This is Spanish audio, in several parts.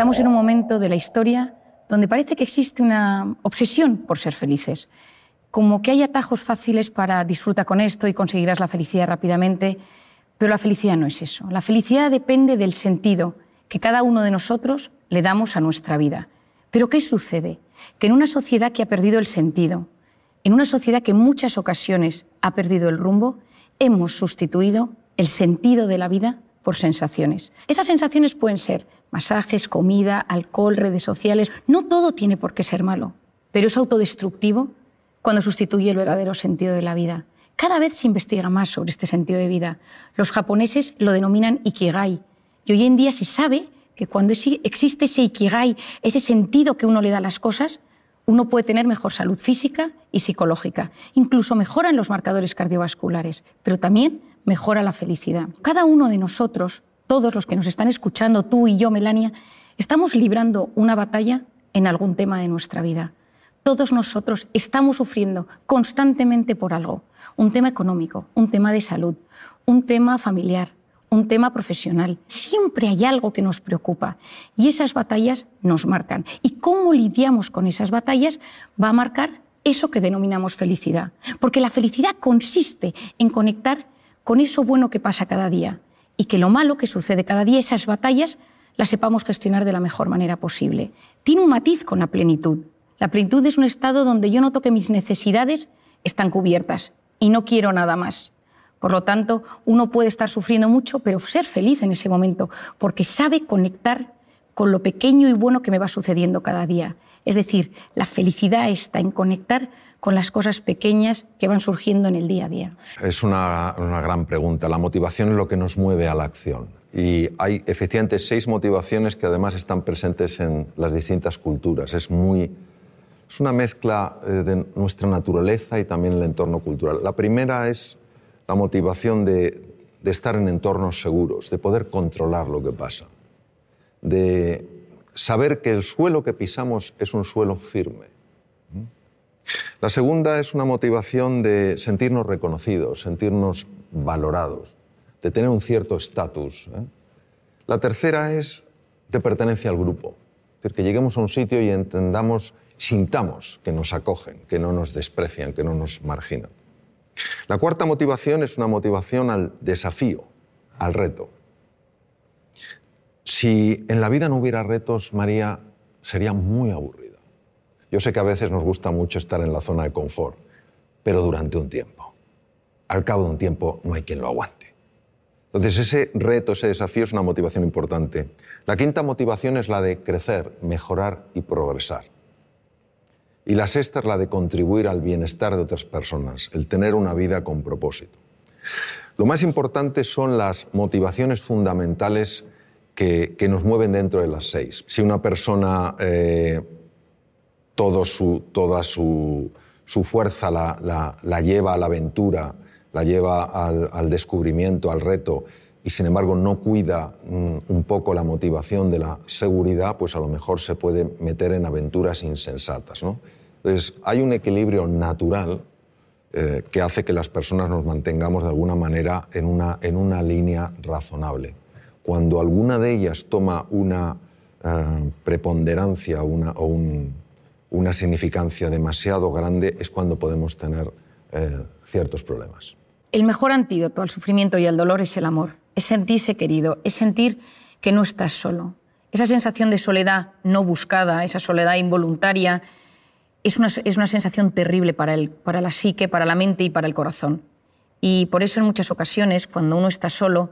Estamos en un momento de la historia donde parece que existe una obsesión por ser felices. Como que hay atajos fáciles para disfruta con esto y conseguirás la felicidad rápidamente, pero la felicidad no es eso. La felicidad depende del sentido que cada uno de nosotros le damos a nuestra vida. Pero ¿qué sucede? Que en una sociedad que ha perdido el sentido, en una sociedad que en muchas ocasiones ha perdido el rumbo, hemos sustituido el sentido de la vida por sensaciones. Esas sensaciones pueden ser masajes, comida, alcohol, redes sociales. No todo tiene por qué ser malo, pero es autodestructivo cuando sustituye el verdadero sentido de la vida. Cada vez se investiga más sobre este sentido de vida. Los japoneses lo denominan ikigai y hoy en día se sabe que cuando existe ese ikigai, ese sentido que uno le da a las cosas, uno puede tener mejor salud física y psicológica. Incluso mejoran los marcadores cardiovasculares, pero también mejora la felicidad. Cada uno de nosotros todos los que nos están escuchando, tú y yo, Melania, estamos librando una batalla en algún tema de nuestra vida. Todos nosotros estamos sufriendo constantemente por algo. Un tema económico, un tema de salud, un tema familiar, un tema profesional. Siempre hay algo que nos preocupa y esas batallas nos marcan. Y cómo lidiamos con esas batallas va a marcar eso que denominamos felicidad. Porque la felicidad consiste en conectar con eso bueno que pasa cada día, y que lo malo que sucede cada día, esas batallas, las sepamos gestionar de la mejor manera posible. Tiene un matiz con la plenitud. La plenitud es un estado donde yo noto que mis necesidades están cubiertas y no quiero nada más. Por lo tanto, uno puede estar sufriendo mucho, pero ser feliz en ese momento, porque sabe conectar con lo pequeño y bueno que me va sucediendo cada día. Es decir, la felicidad está en conectar con las cosas pequeñas que van surgiendo en el día a día? Es una, gran pregunta. La motivación es lo que nos mueve a la acción. Y hay efectivamente seis motivaciones que además están presentes en las distintas culturas. Es muy es una mezcla eh, de nuestra naturaleza y también el entorno cultural. La primera es la motivación de estar en entornos seguros, de poder controlar lo que pasa, de saber que el suelo que pisamos es un suelo firme, la segunda es una motivación de sentirnos reconocidos, sentirnos valorados, de tener un cierto estatus. ¿eh? La tercera es de pertenencia al grupo, es decir, que lleguemos a un sitio y entendamos, sintamos que nos acogen, que no nos desprecian, que no nos marginan. La cuarta motivación es una motivación al desafío, al reto. Si en la vida no hubiera retos, María, sería muy aburrido. Yo sé que a veces nos gusta mucho estar en la zona de confort, pero durante un tiempo. Al cabo de un tiempo no hay quien lo aguante. Entonces ese reto, ese desafío es una motivación importante. La quinta motivación es la de crecer, mejorar y progresar. Y la sexta es la de contribuir al bienestar de otras personas, el tener una vida con propósito. Lo más importante son las motivaciones fundamentales que, nos mueven dentro de las seis. Si una persona eh, toda su, fuerza la, lleva a la aventura, la lleva al, descubrimiento, al reto, y sin embargo no cuida mm, un poco la motivación de la seguridad, pues a lo mejor se puede meter en aventuras insensatas. Entonces, hay un equilibrio natural eh, que hace que las personas nos mantengamos de alguna manera en una, en una línea razonable. Cuando alguna de ellas toma una eh, preponderancia una, o un, una significancia demasiado grande es cuando podemos tener eh, ciertos problemas. El mejor antídoto al sufrimiento y al dolor es el amor, es sentirse querido, es sentir que no estás solo. Esa sensación de soledad no buscada, esa soledad involuntaria, es una, es una sensación terrible para, el, para la psique, para la mente y para el corazón. Y por eso en muchas ocasiones, cuando uno está solo,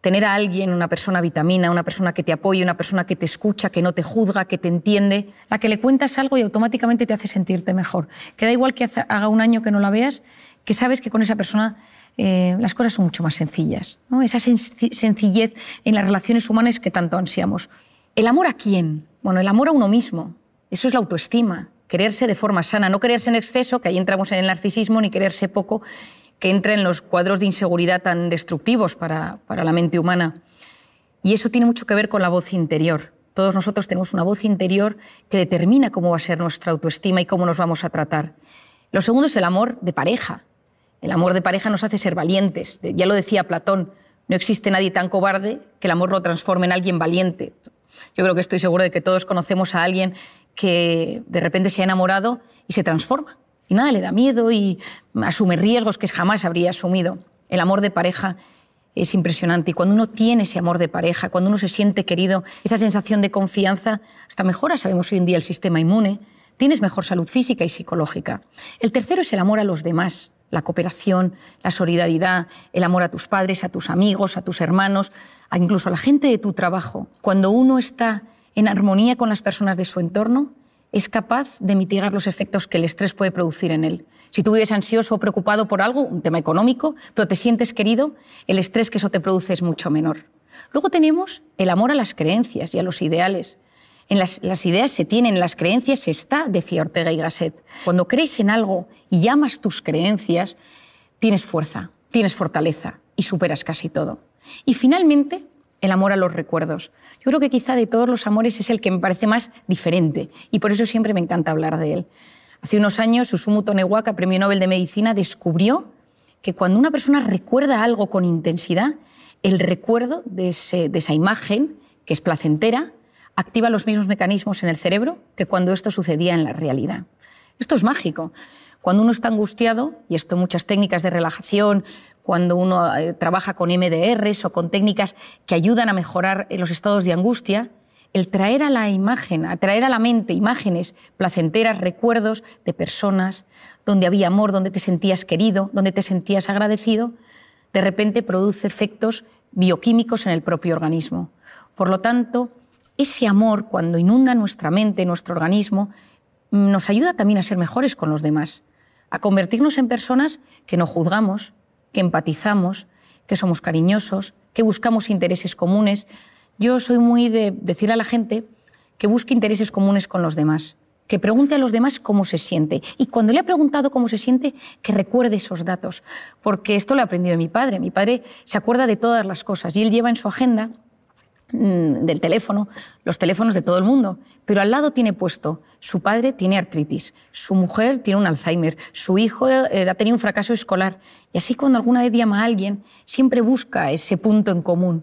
tener a alguien, una persona vitamina, una persona que te apoye, una persona que te escucha, que no te juzga, que te entiende, la que le cuentas algo y automáticamente te hace sentirte mejor. Que da igual que haga un año que no la veas, que sabes que con esa persona eh, las cosas son mucho más sencillas. Esa sencillez en las relaciones humanas que tanto ansiamos. ¿El amor a quién? Bueno, el amor a uno mismo. Eso es la autoestima. Quererse de forma sana, no quererse en exceso, que ahí entramos en el narcisismo, ni quererse poco, que entra en los cuadros de inseguridad tan destructivos para, para la mente humana. Y eso tiene mucho que ver con la voz interior. Todos nosotros tenemos una voz interior que determina cómo va a ser nuestra autoestima y cómo nos vamos a tratar. Lo segundo es el amor de pareja. El amor de pareja nos hace ser valientes. Ya lo decía Platón, no existe nadie tan cobarde que el amor lo transforme en alguien valiente. Yo creo que estoy seguro de que todos conocemos a alguien que de repente se ha enamorado y se transforma y nada le da miedo y asume riesgos que jamás habría asumido. El amor de pareja es impresionante y cuando uno tiene ese amor de pareja, cuando uno se siente querido, esa sensación de confianza, hasta mejora, sabemos hoy en día, el sistema inmune, tienes mejor salud física y psicológica. El tercero es el amor a los demás, la cooperación, la solidaridad, el amor a tus padres, a tus amigos, a tus hermanos, a incluso a la gente de tu trabajo. Cuando uno está en armonía con las personas de su entorno, es capaz de mitigar los efectos que el estrés puede producir en él. Si tú vives ansioso o preocupado por algo, un tema económico, pero te sientes querido, el estrés que eso te produce es mucho menor. Luego tenemos el amor a las creencias y a los ideales. En las, ideas se tienen, en las creencias se está, decía Ortega y Gasset. Cuando crees en algo y llamas tus creencias, tienes fuerza, tienes fortaleza y superas casi todo. Y finalmente, el amor a los recuerdos. Yo creo que quizá de todos los amores es el que me parece más diferente y por eso siempre me encanta hablar de él. Hace unos años, Susumu Tonewaka, premio Nobel de Medicina, descubrió que cuando una persona recuerda algo con intensidad, el recuerdo de, de esa imagen, que es placentera, activa los mismos mecanismos en el cerebro que cuando esto sucedía en la realidad. Esto es mágico. Cuando uno está angustiado, y esto muchas técnicas de relajación, cuando uno eh, trabaja con MDRs o con técnicas que ayudan a mejorar eh, los estados de angustia, el traer a la imagen, a traer a la mente imágenes placenteras, recuerdos de personas, donde había amor, donde te sentías querido, donde te sentías agradecido, de repente produce efectos bioquímicos en el propio organismo. Por lo tanto, ese amor, cuando inunda nuestra mente, nuestro organismo, mm, nos ayuda también a ser mejores con los demás, a convertirnos en personas que no juzgamos, que empatizamos, que somos cariñosos, que buscamos intereses comunes. Yo soy muy de decir a la gente que busque intereses comunes con los demás, que pregunte a los demás cómo se siente. Y cuando le ha preguntado cómo se siente, que recuerde esos datos, porque esto lo he aprendido de mi padre. Mi padre se acuerda de todas las cosas y él lleva en su agenda Mm, del teléfono, los teléfonos de todo el mundo, pero al lado tiene puesto, su padre tiene artritis, su mujer tiene un Alzheimer, su hijo eh, ha tenido un fracaso escolar. Y así cuando alguna vez llama a alguien, siempre busca ese punto en común.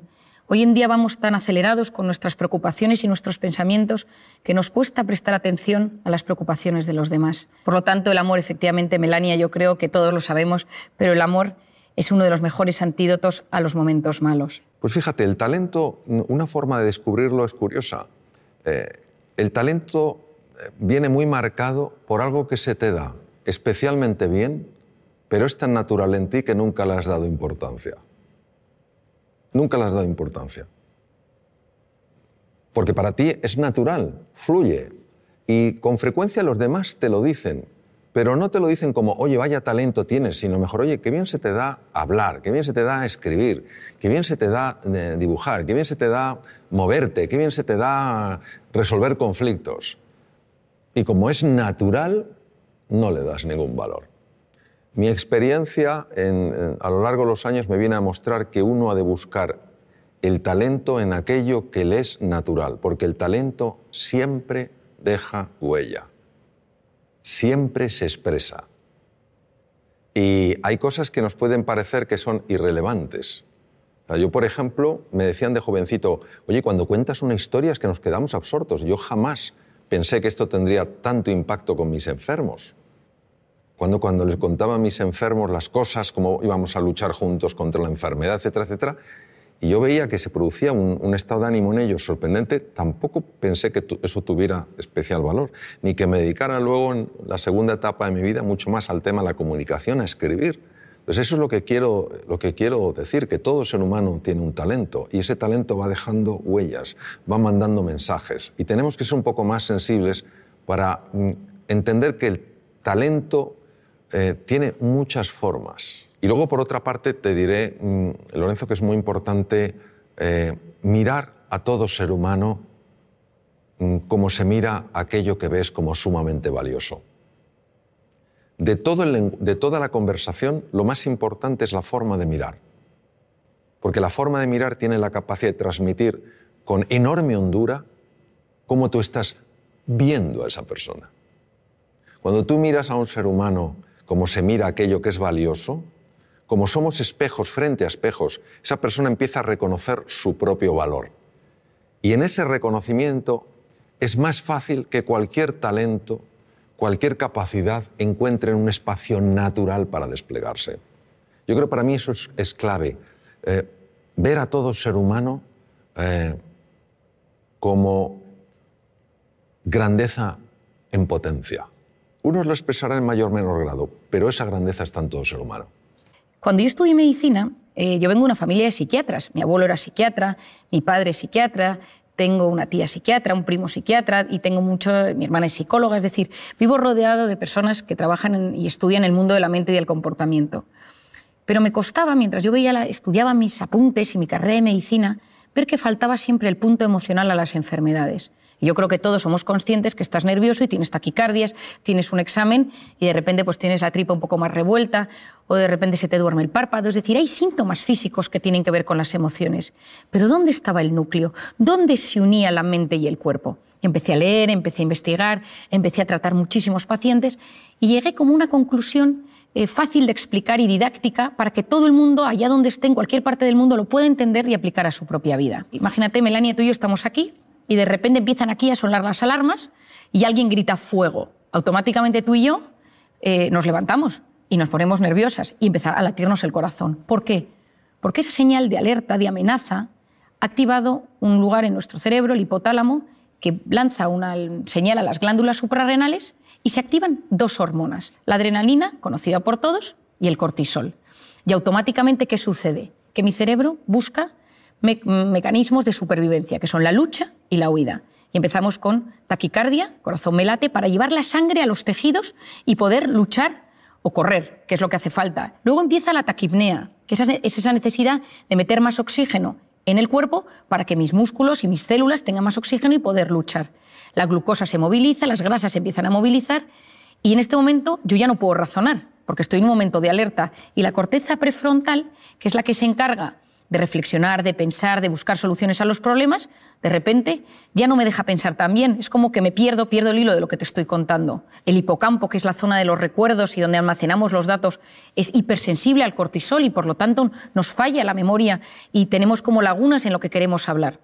Hoy en día vamos tan acelerados con nuestras preocupaciones y nuestros pensamientos que nos cuesta prestar atención a las preocupaciones de los demás. Por lo tanto, el amor, efectivamente, Melania, yo creo que todos lo sabemos, pero el amor es uno de los mejores antídotos a los momentos malos. Pues fíjate, el talento, una forma de descubrirlo es curiosa. Eh, el talento eh, viene muy marcado por algo que se te da especialmente bien, pero es tan natural en ti que nunca le has dado importancia. Nunca le has dado importancia. Porque para ti es natural, fluye. Y con frecuencia los demás te lo dicen, pero no te lo dicen como, oye, vaya talento tienes, sino mejor, oye, qué bien se te da hablar, qué bien se te da escribir, qué bien se te da eh, dibujar, qué bien se te da moverte, qué bien se te da resolver conflictos. Y como es natural, no le das ningún valor. Mi experiencia a lo largo de los años me viene a mostrar que uno ha de buscar el talento en aquello que le es natural, porque el talento siempre deja huella siempre se expresa. Y hay cosas que nos pueden parecer que son irrelevantes. Yo, por ejemplo, me decían de jovencito, oye, cuando cuentas una historia es que nos quedamos absortos. Yo jamás pensé que esto tendría tanto impacto con mis enfermos. Cuando, les contaba a mis enfermos las cosas, cómo íbamos a luchar juntos contra la enfermedad, etcétera, etcétera, y yo veía que se producía un, estado de ánimo en ellos sorprendente, tampoco pensé que eso tuviera especial valor, ni que me dedicara luego en la segunda etapa de mi vida mucho más al tema de la comunicación, a escribir. Entonces pues eso es lo que, quiero, lo que quiero decir, que todo ser humano tiene un talento y ese talento va dejando huellas, va mandando mensajes y tenemos que ser un poco más sensibles para mm, entender que el talento eh, tiene muchas formas y luego, por otra parte, te diré, mm, Lorenzo, que es muy importante eh, mirar a todo ser humano mm, como se mira aquello que ves como sumamente valioso. De, de toda la conversación, lo más importante es la forma de mirar, porque la forma de mirar tiene la capacidad de transmitir con enorme hondura cómo tú estás viendo a esa persona. Cuando tú miras a un ser humano como se mira aquello que es valioso, como somos espejos frente a espejos, esa persona empieza a reconocer su propio valor. Y en ese reconocimiento es más fácil que cualquier talento, cualquier capacidad encuentre un espacio natural para desplegarse. Yo creo que para mí eso es, clave. Eh, ver a todo ser humano eh, como grandeza en potencia. Unos lo expresarán en mayor o menor grado, pero esa grandeza está en todo ser humano. Cuando yo estudié medicina, eh, yo vengo de una familia de psiquiatras. Mi abuelo era psiquiatra, mi padre psiquiatra, tengo una tía psiquiatra, un primo psiquiatra y tengo mucho... mi hermana es psicóloga, es decir, vivo rodeado de personas que trabajan y estudian el mundo de la mente y del comportamiento. Pero me costaba, mientras yo veía estudiaba mis apuntes y mi carrera de medicina, ver que faltaba siempre el punto emocional a las enfermedades. Yo creo que todos somos conscientes que estás nervioso y tienes taquicardias, tienes un examen y de repente pues tienes la tripa un poco más revuelta o de repente se te duerme el párpado. Es decir, hay síntomas físicos que tienen que ver con las emociones. Pero ¿dónde estaba el núcleo? ¿Dónde se unía la mente y el cuerpo? Empecé a leer, empecé a investigar, empecé a tratar muchísimos pacientes y llegué como una conclusión eh, fácil de explicar y didáctica para que todo el mundo, allá donde esté, en cualquier parte del mundo, lo pueda entender y aplicar a su propia vida. Imagínate, Melania, tú y yo estamos aquí, y de repente empiezan aquí a sonar las alarmas y alguien grita fuego. Automáticamente tú y yo eh, nos levantamos y nos ponemos nerviosas y empieza a latirnos el corazón. ¿Por qué? Porque esa señal de alerta, de amenaza, ha activado un lugar en nuestro cerebro, el hipotálamo, que lanza una señal a las glándulas suprarrenales y se activan dos hormonas, la adrenalina, conocida por todos, y el cortisol. Y automáticamente, ¿qué sucede? Que mi cerebro busca mecanismos de supervivencia, que son la lucha y la huida. Y empezamos con taquicardia, corazón melate para llevar la sangre a los tejidos y poder luchar o correr, que es lo que hace falta. Luego empieza la taquipnea, que es esa necesidad de meter más oxígeno en el cuerpo para que mis músculos y mis células tengan más oxígeno y poder luchar. La glucosa se moviliza, las grasas se empiezan a movilizar y en este momento yo ya no puedo razonar, porque estoy en un momento de alerta. Y la corteza prefrontal, que es la que se encarga de reflexionar, de pensar, de buscar soluciones a los problemas, de repente ya no me deja pensar tan bien. Es como que me pierdo, pierdo el hilo de lo que te estoy contando. El hipocampo, que es la zona de los recuerdos y donde almacenamos los datos, es hipersensible al cortisol y por lo tanto nos falla la memoria y tenemos como lagunas en lo que queremos hablar.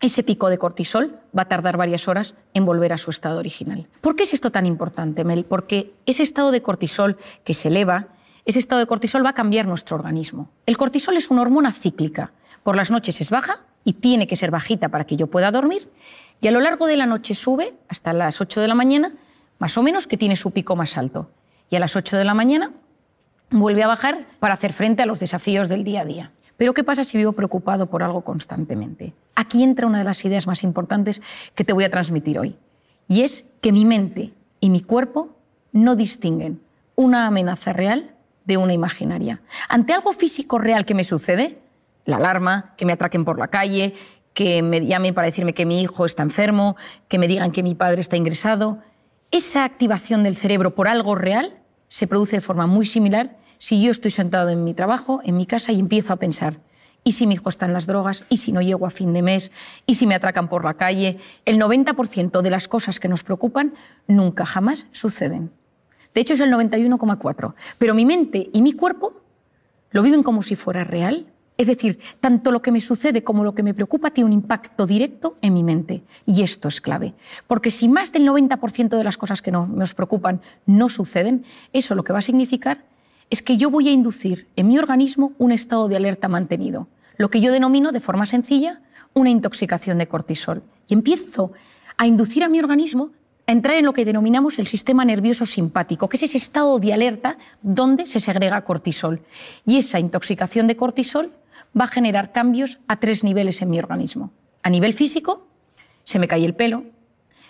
Ese pico de cortisol va a tardar varias horas en volver a su estado original. ¿Por qué es esto tan importante, Mel? Porque ese estado de cortisol que se eleva ese estado de cortisol va a cambiar nuestro organismo. El cortisol es una hormona cíclica. Por las noches es baja y tiene que ser bajita para que yo pueda dormir. Y a lo largo de la noche sube hasta las 8 de la mañana, más o menos, que tiene su pico más alto. Y a las 8 de la mañana vuelve a bajar para hacer frente a los desafíos del día a día. Pero ¿qué pasa si vivo preocupado por algo constantemente? Aquí entra una de las ideas más importantes que te voy a transmitir hoy. Y es que mi mente y mi cuerpo no distinguen una amenaza real de una imaginaria. Ante algo físico real que me sucede, la alarma, que me atraquen por la calle, que me llamen para decirme que mi hijo está enfermo, que me digan que mi padre está ingresado, esa activación del cerebro por algo real se produce de forma muy similar si yo estoy sentado en mi trabajo, en mi casa y empiezo a pensar, ¿y si mi hijo está en las drogas? ¿Y si no llego a fin de mes? ¿Y si me atracan por la calle? El 90% de las cosas que nos preocupan nunca jamás suceden. De hecho, es el 91,4. Pero mi mente y mi cuerpo lo viven como si fuera real. Es decir, tanto lo que me sucede como lo que me preocupa tiene un impacto directo en mi mente. Y esto es clave. Porque si más del 90% de las cosas que nos preocupan no suceden, eso lo que va a significar es que yo voy a inducir en mi organismo un estado de alerta mantenido, lo que yo denomino de forma sencilla una intoxicación de cortisol. Y empiezo a inducir a mi organismo a entrar en lo que denominamos el sistema nervioso simpático, que es ese estado de alerta donde se segrega cortisol. Y esa intoxicación de cortisol va a generar cambios a tres niveles en mi organismo. A nivel físico, se me cae el pelo.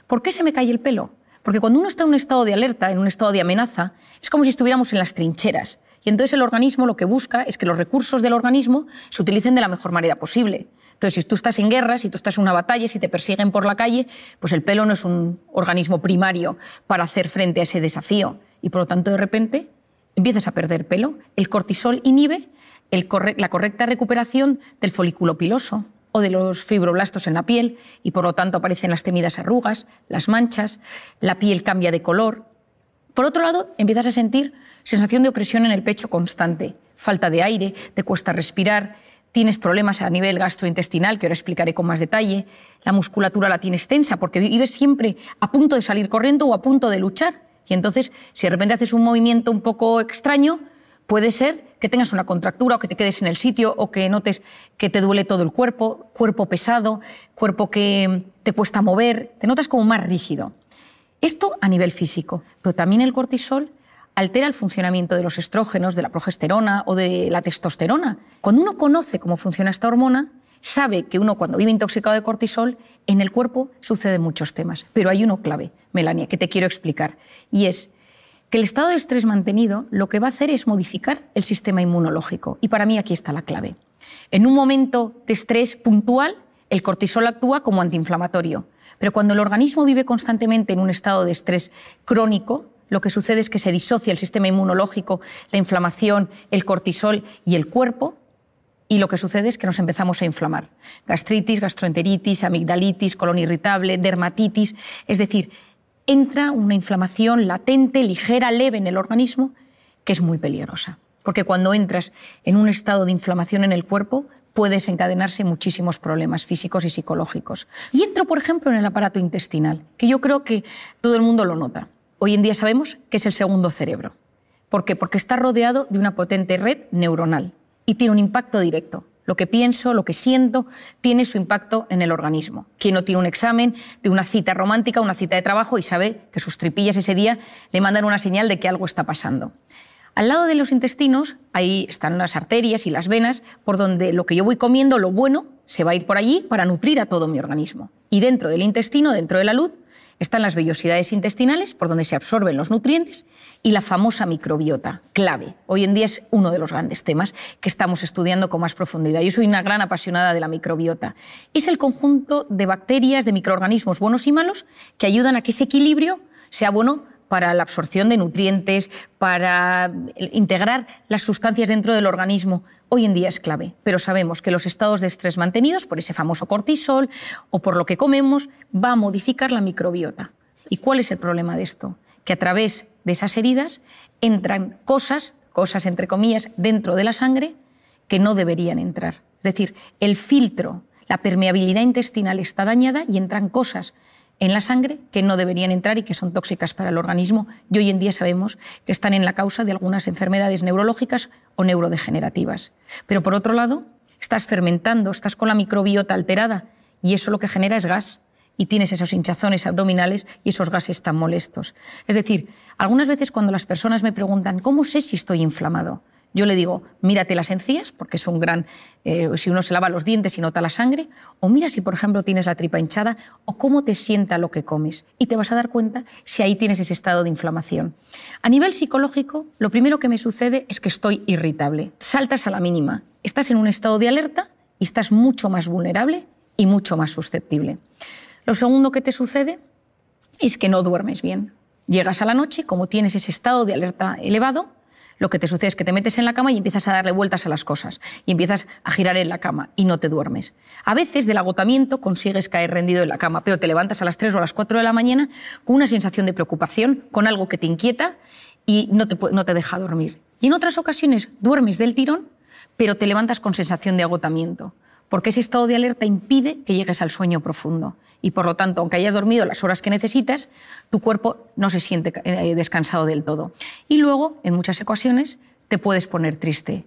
¿Por qué se me cae el pelo? Porque cuando uno está en un estado de alerta, en un estado de amenaza, es como si estuviéramos en las trincheras. Y entonces el organismo lo que busca es que los recursos del organismo se utilicen de la mejor manera posible. Entonces, si tú estás en guerra, si tú estás en una batalla, si te persiguen por la calle, pues el pelo no es un organismo primario para hacer frente a ese desafío. Y por lo tanto, de repente, empiezas a perder pelo. El cortisol inhibe la correcta recuperación del folículo piloso o de los fibroblastos en la piel y por lo tanto aparecen las temidas arrugas, las manchas, la piel cambia de color. Por otro lado, empiezas a sentir sensación de opresión en el pecho constante, falta de aire, te cuesta respirar, tienes problemas a nivel gastrointestinal, que ahora explicaré con más detalle, la musculatura la tienes tensa porque vives siempre a punto de salir corriendo o a punto de luchar. Y entonces, si de repente haces un movimiento un poco extraño, puede ser que tengas una contractura o que te quedes en el sitio o que notes que te duele todo el cuerpo, cuerpo pesado, cuerpo que te cuesta mover, te notas como más rígido. Esto a nivel físico, pero también el cortisol altera el funcionamiento de los estrógenos, de la progesterona o de la testosterona. Cuando uno conoce cómo funciona esta hormona, sabe que uno cuando vive intoxicado de cortisol, en el cuerpo suceden muchos temas. Pero hay uno clave, Melania, que te quiero explicar, y es que el estado de estrés mantenido lo que va a hacer es modificar el sistema inmunológico. Y para mí aquí está la clave. En un momento de estrés puntual, el cortisol actúa como antiinflamatorio. Pero cuando el organismo vive constantemente en un estado de estrés crónico, lo que sucede es que se disocia el sistema inmunológico, la inflamación, el cortisol y el cuerpo, y lo que sucede es que nos empezamos a inflamar. Gastritis, gastroenteritis, amigdalitis, colon irritable, dermatitis, es decir, entra una inflamación latente, ligera, leve en el organismo, que es muy peligrosa. Porque cuando entras en un estado de inflamación en el cuerpo, puede desencadenarse muchísimos problemas físicos y psicológicos. Y entro, por ejemplo, en el aparato intestinal, que yo creo que todo el mundo lo nota hoy en día sabemos que es el segundo cerebro. ¿Por qué? Porque está rodeado de una potente red neuronal y tiene un impacto directo. Lo que pienso, lo que siento, tiene su impacto en el organismo. Quien no tiene un examen, de una cita romántica, una cita de trabajo y sabe que sus tripillas ese día le mandan una señal de que algo está pasando. Al lado de los intestinos, ahí están las arterias y las venas, por donde lo que yo voy comiendo, lo bueno, se va a ir por allí para nutrir a todo mi organismo. Y dentro del intestino, dentro de la luz, están las vellosidades intestinales, por donde se absorben los nutrientes, y la famosa microbiota, clave. Hoy en día es uno de los grandes temas que estamos estudiando con más profundidad. Yo soy una gran apasionada de la microbiota. Es el conjunto de bacterias, de microorganismos buenos y malos, que ayudan a que ese equilibrio sea bueno para la absorción de nutrientes, para integrar las sustancias dentro del organismo hoy en día es clave, pero sabemos que los estados de estrés mantenidos por ese famoso cortisol o por lo que comemos va a modificar la microbiota. ¿Y cuál es el problema de esto? Que a través de esas heridas entran cosas, cosas entre comillas, dentro de la sangre que no deberían entrar. Es decir, el filtro, la permeabilidad intestinal está dañada y entran cosas en la sangre que no deberían entrar y que son tóxicas para el organismo y hoy en día sabemos que están en la causa de algunas enfermedades neurológicas o neurodegenerativas. Pero por otro lado, estás fermentando, estás con la microbiota alterada y eso lo que genera es gas y tienes esos hinchazones abdominales y esos gases tan molestos. Es decir, algunas veces cuando las personas me preguntan, ¿cómo sé si estoy inflamado? Yo le digo, mírate las encías, porque es un gran, eh, si uno se lava los dientes y nota la sangre, o mira si, por ejemplo, tienes la tripa hinchada, o cómo te sienta lo que comes. Y te vas a dar cuenta si ahí tienes ese estado de inflamación. A nivel psicológico, lo primero que me sucede es que estoy irritable. Saltas a la mínima. Estás en un estado de alerta y estás mucho más vulnerable y mucho más susceptible. Lo segundo que te sucede es que no duermes bien. Llegas a la noche, como tienes ese estado de alerta elevado, lo que te sucede es que te metes en la cama y empiezas a darle vueltas a las cosas y empiezas a girar en la cama y no te duermes. A veces del agotamiento consigues caer rendido en la cama, pero te levantas a las 3 o a las 4 de la mañana con una sensación de preocupación, con algo que te inquieta y no te, no te deja dormir. Y en otras ocasiones duermes del tirón, pero te levantas con sensación de agotamiento, porque ese estado de alerta impide que llegues al sueño profundo y por lo tanto, aunque hayas dormido las horas que necesitas, tu cuerpo no se siente eh, descansado del todo. Y luego, en muchas ocasiones, te puedes poner triste.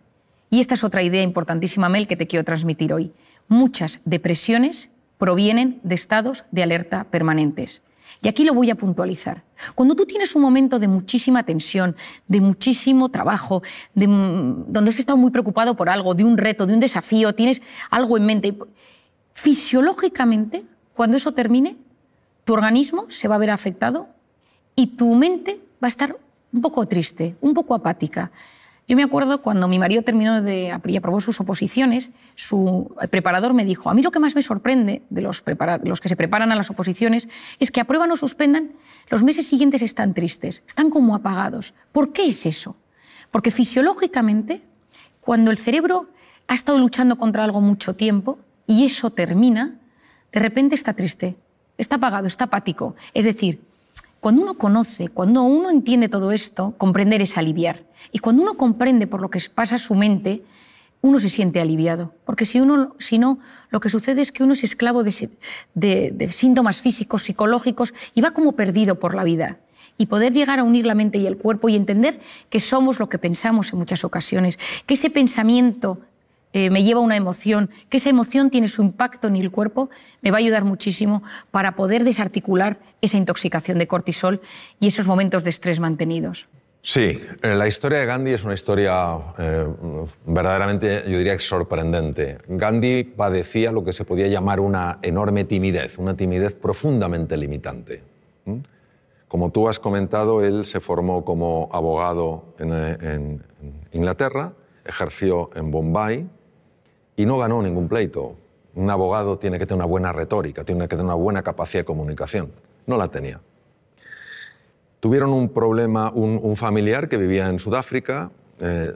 Y esta es otra idea importantísima, Mel, que te quiero transmitir hoy. Muchas depresiones provienen de estados de alerta permanentes. Y aquí lo voy a puntualizar. Cuando tú tienes un momento de muchísima tensión, de muchísimo trabajo, de, donde has estado muy preocupado por algo, de un reto, de un desafío, tienes algo en mente, fisiológicamente cuando eso termine, tu organismo se va a ver afectado y tu mente va a estar un poco triste, un poco apática. Yo me acuerdo cuando mi marido terminó de y aprobó sus oposiciones, su preparador me dijo, a mí lo que más me sorprende de los, los que se preparan a las oposiciones es que aprueban o suspendan, los meses siguientes están tristes, están como apagados. ¿Por qué es eso? Porque fisiológicamente, cuando el cerebro ha estado luchando contra algo mucho tiempo y eso termina, de repente está triste, está apagado, está apático. Es decir, cuando uno conoce, cuando uno entiende todo esto, comprender es aliviar. Y cuando uno comprende por lo que pasa su mente, uno se siente aliviado. Porque si, uno, si no, lo que sucede es que uno es esclavo de, de síntomas físicos, psicológicos, y va como perdido por la vida y poder llegar a unir la mente y el cuerpo y entender que somos lo que pensamos en muchas ocasiones, que ese pensamiento eh, me lleva una emoción, que esa emoción tiene su impacto en el cuerpo, me va a ayudar muchísimo para poder desarticular esa intoxicación de cortisol y esos momentos de estrés mantenidos. Sí, eh, la historia de Gandhi es una historia eh, verdaderamente, yo diría, sorprendente. Gandhi padecía lo que se podía llamar una enorme timidez, una timidez profundamente limitante. ¿Mm? Como tú has comentado, él se formó como abogado en Inglaterra, ejerció en Bombay, y no ganó ningún pleito. Un abogado tiene que tener una buena retórica, tiene que tener una buena capacidad de comunicación. No la tenía. Tuvieron un problema, un, familiar que vivía en Sudáfrica, eh,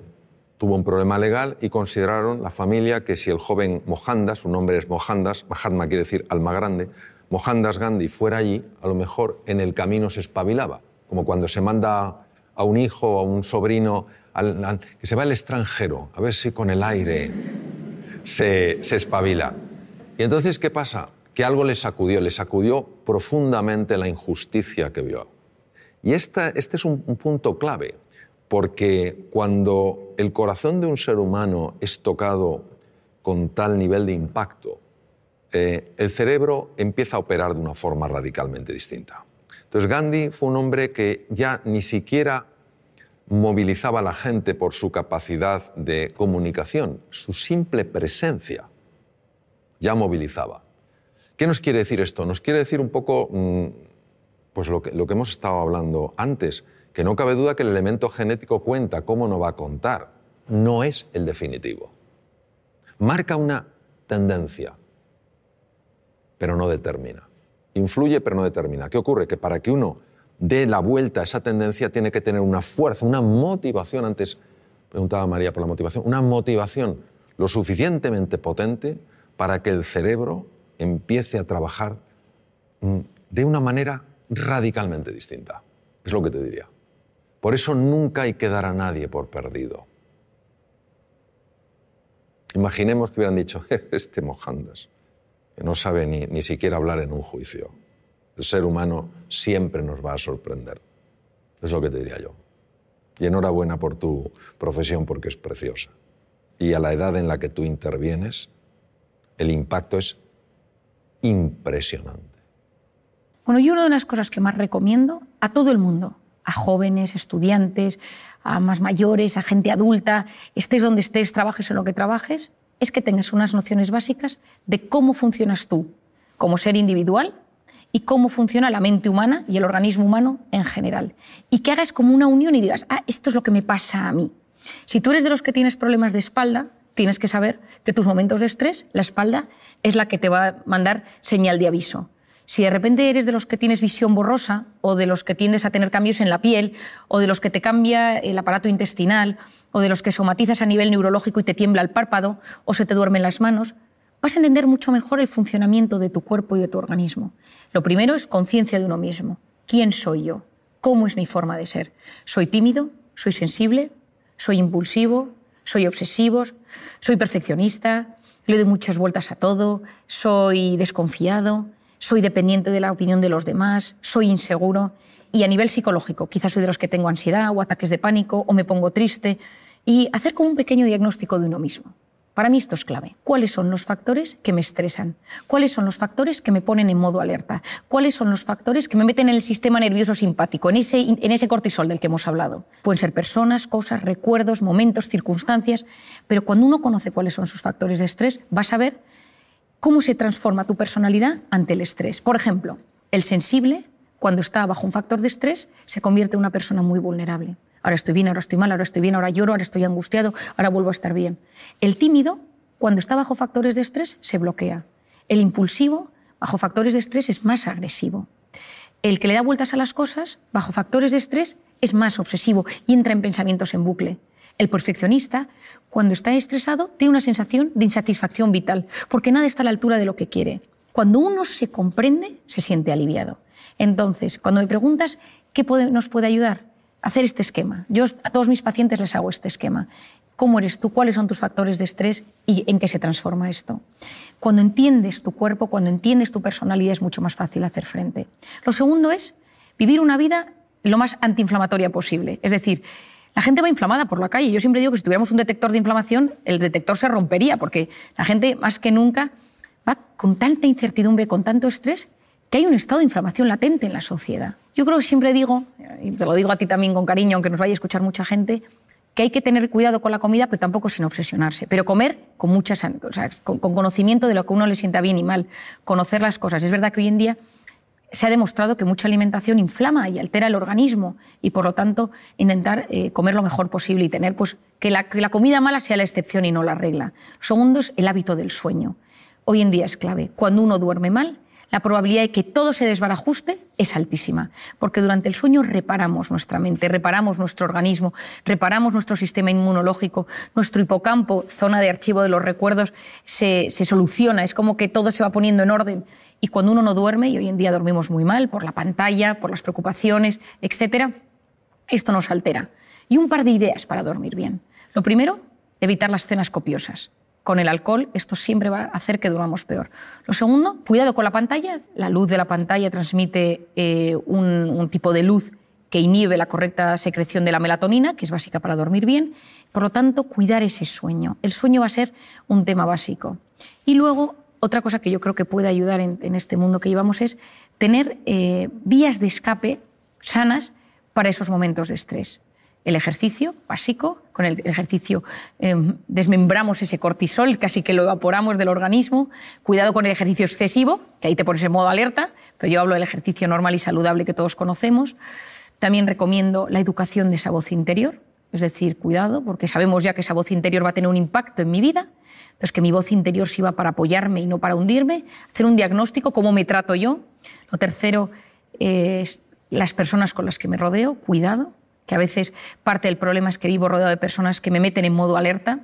tuvo un problema legal y consideraron la familia que si el joven Mohandas, su nombre es Mohandas, Mahatma quiere decir alma grande, Mohandas Gandhi fuera allí, a lo mejor en el camino se espabilaba, como cuando se manda a un hijo, a un sobrino, que se va al extranjero, a ver si con el aire se, espabila. Y entonces, ¿qué pasa? Que algo le sacudió, le sacudió profundamente la injusticia que vio. Y este es un, punto clave, porque cuando el corazón de un ser humano es tocado con tal nivel de impacto, eh, el cerebro empieza a operar de una forma radicalmente distinta. Entonces Gandhi fue un hombre que ya ni siquiera movilizaba a la gente por su capacidad de comunicación, su simple presencia ya movilizaba. ¿Qué nos quiere decir esto? Nos quiere decir un poco mm, pues lo, que, lo que hemos estado hablando antes, que no cabe duda que el elemento genético cuenta, cómo no va a contar, no es el definitivo. Marca una tendencia, pero no determina. Influye, pero no determina. ¿Qué ocurre? Que para que uno de la vuelta a esa tendencia tiene que tener una fuerza, una motivación. Antes preguntaba María por la motivación. Una motivación lo suficientemente potente para que el cerebro empiece a trabajar mm, de una manera radicalmente distinta. Es lo que te diría. Por eso nunca hay que dar a nadie por perdido. Imaginemos que hubieran dicho, este mojandas, que no sabe ni, ni siquiera hablar en un juicio. El ser humano siempre nos va a sorprender. Es lo que te diría yo. Y enhorabuena por tu profesión porque es preciosa. Y a la edad en la que tú intervienes, el impacto es impresionante. Bueno, yo una de las cosas que más recomiendo a todo el mundo, a jóvenes, estudiantes, a más mayores, a gente adulta, estés donde estés, trabajes en lo que trabajes, es que tengas unas nociones básicas de cómo funcionas tú como ser individual y cómo funciona la mente humana y el organismo humano en general. Y que hagas como una unión y digas, ah, esto es lo que me pasa a mí. Si tú eres de los que tienes problemas de espalda, tienes que saber que tus momentos de estrés, la espalda, es la que te va a mandar señal de aviso. Si de repente eres de los que tienes visión borrosa o de los que tiendes a tener cambios en la piel o de los que te cambia el aparato intestinal o de los que somatizas a nivel neurológico y te tiembla el párpado o se te duermen las manos, vas a entender mucho mejor el funcionamiento de tu cuerpo y de tu organismo. Lo primero es conciencia de uno mismo. ¿Quién soy yo? ¿Cómo es mi forma de ser? ¿Soy tímido? ¿Soy sensible? ¿Soy impulsivo? ¿Soy obsesivo? ¿Soy perfeccionista? ¿Le doy muchas vueltas a todo? ¿Soy desconfiado? ¿Soy dependiente de la opinión de los demás? ¿Soy inseguro? Y a nivel psicológico, quizás soy de los que tengo ansiedad o ataques de pánico o me pongo triste. Y hacer como un pequeño diagnóstico de uno mismo. Para mí esto es clave. ¿Cuáles son los factores que me estresan? ¿Cuáles son los factores que me ponen en modo alerta? ¿Cuáles son los factores que me meten en el sistema nervioso simpático, en ese, cortisol del que hemos hablado? Pueden ser personas, cosas, recuerdos, momentos, circunstancias, pero cuando uno conoce cuáles son sus factores de estrés, va a saber cómo se transforma tu personalidad ante el estrés. Por ejemplo, el sensible, cuando está bajo un factor de estrés, se convierte en una persona muy vulnerable Ahora estoy bien, ahora estoy mal, ahora estoy bien, ahora lloro, ahora estoy angustiado, ahora vuelvo a estar bien. El tímido, cuando está bajo factores de estrés, se bloquea. El impulsivo, bajo factores de estrés, es más agresivo. El que le da vueltas a las cosas, bajo factores de estrés, es más obsesivo y entra en pensamientos en bucle. El perfeccionista, cuando está estresado, tiene una sensación de insatisfacción vital, porque nada está a la altura de lo que quiere. Cuando uno se comprende, se siente aliviado. Entonces, cuando me preguntas qué nos puede ayudar, hacer este esquema. Yo a todos mis pacientes les hago este esquema. ¿Cómo eres tú? ¿Cuáles son tus factores de estrés? ¿Y en qué se transforma esto? Cuando entiendes tu cuerpo, cuando entiendes tu personalidad, es mucho más fácil hacer frente. Lo segundo es vivir una vida lo más antiinflamatoria posible. Es decir, la gente va inflamada por la calle. Yo siempre digo que si tuviéramos un detector de inflamación, el detector se rompería, porque la gente más que nunca va con tanta incertidumbre, con tanto estrés, que hay un estado de inflamación latente en la sociedad. Yo creo que siempre digo, y te lo digo a ti también con cariño, aunque nos vaya a escuchar mucha gente, que hay que tener cuidado con la comida, pero tampoco sin obsesionarse. Pero comer con, muchas, con, conocimiento de lo que uno le sienta bien y mal, conocer las cosas. Es verdad que hoy en día se ha demostrado que mucha alimentación inflama y altera el organismo y, por lo tanto, intentar eh, comer lo mejor posible y tener pues, que la comida mala sea la excepción y no la regla. Segundo es el hábito del sueño. Hoy en día es clave. Cuando uno duerme mal, la probabilidad de que todo se desbarajuste es altísima, porque durante el sueño reparamos nuestra mente, reparamos nuestro organismo, reparamos nuestro sistema inmunológico, nuestro hipocampo, zona de archivo de los recuerdos, se, soluciona, es como que todo se va poniendo en orden. Y cuando uno no duerme, y hoy en día dormimos muy mal por la pantalla, por las preocupaciones, etc., esto nos altera. Y un par de ideas para dormir bien. Lo primero, evitar las cenas copiosas con el alcohol, esto siempre va a hacer que durmamos peor. Lo segundo, cuidado con la pantalla. La luz de la pantalla transmite eh, un, tipo de luz que inhibe la correcta secreción de la melatonina, que es básica para dormir bien. Por lo tanto, cuidar ese sueño. El sueño va a ser un tema básico. Y luego, otra cosa que yo creo que puede ayudar en, este mundo que llevamos es tener eh, vías de escape sanas para esos momentos de estrés el ejercicio básico, con el ejercicio em, desmembramos ese cortisol, casi que lo evaporamos del organismo, cuidado con el ejercicio excesivo, que ahí te pones en modo alerta, pero yo hablo del ejercicio normal y saludable que todos conocemos. También recomiendo la educación de esa voz interior, es decir, cuidado, porque sabemos ya que esa voz interior va a tener un impacto en mi vida, entonces que mi voz interior va para apoyarme y no para hundirme, hacer un diagnóstico, cómo me trato yo. Lo tercero eh, es las personas con las que me rodeo, cuidado, que a veces parte del problema es que vivo rodeado de personas que me meten en modo alerta.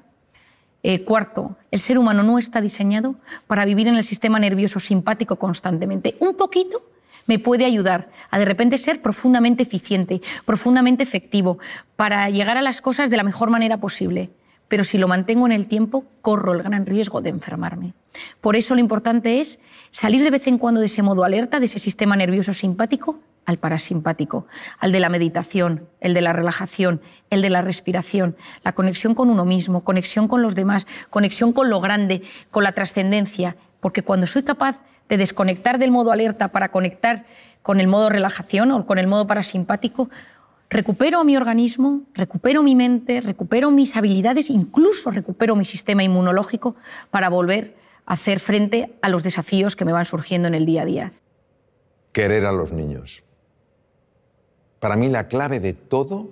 Eh, cuarto, el ser humano no está diseñado para vivir en el sistema nervioso simpático constantemente. Un poquito me puede ayudar a de repente ser profundamente eficiente, profundamente efectivo, para llegar a las cosas de la mejor manera posible. Pero si lo mantengo en el tiempo, corro el gran riesgo de enfermarme. Por eso lo importante es salir de vez en cuando de ese modo alerta, de ese sistema nervioso simpático, al parasimpático, al de la meditación, el de la relajación, el de la respiración, la conexión con uno mismo, conexión con los demás, conexión con lo grande, con la trascendencia, porque cuando soy capaz de desconectar del modo alerta para conectar con el modo relajación o con el modo parasimpático, recupero a mi organismo, recupero mi mente, recupero mis habilidades, incluso recupero mi sistema inmunológico para volver a hacer frente a los desafíos que me van surgiendo en el día a día. Querer a los niños para mí la clave de todo,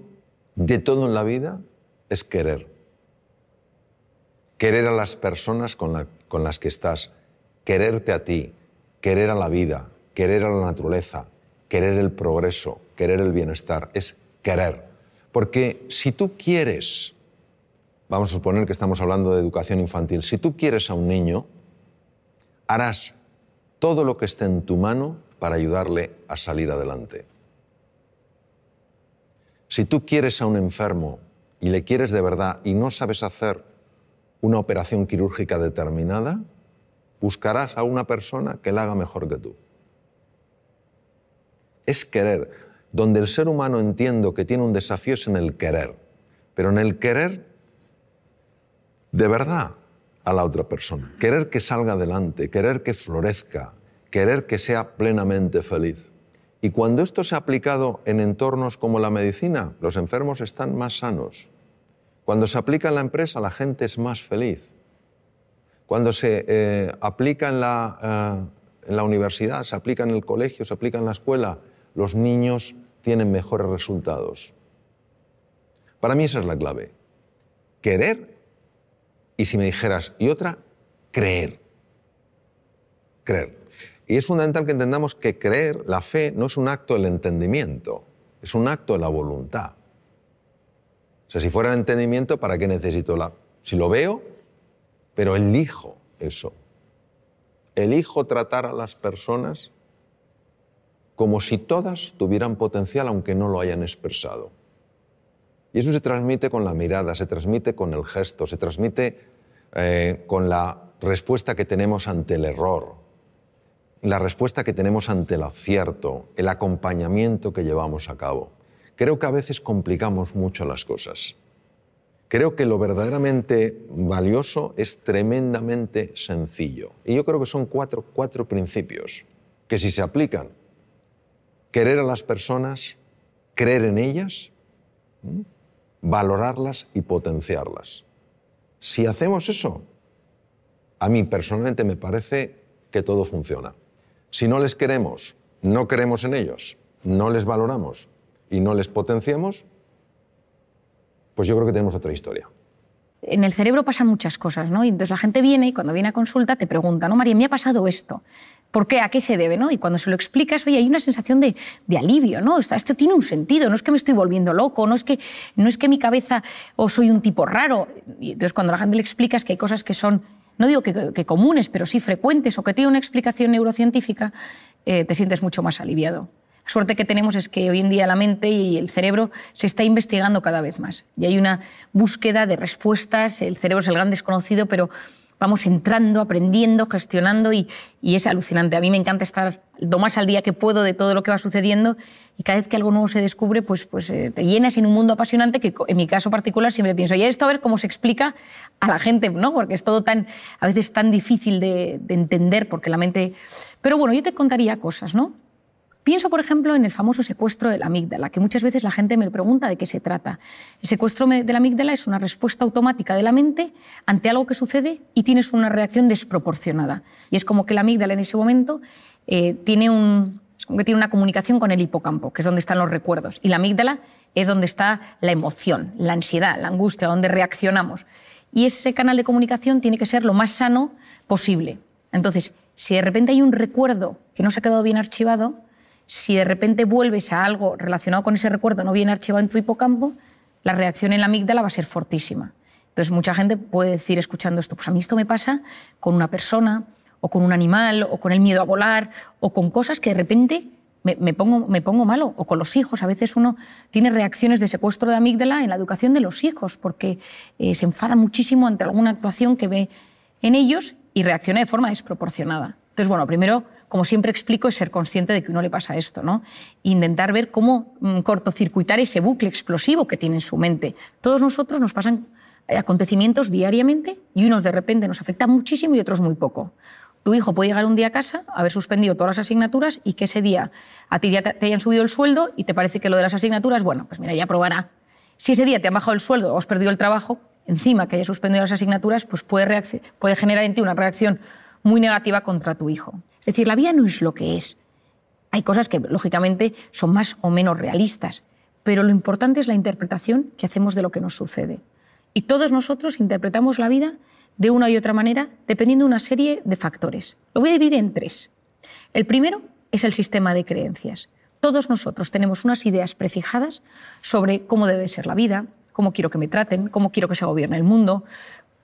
de todo en la vida, es querer. Querer a las personas con, las que estás, quererte a ti, querer a la vida, querer a la naturaleza, querer el progreso, querer el bienestar, es querer. Porque si tú quieres, vamos a suponer que estamos hablando de educación infantil, si tú quieres a un niño, harás todo lo que esté en tu mano para ayudarle a salir adelante. Si tú quieres a un enfermo y le quieres de verdad y no sabes hacer una operación quirúrgica determinada, buscarás a una persona que la haga mejor que tú. Es querer. Donde el ser humano entiendo que tiene un desafío es en el querer. Pero en el querer de verdad a la otra persona. Querer que salga adelante, querer que florezca, querer que sea plenamente feliz. Y cuando esto se ha aplicado en entornos como la medicina, los enfermos están más sanos. Cuando se aplica en la empresa, la gente es más feliz. Cuando se eh, aplica eh, en la universidad, se aplica en el colegio, se aplica en la escuela, los niños tienen mejores resultados. Para mí esa es la clave. Querer y si me dijeras, y otra, creer. Creer. Y es fundamental que entendamos que creer, la fe, no es un acto del entendimiento, es un acto de la voluntad. O sea, si fuera el entendimiento, ¿para qué necesito la...? Si lo veo, pero elijo eso. Elijo tratar a las personas como si todas tuvieran potencial aunque no lo hayan expresado. Y eso se transmite con la mirada, se transmite con el gesto, se transmite eh, con la respuesta que tenemos ante el error, la respuesta que tenemos ante el acierto, el acompañamiento que llevamos a cabo. Creo que a veces complicamos mucho las cosas. Creo que lo verdaderamente valioso es tremendamente sencillo. Y yo creo que son cuatro, cuatro principios que si se aplican, querer a las personas, creer en ellas, valorarlas y potenciarlas. Si hacemos eso, a mí personalmente me parece que todo funciona. Si no les queremos, no creemos en ellos, no les valoramos y no les potenciamos, pues yo creo que tenemos otra historia. En el cerebro pasan muchas cosas, ¿no? entonces la gente viene y cuando viene a consulta te pregunta, no, María, me ha pasado esto. ¿Por qué? ¿A qué se debe? ¿no? Y cuando se lo explicas, oye, hay una sensación de, alivio, ¿no? Esto, tiene un sentido, no es que me estoy volviendo loco, no es que, no es que mi cabeza o soy un tipo raro. Y entonces cuando la gente le explicas que hay cosas que son no digo que, comunes, pero sí frecuentes o que tiene una explicación neurocientífica, eh, te sientes mucho más aliviado. La suerte que tenemos es que hoy en día la mente y el cerebro se está investigando cada vez más y hay una búsqueda de respuestas. El cerebro es el gran desconocido, pero vamos entrando, aprendiendo, gestionando y, y, es alucinante. A mí me encanta estar lo más al día que puedo de todo lo que va sucediendo y cada vez que algo nuevo se descubre, pues, pues eh, te llenas en un mundo apasionante que en mi caso particular siempre pienso, y esto a ver cómo se explica a la gente, ¿no? porque es todo tan, a veces tan difícil de entender porque la mente... Pero bueno, yo te contaría cosas, ¿no? Pienso, por ejemplo, en el famoso secuestro de la amígdala, que muchas veces la gente me pregunta de qué se trata. El secuestro de la amígdala es una respuesta automática de la mente ante algo que sucede y tienes una reacción desproporcionada. Y es como que la amígdala en ese momento eh, tiene, un, tiene una comunicación con el hipocampo, que es donde están los recuerdos. Y la amígdala es donde está la emoción, la ansiedad, la angustia, donde reaccionamos. Y ese canal de comunicación tiene que ser lo más sano posible. Entonces, si de repente hay un recuerdo que no se ha quedado bien archivado, si de repente vuelves a algo relacionado con ese recuerdo, no bien archivado en tu hipocampo, la reacción en la amígdala va a ser fortísima. Entonces, mucha gente puede decir, escuchando esto, pues a mí esto me pasa con una persona, o con un animal, o con el miedo a volar, o con cosas que de repente me, pongo, me malo, o con los hijos. A veces uno tiene reacciones de secuestro de amígdala en la educación de los hijos, porque eh, se enfada muchísimo ante alguna actuación que ve en ellos y reacciona de forma desproporcionada. Entonces, bueno, primero como siempre explico, es ser consciente de que uno le pasa esto, ¿no? Intentar ver cómo mm, cortocircuitar ese bucle explosivo que tiene en su mente. Todos nosotros nos pasan eh, acontecimientos diariamente y unos de repente nos afectan muchísimo y otros muy poco. Tu hijo puede llegar un día a casa, haber suspendido todas las asignaturas y que ese día a ti ya te hayan subido el sueldo y te parece que lo de las asignaturas, bueno, pues mira, ya probará. Si ese día te han bajado el sueldo o has perdido el trabajo, encima que hayas suspendido las asignaturas, pues puede generar en ti una reacción muy negativa contra tu hijo. Es decir, la vida no es lo que es. Hay cosas que, lógicamente, son más o menos realistas, pero lo importante es la interpretación que hacemos de lo que nos sucede. Y todos nosotros interpretamos la vida de una y otra manera, dependiendo de una serie de factores. Lo voy a dividir en tres. El primero es el sistema de creencias. Todos nosotros tenemos unas ideas prefijadas sobre cómo debe ser la vida, cómo quiero que me traten, cómo quiero que se gobierne el mundo.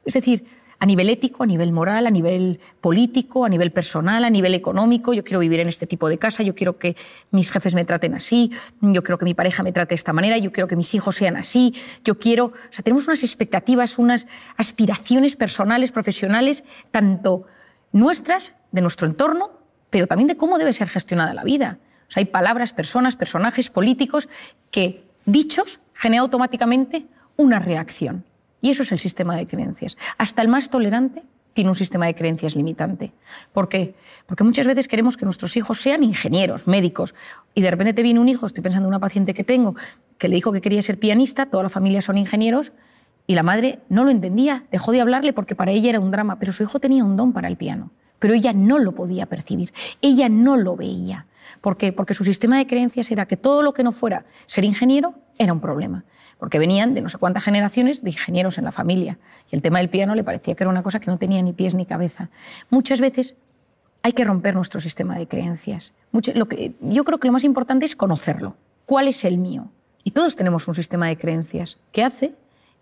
Es decir, a nivel ético, a nivel moral, a nivel político, a nivel personal, a nivel económico. Yo quiero vivir en este tipo de casa, yo quiero que mis jefes me traten así, yo quiero que mi pareja me trate de esta manera, yo quiero que mis hijos sean así, yo quiero... O sea, tenemos unas expectativas, unas aspiraciones personales, profesionales, tanto nuestras, de nuestro entorno, pero también de cómo debe ser gestionada la vida. O sea, hay palabras, personas, personajes, políticos que, dichos, generan automáticamente una reacción. Y eso es el sistema de creencias. Hasta el más tolerante tiene un sistema de creencias limitante. ¿Por qué? Porque muchas veces queremos que nuestros hijos sean ingenieros, médicos, y de repente te viene un hijo, estoy pensando en una paciente que tengo, que le dijo que quería ser pianista, toda la familia son ingenieros, y la madre no lo entendía, dejó de hablarle porque para ella era un drama, pero su hijo tenía un don para el piano, pero ella no lo podía percibir, ella no lo veía. ¿Por qué? Porque su sistema de creencias era que todo lo que no fuera ser ingeniero era un problema porque venían de no sé cuántas generaciones de ingenieros en la familia. Y el tema del piano le parecía que era una cosa que no tenía ni pies ni cabeza. Muchas veces hay que romper nuestro sistema de creencias. lo que, yo creo que lo más importante es conocerlo. ¿Cuál es el mío? Y todos tenemos un sistema de creencias que hace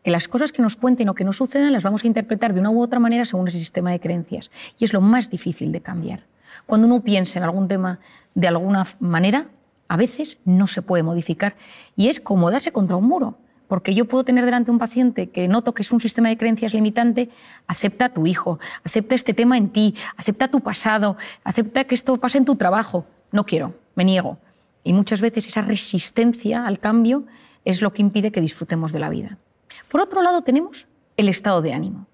que las cosas que nos cuenten o que nos sucedan las vamos a interpretar de una u otra manera según ese sistema de creencias. Y es lo más difícil de cambiar. Cuando uno piensa en algún tema de alguna manera, a veces no se puede modificar. Y es como darse contra un muro porque yo puedo tener delante un paciente que noto que es un sistema de creencias limitante, acepta a tu hijo, acepta este tema en ti, acepta tu pasado, acepta que esto pase en tu trabajo. No quiero, me niego. Y muchas veces esa resistencia al cambio es lo que impide que disfrutemos de la vida. Por otro lado, tenemos el estado de ánimo.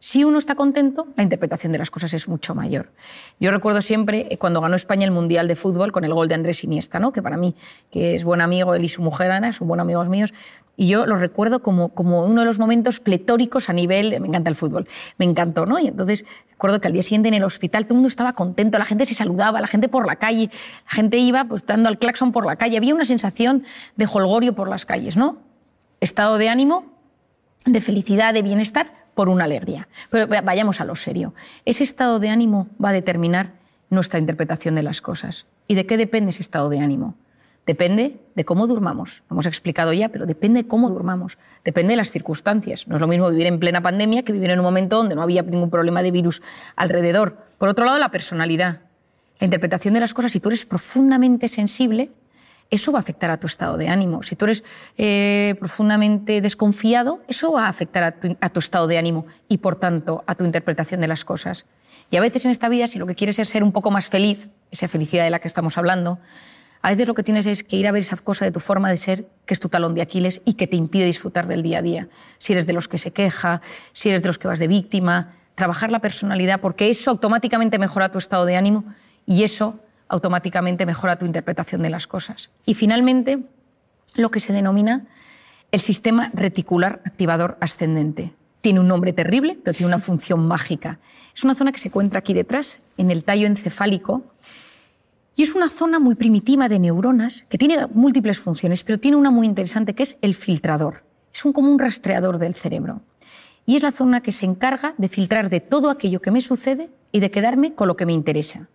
Si uno está contento, la interpretación de las cosas es mucho mayor. Yo recuerdo siempre eh, cuando ganó España el Mundial de Fútbol con el gol de Andrés Iniesta, ¿no? que para mí, que es buen amigo él y su mujer Ana, son buenos amigos míos, y yo lo recuerdo como, uno de los momentos pletóricos a nivel, eh, me encanta el fútbol, me encantó, ¿no? Y entonces recuerdo que al día siguiente en el hospital todo el mundo estaba contento, la gente se saludaba, la gente por la calle, la gente iba pues, dando al claxon por la calle, había una sensación de jolgorio por las calles, ¿no? Estado de ánimo, de felicidad, de bienestar, por una alegría. Pero vayamos a lo serio. Ese estado de ánimo va a determinar nuestra interpretación de las cosas. ¿Y de qué depende ese estado de ánimo? Depende de cómo durmamos. Lo hemos explicado ya, pero depende de cómo durmamos. Depende de las circunstancias. No es lo mismo vivir en plena pandemia que vivir en un momento donde no había ningún problema de virus alrededor. Por otro lado, la personalidad. La interpretación de las cosas, si tú eres profundamente sensible, eso va a afectar a tu estado de ánimo. Si tú eres eh, profundamente desconfiado, eso va a afectar a tu, a tu, estado de ánimo y, por tanto, a tu interpretación de las cosas. Y a veces en esta vida, si lo que quieres es ser un poco más feliz, esa felicidad de la que estamos hablando, a veces lo que tienes es que ir a ver esa cosa de tu forma de ser, que es tu talón de Aquiles y que te impide disfrutar del día a día. Si eres de los que se queja, si eres de los que vas de víctima, trabajar la personalidad, porque eso automáticamente mejora tu estado de ánimo y eso automáticamente mejora tu interpretación de las cosas. Y finalmente, lo que se denomina el sistema reticular activador ascendente. Tiene un nombre terrible, pero tiene una función mágica. Es una zona que se encuentra aquí detrás, en el tallo encefálico, y es una zona muy primitiva de neuronas que tiene múltiples funciones, pero tiene una muy interesante que es el filtrador. Es un, como un rastreador del cerebro. Y es la zona que se encarga de filtrar de todo aquello que me sucede y de quedarme con lo que me interesa.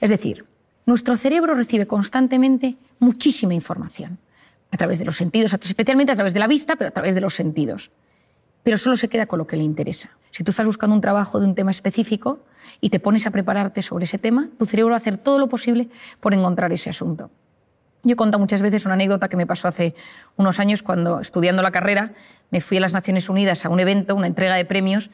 Es decir, nuestro cerebro recibe constantemente muchísima información, a través de los sentidos, especialmente a través de la vista, pero a través de los sentidos. Pero solo se queda con lo que le interesa. Si tú estás buscando un trabajo de un tema específico y te pones a prepararte sobre ese tema, tu cerebro va a hacer todo lo posible por encontrar ese asunto. Yo he muchas veces una anécdota que me pasó hace unos años cuando, estudiando la carrera, me fui a las Naciones Unidas a un evento, una entrega de premios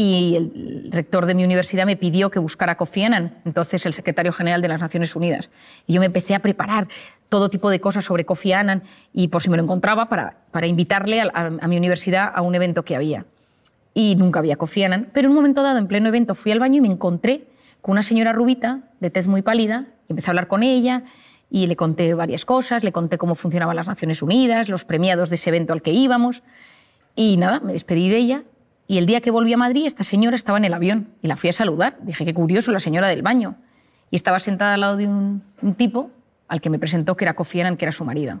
y el rector de mi universidad me pidió que buscara a Kofi Annan, entonces el secretario general de las Naciones Unidas. Y yo me empecé a preparar todo tipo de cosas sobre Kofi Annan y por si me lo encontraba para, invitarle a, a mi universidad a un evento que había. Y nunca había Kofi Annan, pero en un momento dado, en pleno evento, fui al baño y me encontré con una señora rubita, de tez muy pálida, y empecé a hablar con ella y le conté varias cosas, le conté cómo funcionaban las Naciones Unidas, los premiados de ese evento al que íbamos. Y nada, me despedí de ella y el día que volví a Madrid, esta señora estaba en el avión y la fui a saludar. Dije, qué curioso, la señora del baño. Y estaba sentada al lado de un, tipo al que me presentó que era Kofi Annan, que era su marido.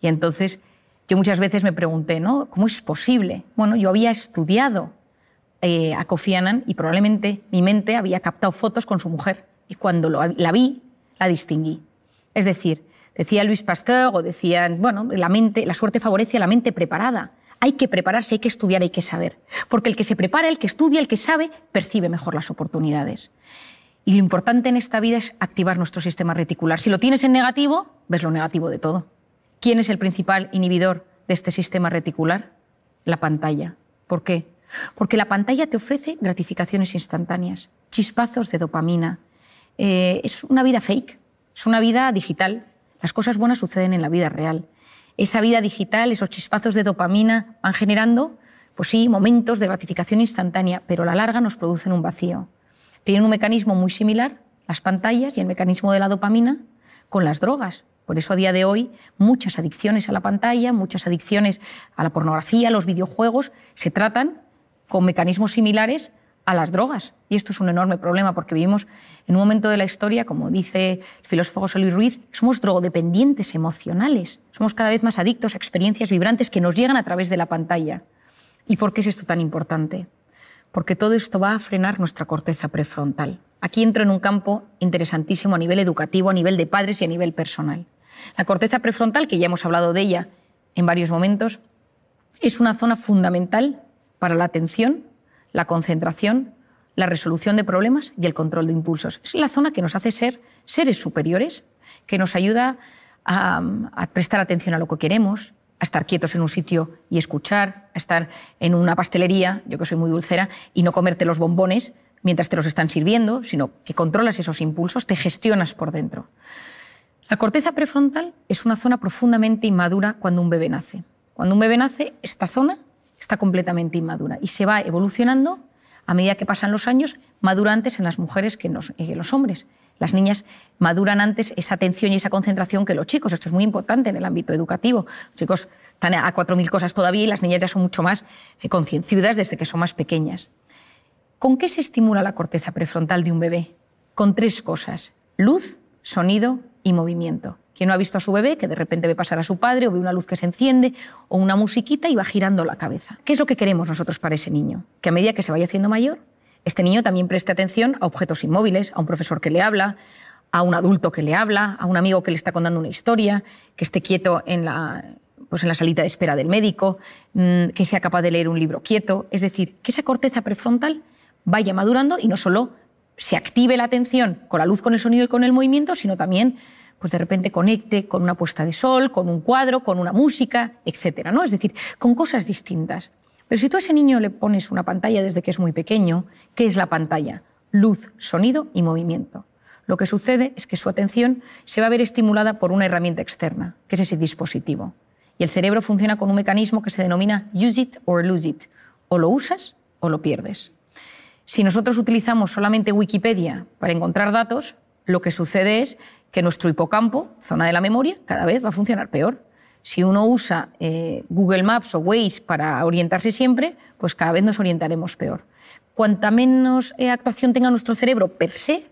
Y entonces yo muchas veces me pregunté, ¿no? ¿Cómo es posible? Bueno, yo había estudiado eh, a Kofi Annan y probablemente mi mente había captado fotos con su mujer. Y cuando la vi, la distinguí. Es decir, decía Luis Pasteur o decían, bueno, la mente, la suerte favorece a la mente preparada hay que prepararse, hay que estudiar, hay que saber. Porque el que se prepara, el que estudia, el que sabe, percibe mejor las oportunidades. Y lo importante en esta vida es activar nuestro sistema reticular. Si lo tienes en negativo, ves lo negativo de todo. ¿Quién es el principal inhibidor de este sistema reticular? La pantalla. ¿Por qué? Porque la pantalla te ofrece gratificaciones instantáneas, chispazos de dopamina. Eh, es una vida fake, es una vida digital. Las cosas buenas suceden en la vida real esa vida digital, esos chispazos de dopamina van generando, pues sí, momentos de gratificación instantánea, pero a la larga nos producen un vacío. Tienen un mecanismo muy similar, las pantallas y el mecanismo de la dopamina, con las drogas. Por eso a día de hoy muchas adicciones a la pantalla, muchas adicciones a la pornografía, a los videojuegos, se tratan con mecanismos similares a las drogas. Y esto es un enorme problema porque vivimos en un momento de la historia, como dice el filósofo José Luis Ruiz, somos drogodependientes emocionales. Somos cada vez más adictos a experiencias vibrantes que nos llegan a través de la pantalla. ¿Y por qué es esto tan importante? Porque todo esto va a frenar nuestra corteza prefrontal. Aquí entro en un campo interesantísimo a nivel educativo, a nivel de padres y a nivel personal. La corteza prefrontal, que ya hemos hablado de ella en varios momentos, es una zona fundamental para la atención la concentración, la resolución de problemas y el control de impulsos. Es la zona que nos hace ser seres superiores, que nos ayuda a, prestar atención a lo que queremos, a estar quietos en un sitio y escuchar, a estar en una pastelería, yo que soy muy dulcera, y no comerte los bombones mientras te los están sirviendo, sino que controlas esos impulsos, te gestionas por dentro. La corteza prefrontal es una zona profundamente inmadura cuando un bebé nace. Cuando un bebé nace, esta zona está completamente inmadura y se va evolucionando a medida que pasan los años, madura antes en las mujeres que en eh, los, hombres. Las niñas maduran antes esa atención y esa concentración que los chicos. Esto es muy importante en el ámbito educativo. Los chicos están a 4.000 cosas todavía y las niñas ya son mucho más eh, concienciudas desde que son más pequeñas. ¿Con qué se estimula la corteza prefrontal de un bebé? Con tres cosas. Luz, sonido y movimiento que no ha visto a su bebé, que de repente ve pasar a su padre o ve una luz que se enciende o una musiquita y va girando la cabeza. ¿Qué es lo que queremos nosotros para ese niño? Que a medida que se vaya haciendo mayor, este niño también preste atención a objetos inmóviles, a un profesor que le habla, a un adulto que le habla, a un amigo que le está contando una historia, que esté quieto en la, pues en la salita de espera del médico, mm, que sea capaz de leer un libro quieto. Es decir, que esa corteza prefrontal vaya madurando y no solo se active la atención con la luz, con el sonido y con el movimiento, sino también pues de repente conecte con una puesta de sol, con un cuadro, con una música, etcétera, ¿no? Es decir, con cosas distintas. Pero si tú a ese niño le pones una pantalla desde que es muy pequeño, ¿qué es la pantalla? Luz, sonido y movimiento. Lo que sucede es que su atención se va a ver estimulada por una herramienta externa, que es ese dispositivo. Y el cerebro funciona con un mecanismo que se denomina use it or lose it. O lo usas o lo pierdes. Si nosotros utilizamos solamente Wikipedia para encontrar datos, lo que sucede es que nuestro hipocampo, zona de la memoria, cada vez va a funcionar peor. Si uno usa eh, Google Maps o Waze para orientarse siempre, pues cada vez nos orientaremos peor. Cuanta menos eh, actuación tenga nuestro cerebro per se,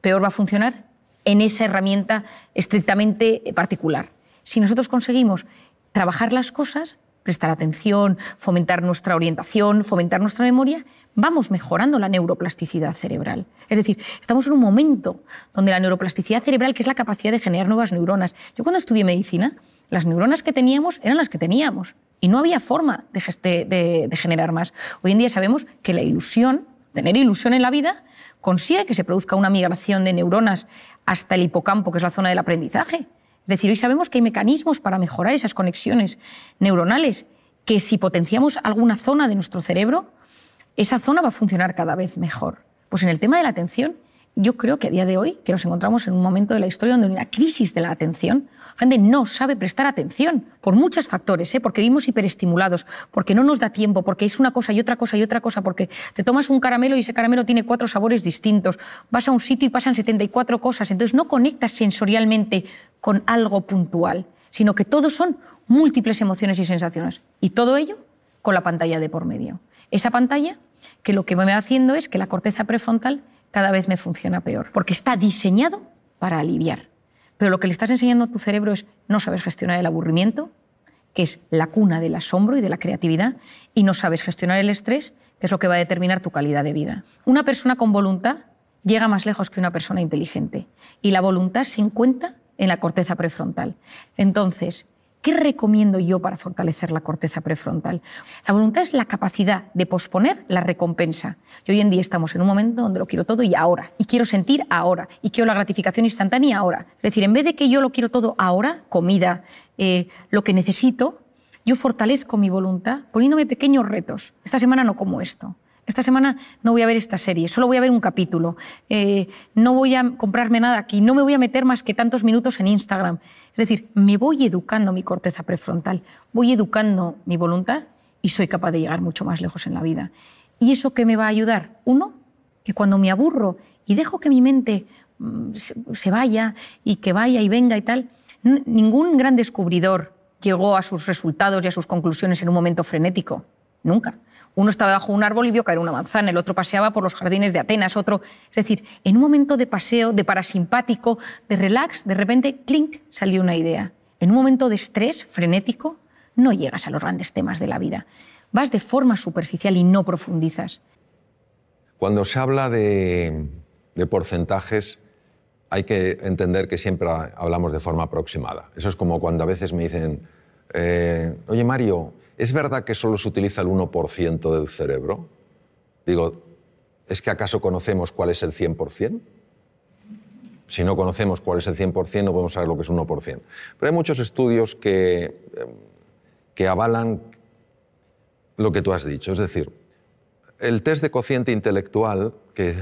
peor va a funcionar en esa herramienta estrictamente eh, particular. Si nosotros conseguimos trabajar las cosas prestar atención, fomentar nuestra orientación, fomentar nuestra memoria, vamos mejorando la neuroplasticidad cerebral. Es decir, estamos en un momento donde la neuroplasticidad cerebral, que es la capacidad de generar nuevas neuronas, yo cuando estudié medicina, las neuronas que teníamos eran las que teníamos y no había forma de, generar más. Hoy en día sabemos que la ilusión, tener ilusión en la vida, consigue que se produzca una migración de neuronas hasta el hipocampo, que es la zona del aprendizaje. Es decir, hoy sabemos que hay mecanismos para mejorar esas conexiones neuronales, que si potenciamos alguna zona de nuestro cerebro, esa zona va a funcionar cada vez mejor. Pues en el tema de la atención yo creo que a día de hoy que nos encontramos en un momento de la historia donde una crisis de la atención. La gente no sabe prestar atención por muchos factores, ¿eh? porque vivimos hiperestimulados, porque no nos da tiempo, porque es una cosa y otra cosa y otra cosa, porque te tomas un caramelo y ese caramelo tiene cuatro sabores distintos, vas a un sitio y pasan 74 cosas, entonces no conectas sensorialmente con algo puntual, sino que todo son múltiples emociones y sensaciones. Y todo ello con la pantalla de por medio. Esa pantalla que lo que me va haciendo es que la corteza prefrontal cada vez me funciona peor, porque está diseñado para aliviar. Pero lo que le estás enseñando a tu cerebro es no sabes gestionar el aburrimiento, que es la cuna del asombro y de la creatividad, y no sabes gestionar el estrés, que es lo que va a determinar tu calidad de vida. Una persona con voluntad llega más lejos que una persona inteligente, y la voluntad se encuentra en la corteza prefrontal. Entonces, ¿Qué recomiendo yo para fortalecer la corteza prefrontal? La voluntad es la capacidad de posponer la recompensa. hoy en día estamos en un momento donde lo quiero todo y ahora, y quiero sentir ahora, y quiero la gratificación instantánea ahora. Es decir, en vez de que yo lo quiero todo ahora, comida, eh, lo que necesito, yo fortalezco mi voluntad poniéndome pequeños retos. Esta semana no como esto esta semana no voy a ver esta serie, solo voy a ver un capítulo, eh, no voy a comprarme nada aquí, no me voy a meter más que tantos minutos en Instagram. Es decir, me voy educando mi corteza prefrontal, voy educando mi voluntad y soy capaz de llegar mucho más lejos en la vida. ¿Y eso qué me va a ayudar? Uno, que cuando me aburro y dejo que mi mente mm, se vaya y que vaya y venga y tal, ningún gran descubridor llegó a sus resultados y a sus conclusiones en un momento frenético, nunca. Uno estaba bajo un árbol y vio caer una manzana, el otro paseaba por los jardines de Atenas, otro... Es decir, en un momento de paseo, de parasimpático, de relax, de repente, clink, salió una idea. En un momento de estrés frenético, no llegas a los grandes temas de la vida. Vas de forma superficial y no profundizas. Cuando se habla de, porcentajes, hay que entender que siempre hablamos de forma aproximada. Eso es como cuando a veces me dicen, eh, oye Mario, ¿es verdad que solo se utiliza el 1% del cerebro? Digo, ¿es que acaso conocemos cuál es el 100%? Si no conocemos cuál es el 100%, no podemos saber lo que es 1%. Pero hay muchos estudios que, em, que avalan lo que tú has dicho. Es decir, el test de cociente intelectual, que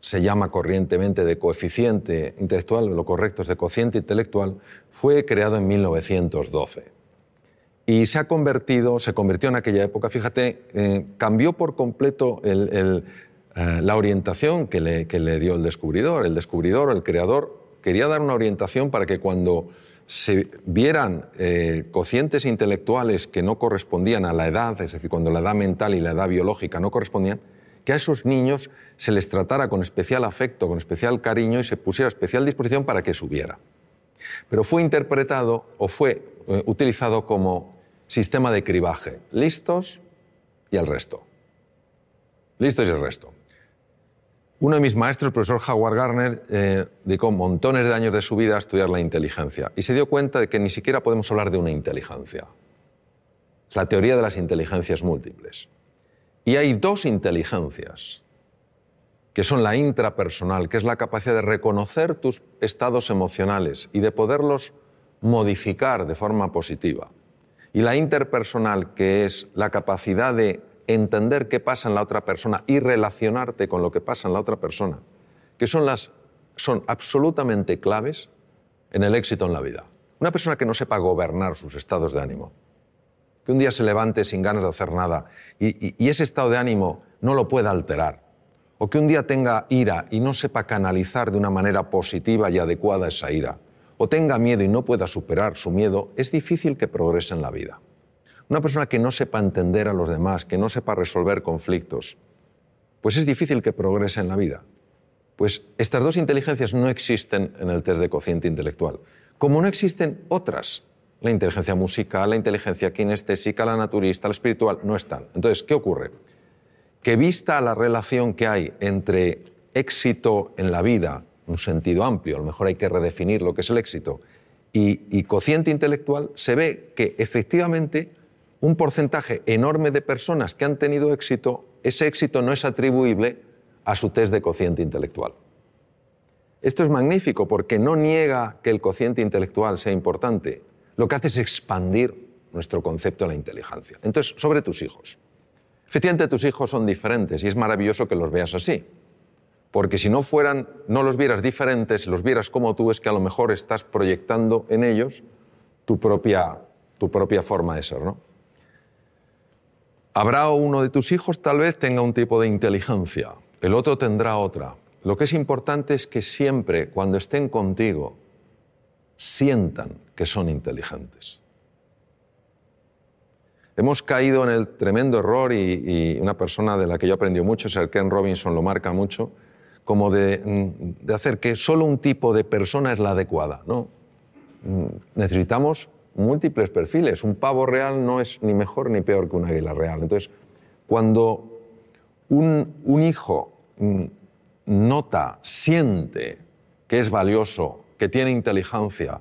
se llama corrientemente de coeficiente intelectual, lo correcto es de cociente intelectual, fue creado en 1912 y se ha convertido, se convirtió en aquella época, fíjate, eh, cambió por completo eh, la orientación que le, dio el descubridor. El descubridor, el creador, quería dar una orientación para que cuando se vieran eh, cocientes intelectuales que no correspondían a la edad, es decir, cuando la edad mental y la edad biológica no correspondían, que a esos niños se les tratara con especial afecto, con especial cariño y se pusiera especial disposición para que subiera. Pero fue interpretado o fue eh, utilizado como sistema de cribaje. Listos y el resto. Listos y el resto. Uno de mis maestros, el profesor Howard Garner, eh, dedicó montones de años de su vida a estudiar la inteligencia y se dio cuenta de que ni siquiera podemos hablar de una inteligencia. Es la teoría de las inteligencias múltiples. Y hay dos inteligencias, que son la intrapersonal, que es la capacidad de reconocer tus estados emocionales y de poderlos modificar de forma positiva. Y la interpersonal, que es la capacidad de entender qué pasa en la otra persona y relacionarte con lo que pasa en la otra persona, que son, las, son absolutamente claves en el éxito en la vida. Una persona que no sepa gobernar sus estados de ánimo, que un día se levante sin ganas de hacer nada y, y ese estado de ánimo no lo pueda alterar, o que un día tenga ira y no sepa canalizar de una manera positiva y adecuada esa ira, o tenga miedo y no pueda superar su miedo, es difícil que progrese en la vida. Una persona que no sepa entender a los demás, que no sepa resolver conflictos, pues es difícil que progrese en la vida. Pues estas dos inteligencias no existen en el test de cociente intelectual, como no existen otras. La inteligencia musical, la inteligencia kinestésica, la naturista, la espiritual, no están. Entonces, ¿qué ocurre? Que vista la relación que hay entre éxito en la vida un sentido amplio, a lo mejor hay que redefinir lo que es el éxito. Y, y cociente intelectual, se ve que efectivamente un porcentaje enorme de personas que han tenido éxito, ese éxito no es atribuible a su test de cociente intelectual. Esto es magnífico porque no niega que el cociente intelectual sea importante. Lo que hace es expandir nuestro concepto de la inteligencia. Entonces, sobre tus hijos. Efectivamente, tus hijos son diferentes y es maravilloso que los veas así porque si no fueran, no los vieras diferentes, los vieras como tú, es que a lo mejor estás proyectando en ellos tu propia, tu propia forma de ser, ¿no? Habrá uno de tus hijos tal vez tenga un tipo de inteligencia, el otro tendrá otra. Lo que es importante es que siempre, cuando estén contigo, sientan que son inteligentes. Hemos caído en el tremendo error y, y una persona de la que yo aprendí mucho, es el Ken Robinson, lo marca mucho, como mm, de, hacer que solo un tipo de persona es la adecuada. ¿no? Mm, necesitamos múltiples perfiles. Un pavo real no es ni mejor ni peor que un águila real. Entonces, cuando un, un hijo mm, nota, siente que es valioso, que tiene inteligencia,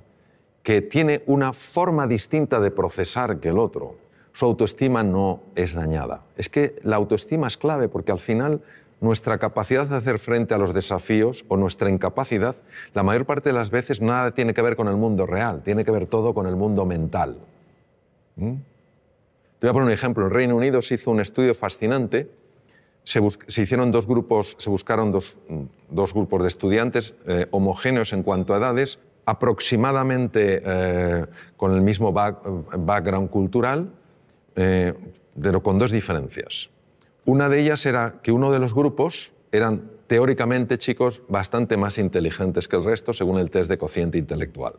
que tiene una forma distinta de procesar que el otro, su autoestima no es dañada. Es que la autoestima es clave porque al final nuestra capacidad de hacer frente a los desafíos o nuestra incapacidad, la mayor parte de las veces nada tiene que ver con el mundo real, tiene que ver todo con el mundo mental. ¿Mm? Te voy a poner un ejemplo. En Reino Unido se hizo un estudio fascinante. Se, hicieron dos grupos, se buscaron dos, mm, grupos de estudiantes eh, homogéneos en cuanto a edades, aproximadamente eh, con el mismo background cultural, eh, pero con dos diferencias. Una de ellas era que uno de los grupos eran teóricamente chicos bastante más inteligentes que el resto según el test de cociente intelectual.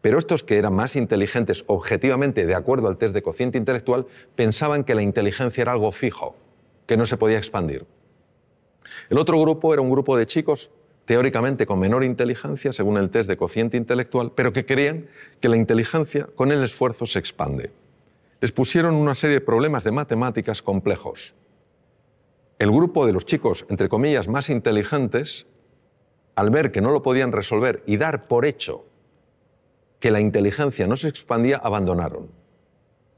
Pero estos que eran más inteligentes objetivamente de acuerdo al test de cociente intelectual pensaban que la inteligencia era algo fijo, que no se podía expandir. El otro grupo era un grupo de chicos teóricamente con menor inteligencia según el test de cociente intelectual, pero que creían que la inteligencia con el esfuerzo se expande. Les pusieron una serie de problemas de matemáticas complejos el grupo de los chicos, entre comillas, más inteligentes, al ver que no lo podían resolver y dar por hecho que la inteligencia no se expandía, abandonaron.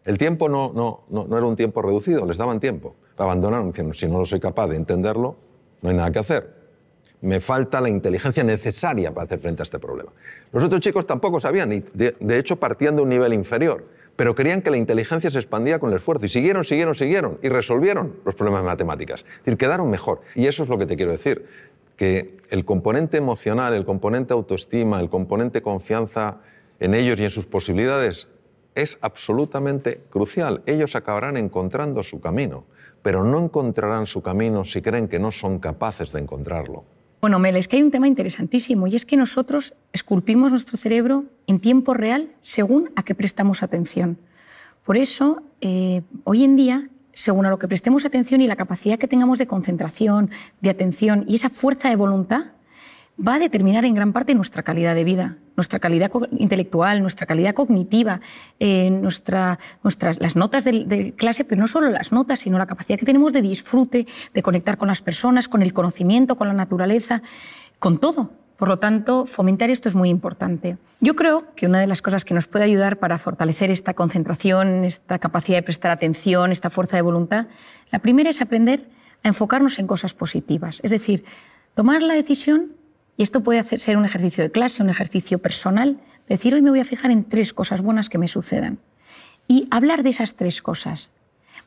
El tiempo no, no era un tiempo reducido, les daban tiempo. Abandonaron, diciendo, si no lo soy capaz de entenderlo, no hay nada que hacer me falta la inteligencia necesaria para hacer frente a este problema. Los otros chicos tampoco sabían, y de, hecho partían de un nivel inferior, pero creían que la inteligencia se expandía con el esfuerzo y siguieron, siguieron, siguieron y resolvieron los problemas de matemáticas. Es decir, quedaron mejor. Y eso es lo que te quiero decir, que el componente emocional, el componente autoestima, el componente confianza en ellos y en sus posibilidades es absolutamente crucial. Ellos acabarán encontrando su camino, pero no encontrarán su camino si creen que no son capaces de encontrarlo. Bueno, Mel, que hay un tema interesantísimo y es que nosotros esculpimos nuestro cerebro en tiempo real según a qué prestamos atención. Por eso, eh, hoy en día, según a lo que prestemos atención y la capacidad que tengamos de concentración, de atención y esa fuerza de voluntad, va a determinar en gran parte nuestra calidad de vida, nuestra calidad intelectual, nuestra calidad cognitiva, eh, nuestra, nuestras, las notas de, de, clase, pero no solo las notas, sino la capacidad que tenemos de disfrute, de conectar con las personas, con el conocimiento, con la naturaleza, con todo. Por lo tanto, fomentar esto es muy importante. Yo creo que una de las cosas que nos puede ayudar para fortalecer esta concentración, esta capacidad de prestar atención, esta fuerza de voluntad, la primera es aprender a enfocarnos en cosas positivas, es decir, tomar la decisión y esto puede ser un ejercicio de clase, un ejercicio personal. Decir, hoy me voy a fijar en tres cosas buenas que me sucedan. Y hablar de esas tres cosas.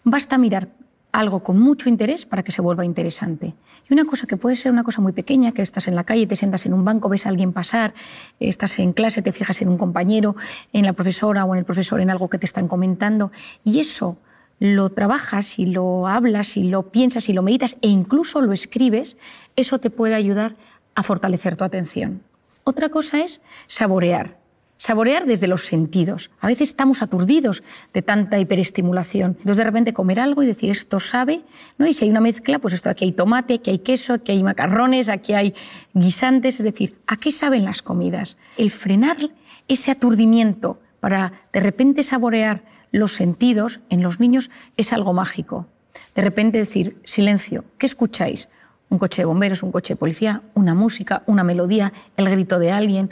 Basta mirar algo con mucho interés para que se vuelva interesante. Y una cosa que puede ser una cosa muy pequeña, que estás en la calle, te sientas en un banco, ves a alguien pasar, estás en clase, te fijas en un compañero, en la profesora o en el profesor, en algo que te están comentando. Y eso lo trabajas y lo hablas y lo piensas y lo meditas e incluso lo escribes, eso te puede ayudar a fortalecer tu atención. Otra cosa es saborear. Saborear desde los sentidos. A veces estamos aturdidos de tanta hiperestimulación. Entonces de repente comer algo y decir esto sabe, ¿no? Y si hay una mezcla, pues esto aquí hay tomate, aquí hay queso, aquí hay macarrones, aquí hay guisantes, es decir, ¿a qué saben las comidas? El frenar ese aturdimiento para de repente saborear los sentidos en los niños es algo mágico. De repente decir, silencio, ¿qué escucháis? un coche de bomberos, un coche de policía, una música, una melodía, el grito de alguien.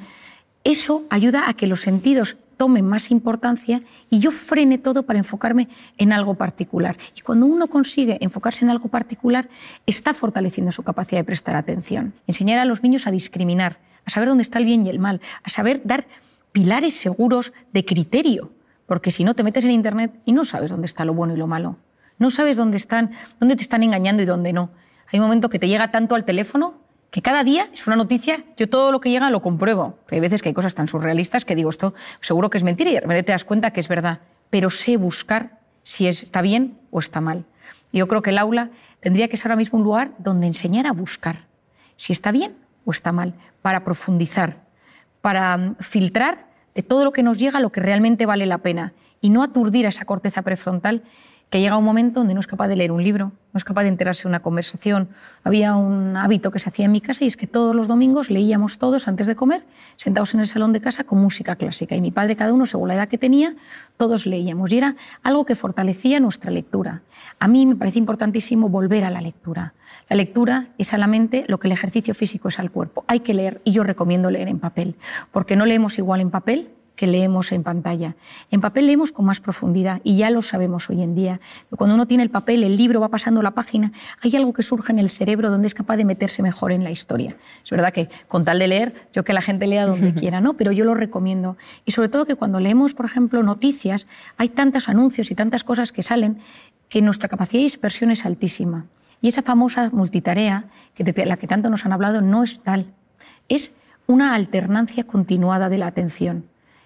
Eso ayuda a que los sentidos tomen más importancia y yo frene todo para enfocarme en algo particular. Y cuando uno consigue enfocarse en algo particular, está fortaleciendo su capacidad de prestar atención. Enseñar a los niños a discriminar, a saber dónde está el bien y el mal, a saber dar pilares seguros de criterio, porque si no te metes en Internet y no sabes dónde está lo bueno y lo malo, no sabes dónde, están, dónde te están engañando y dónde no. Hay momentos que te llega tanto al teléfono que cada día es una noticia, yo todo lo que llega lo compruebo. Hay veces que hay cosas tan surrealistas que digo, esto seguro que es mentira y de te das cuenta que es verdad, pero sé buscar si está bien o está mal. Yo creo que el aula tendría que ser ahora mismo un lugar donde enseñar a buscar si está bien o está mal, para profundizar, para mm, filtrar de todo lo que nos llega lo que realmente vale la pena y no aturdir a esa corteza prefrontal que llega un momento donde no es capaz de leer un libro, no es capaz de enterarse de una conversación. Había un hábito que se hacía en mi casa y es que todos los domingos leíamos todos antes de comer, sentados en el salón de casa con música clásica. Y mi padre, cada uno, según la edad que tenía, todos leíamos. Y era algo que fortalecía nuestra lectura. A mí me parece importantísimo volver a la lectura. La lectura es a la mente lo que el ejercicio físico es al cuerpo. Hay que leer y yo recomiendo leer en papel, porque no leemos igual en papel que leemos en pantalla. En papel leemos con más profundidad y ya lo sabemos hoy en día. Cuando uno tiene el papel, el libro, va pasando la página, hay algo que surge en el cerebro donde es capaz de meterse mejor en la historia. Es verdad que con tal de leer, yo que la gente lea donde quiera, ¿no? Pero yo lo recomiendo. Y sobre todo que cuando leemos, por ejemplo, noticias, hay tantos anuncios y tantas cosas que salen que nuestra capacidad de dispersión es altísima. Y esa famosa multitarea, que de la que tanto nos han hablado, no es tal. Es una alternancia continuada de la atención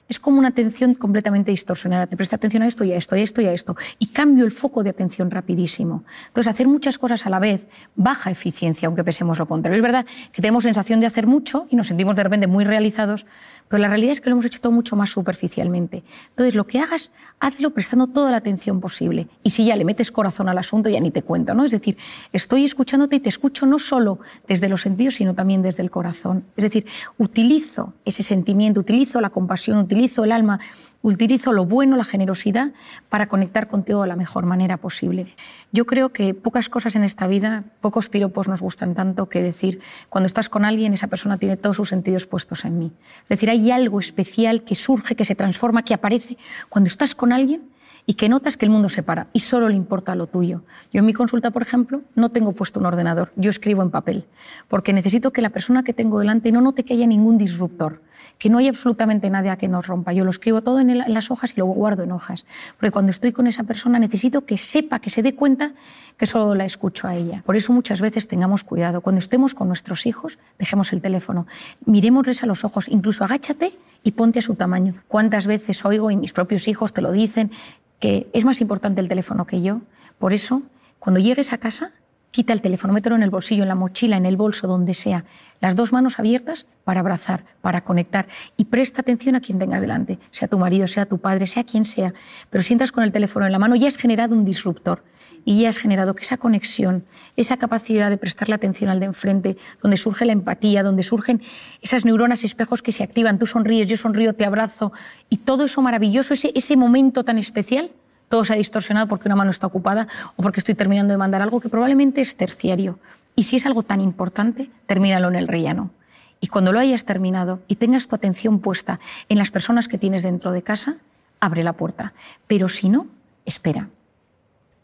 es como una atención completamente distorsionada. Te presta atención a esto y a esto, y a esto y a esto. Y cambio el foco de atención rapidísimo. Entonces, hacer muchas cosas a la vez, baja eficiencia, aunque pensemos lo contrario. Es verdad que tenemos sensación de hacer mucho y nos sentimos de repente muy realizados, pero la realidad es que lo hemos hecho todo mucho más superficialmente. Entonces, lo que hagas, hazlo prestando toda la atención posible. Y si ya le metes corazón al asunto, ya ni te cuento, ¿no? Es decir, estoy escuchándote y te escucho no solo desde los sentidos, sino también desde el corazón. Es decir, utilizo ese sentimiento, utilizo la compasión, utilizo utilizo el alma, utilizo lo bueno, la generosidad, para conectar contigo de la mejor manera posible. Yo creo que pocas cosas en esta vida, pocos piropos nos gustan tanto que decir, cuando estás con alguien, esa persona tiene todos sus sentidos puestos en mí. Es decir, hay algo especial que surge, que se transforma, que aparece cuando estás con alguien y que notas que el mundo se para y solo le importa lo tuyo. Yo en mi consulta, por ejemplo, no tengo puesto un ordenador, yo escribo en papel, porque necesito que la persona que tengo delante no note que haya ningún disruptor que no hay absolutamente nadie a que nos rompa. Yo lo escribo todo en, las hojas y lo guardo en hojas, porque cuando estoy con esa persona necesito que sepa, que se dé cuenta que solo la escucho a ella. Por eso muchas veces tengamos cuidado. Cuando estemos con nuestros hijos, dejemos el teléfono, miremosles a los ojos, incluso agáchate y ponte a su tamaño. ¿Cuántas veces oigo, y mis propios hijos te lo dicen, que es más importante el teléfono que yo? Por eso, cuando llegues a casa, quita el telefonómetro en el bolsillo, en la mochila, en el bolso, donde sea. Las dos manos abiertas para abrazar, para conectar. Y presta atención a quien tengas delante, sea tu marido, sea tu padre, sea quien sea. Pero si entras con el teléfono en la mano, ya has generado un disruptor y ya has generado que esa conexión, esa capacidad de prestarle atención al de enfrente, donde surge la empatía, donde surgen esas neuronas espejos que se activan, tú sonríes, yo sonrío, te abrazo, y todo eso maravilloso, ese momento tan especial, todo se ha distorsionado porque una mano está ocupada o porque estoy terminando de mandar algo que probablemente es terciario. Y si es algo tan importante, termínalo en el rellano. Y cuando lo hayas terminado y tengas tu atención puesta en las personas que tienes dentro de casa, abre la puerta. Pero si no, espera.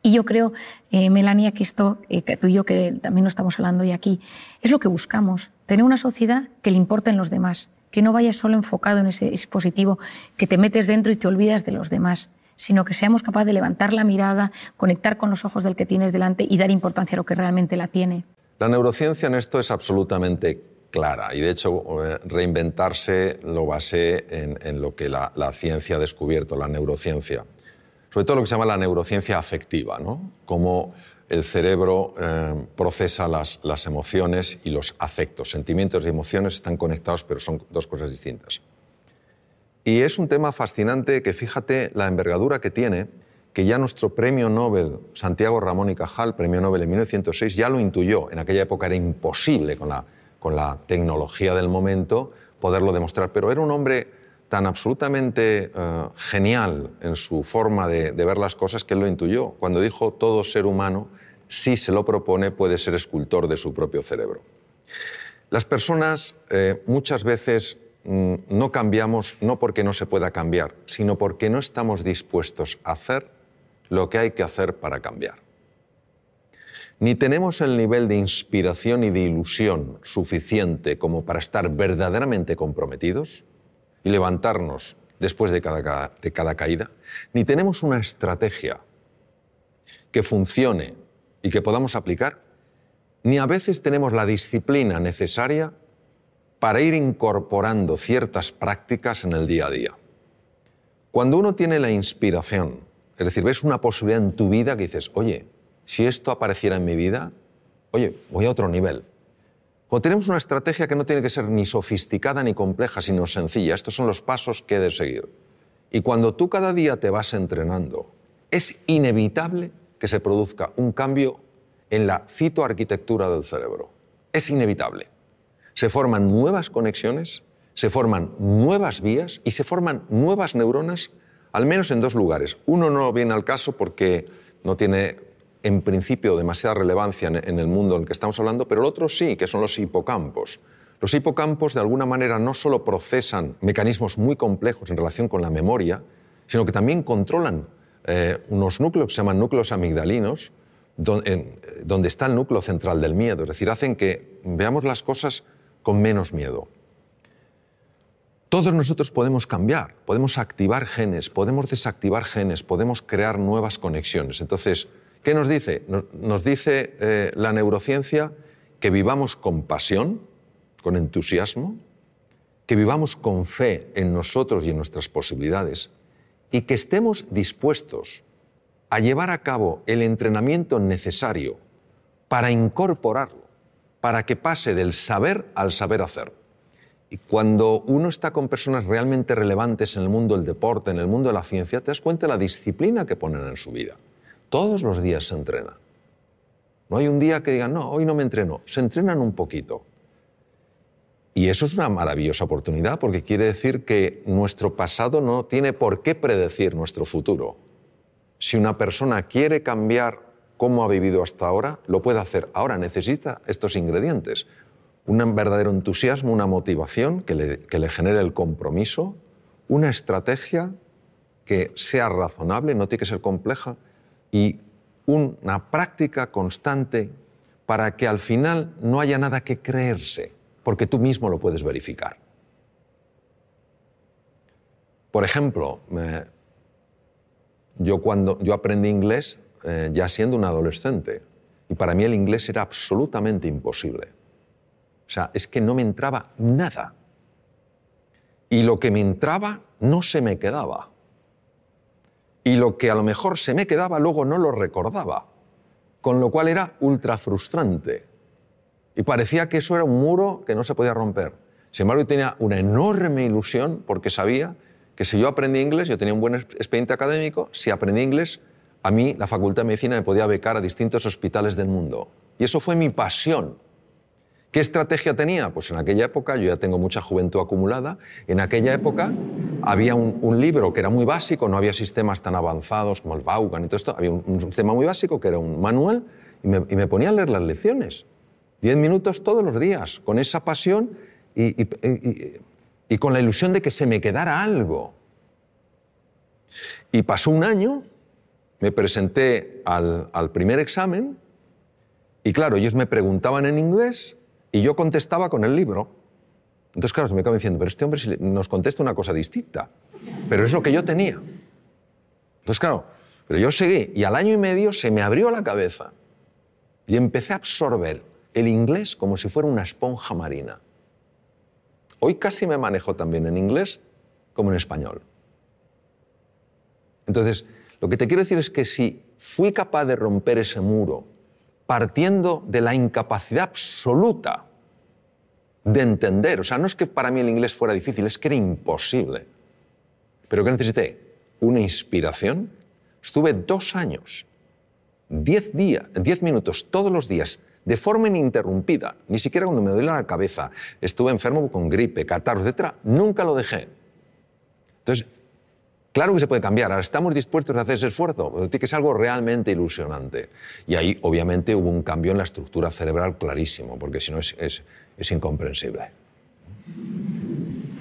Y yo creo, eh, Melania, que esto, eh, tú y yo que también lo estamos hablando hoy aquí, es lo que buscamos, tener una sociedad que le importen los demás, que no vaya solo enfocado en ese dispositivo, que te metes dentro y te olvidas de los demás sino que seamos capaces de levantar la mirada, conectar con los ojos del que tienes delante y dar importancia a lo que realmente la tiene. La neurociencia en esto es absolutamente clara y de hecho eh, reinventarse lo basé en, lo que la, ciencia ha descubierto, la neurociencia. Sobre todo lo que se llama la neurociencia afectiva, ¿no? Cómo el cerebro eh, procesa las emociones y los afectos. Sentimientos y emociones están conectados, pero son dos cosas distintas. Y es un tema fascinante que fíjate la envergadura que tiene, que ya nuestro premio Nobel, Santiago Ramón y Cajal, premio Nobel en 1906, ya lo intuyó. En aquella época era imposible con la, con la tecnología del momento poderlo demostrar, pero era un hombre tan absolutamente eh, genial en su forma de, ver las cosas que lo intuyó. Cuando dijo, todo ser humano, si se lo propone, puede ser escultor de su propio cerebro. Las personas eh, muchas veces Mm, no cambiamos no porque no se pueda cambiar, sino porque no estamos dispuestos a hacer lo que hay que hacer para cambiar. Ni tenemos el nivel de inspiración y de ilusión suficiente como para estar verdaderamente comprometidos y levantarnos después de cada, de cada caída, ni tenemos una estrategia que funcione y que podamos aplicar, ni a veces tenemos la disciplina necesaria para ir incorporando ciertas prácticas en el día a día. Cuando uno tiene la inspiración, es decir, ves una posibilidad en tu vida que dices, oye, si esto apareciera en mi vida, oye, voy a otro nivel. Cuando tenemos una estrategia que no tiene que ser ni sofisticada ni compleja, sino sencilla, estos son los pasos que he de seguir. Y cuando tú cada día te vas entrenando, es inevitable que se produzca un cambio en la citoarquitectura del cerebro. Es inevitable se forman nuevas conexiones, se forman nuevas vías y se forman nuevas neuronas, al menos en dos lugares. Uno no viene al caso porque no tiene en principio demasiada relevancia en el mundo en el que estamos hablando, pero el otro sí, que son los hipocampos. Los hipocampos de alguna manera no solo procesan mecanismos muy complejos en relación con la memoria, sino que también controlan eh, unos núcleos que se llaman núcleos amigdalinos, donde, donde está el núcleo central del miedo. Es decir, hacen que veamos las cosas con menos miedo. Todos nosotros podemos cambiar, podemos activar genes, podemos desactivar genes, podemos crear nuevas conexiones. Entonces, ¿qué nos dice? Nos dice eh, la neurociencia que vivamos con pasión, con entusiasmo, que vivamos con fe en nosotros y en nuestras posibilidades y que estemos dispuestos a llevar a cabo el entrenamiento necesario para incorporarlo para que pase del saber al saber hacer. Y cuando uno está con personas realmente relevantes en el mundo del deporte, en el mundo de la ciencia, te das cuenta de la disciplina que ponen en su vida. Todos los días se entrena. No hay un día que digan, no, hoy no me entreno. Se entrenan un poquito. Y eso es una maravillosa oportunidad porque quiere decir que nuestro pasado no tiene por qué predecir nuestro futuro. Si una persona quiere cambiar cómo ha vivido hasta ahora, lo puede hacer ahora, necesita estos ingredientes. Un verdadero entusiasmo, una motivación que le, genere el compromiso, una estrategia que sea razonable, no tiene que ser compleja, y una práctica constante para que al final no haya nada que creerse, porque tú mismo lo puedes verificar. Por ejemplo, yo cuando yo aprendí inglés eh, ya siendo un adolescente. Y para mí el inglés era absolutamente imposible. O sea, es que no me entraba nada. Y lo que me entraba no se me quedaba. Y lo que a lo mejor se me quedaba luego no lo recordaba. Con lo cual era ultra frustrante. Y parecía que eso era un muro que no se podía romper. Sin embargo, yo tenía una enorme ilusión porque sabía que si yo aprendí inglés, yo tenía un buen expediente académico, si aprendí inglés a mí la Facultad de Medicina me podía becar a distintos hospitales del mundo. Y eso fue mi pasión. ¿Qué estrategia tenía? Pues en aquella época, yo ya tengo mucha juventud acumulada, en aquella época había un, libro que era muy básico, no había sistemas tan avanzados como el Vaughan y todo esto, había un, sistema muy básico que era un manual y me, ponía a leer las lecciones. Diez minutos todos los días, con esa pasión y con la ilusión de que se me quedara algo. Y pasó un año me presenté al, primer examen y claro, ellos me preguntaban en inglés y yo contestaba con el libro. Entonces, claro, se me acaba diciendo, pero este hombre nos contesta una cosa distinta, pero es lo que yo tenía. Entonces, claro, pero yo seguí y al año y medio se me abrió la cabeza y empecé a absorber el inglés como si fuera una esponja marina. Hoy casi me manejo también en inglés como en español. Entonces, lo que te quiero decir es que si fui capaz de romper ese muro partiendo de la incapacidad absoluta de entender, o sea, no es que para mí el inglés fuera difícil, es que era imposible, pero ¿qué necesité una inspiración, estuve dos años, diez, días, minutos todos los días, de forma ininterrumpida, ni siquiera cuando me doy la cabeza, estuve enfermo con gripe, catarro, etc., nunca lo dejé. Entonces, Claro que se puede cambiar, ahora estamos dispuestos a hacer ese esfuerzo, es que ser algo realmente ilusionante. Y ahí, obviamente, hubo un cambio en la estructura cerebral clarísimo, porque si no es, incomprensible.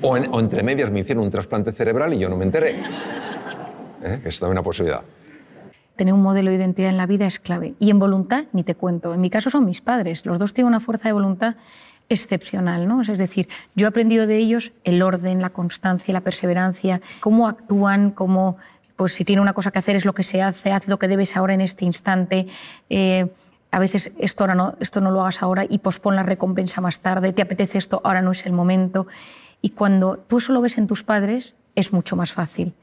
O, entre medias me hicieron un trasplante cerebral y yo no me enteré. ¿Eh? Es también una posibilidad. Tener un modelo de identidad en la vida es clave. Y en voluntad, ni te cuento. En mi caso son mis padres. Los dos tienen una fuerza de voluntad excepcional. ¿no? Es decir, yo he aprendido de ellos el orden, la constancia, la perseverancia, cómo actúan, como, pues si tiene una cosa que hacer es lo que se hace, haz lo que debes ahora en este instante. Eh, a veces esto, no, esto no lo hagas ahora y pospon la recompensa más tarde, te apetece esto, ahora no es el momento. Y cuando tú eso lo ves en tus padres, es mucho más fácil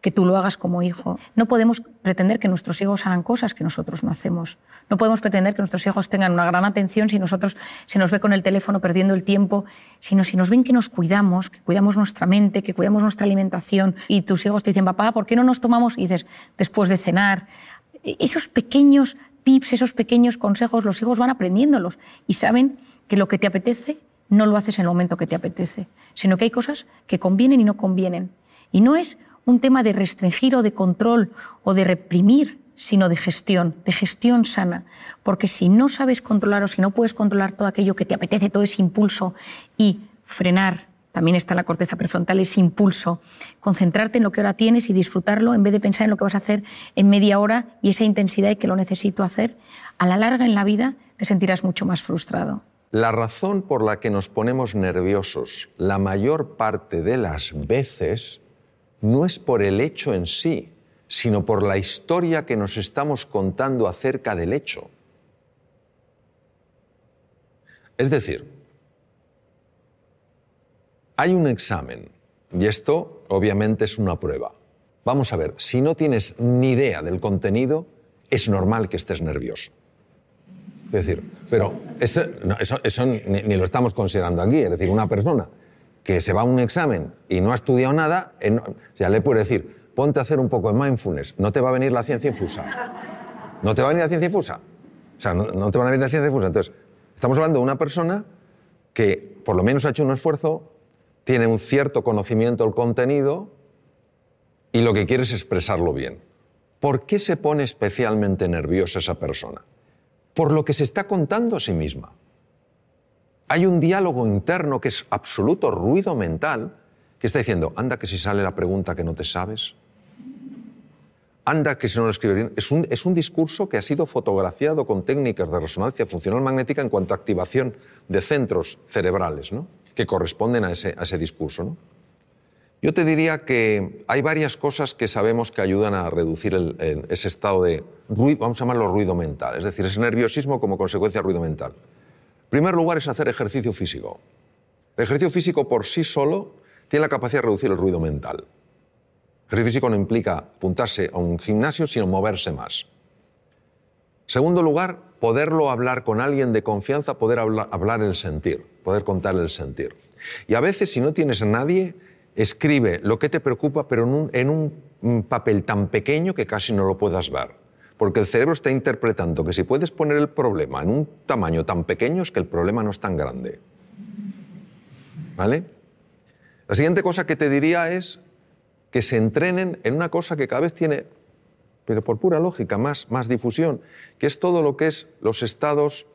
que tú lo hagas como hijo. No podemos pretender que nuestros hijos hagan cosas que nosotros no hacemos. No podemos pretender que nuestros hijos tengan una gran atención si nosotros se nos ve con el teléfono perdiendo el tiempo, sino si nos ven que nos cuidamos, que cuidamos nuestra mente, que cuidamos nuestra alimentación y tus hijos te dicen, papá, ¿por qué no nos tomamos? Y dices, después de cenar. E-, esos pequeños tips, esos pequeños consejos, los hijos van aprendiéndolos y saben que lo que te apetece no lo haces en el momento que te apetece, sino que hay cosas que convienen y no convienen. Y no es un tema de restringir o de control o de reprimir, sino de gestión, de gestión sana. Porque si no sabes controlar o si no puedes controlar todo aquello que te apetece, todo ese impulso y frenar, también está la corteza prefrontal, ese impulso, concentrarte en lo que ahora tienes y disfrutarlo en vez de pensar en lo que vas a hacer en media hora y esa intensidad y que lo necesito hacer, a la larga en la vida te sentirás mucho más frustrado. La razón por la que nos ponemos nerviosos la mayor parte de las veces no es por el hecho en sí, sino por la historia que nos estamos contando acerca del hecho. Es decir, hay un examen y esto obviamente es una prueba. Vamos a ver, si no tienes ni idea del contenido, es normal que estés nervioso. Es decir, pero eso, ni lo estamos considerando aquí, es decir, una persona que se va a un examen y no ha estudiado nada, ya eh, le puede decir, ponte a hacer un poco de mindfulness, no te va a venir la ciencia infusa. No te va a venir la ciencia infusa. O sea, no, no te van a venir la ciencia infusa. Entonces, estamos hablando de una persona que por lo menos ha hecho un esfuerzo, tiene un cierto conocimiento del contenido y lo que quiere es expresarlo bien. ¿Por qué se pone especialmente nerviosa esa persona? Por lo que se está contando a sí misma hay un diálogo interno que es absoluto ruido mental, que está diciendo, anda que si sale la pregunta que no te sabes, anda que si no lo escribiría... Es un, es un discurso que ha sido fotografiado con técnicas de resonancia funcional magnética en cuanto a activación de centros cerebrales, ¿no? que corresponden a ese, a ese discurso. ¿no? Yo te diría que hay varias cosas que sabemos que ayudan a reducir el, ese estado de ruido, vamos a llamarlo ruido mental, es decir, ese nerviosismo como consecuencia de ruido mental primer lugar es hacer ejercicio físico. El ejercicio físico por sí solo tiene la capacidad de reducir el ruido mental. El ejercicio físico no implica apuntarse a un gimnasio, sino moverse más. segundo lugar, poderlo hablar con alguien de confianza, poder hablar, el sentir, poder contar el sentir. Y a veces, si no tienes a nadie, escribe lo que te preocupa, pero en un papel tan pequeño que casi no lo puedas ver porque el cerebro está interpretando que si puedes poner el problema en un tamaño tan pequeño es que el problema no es tan grande. ¿Vale? La siguiente cosa que te diría es que se entrenen en una cosa que cada vez tiene, pero por pura lógica, más, más difusión, que es todo lo que es los estados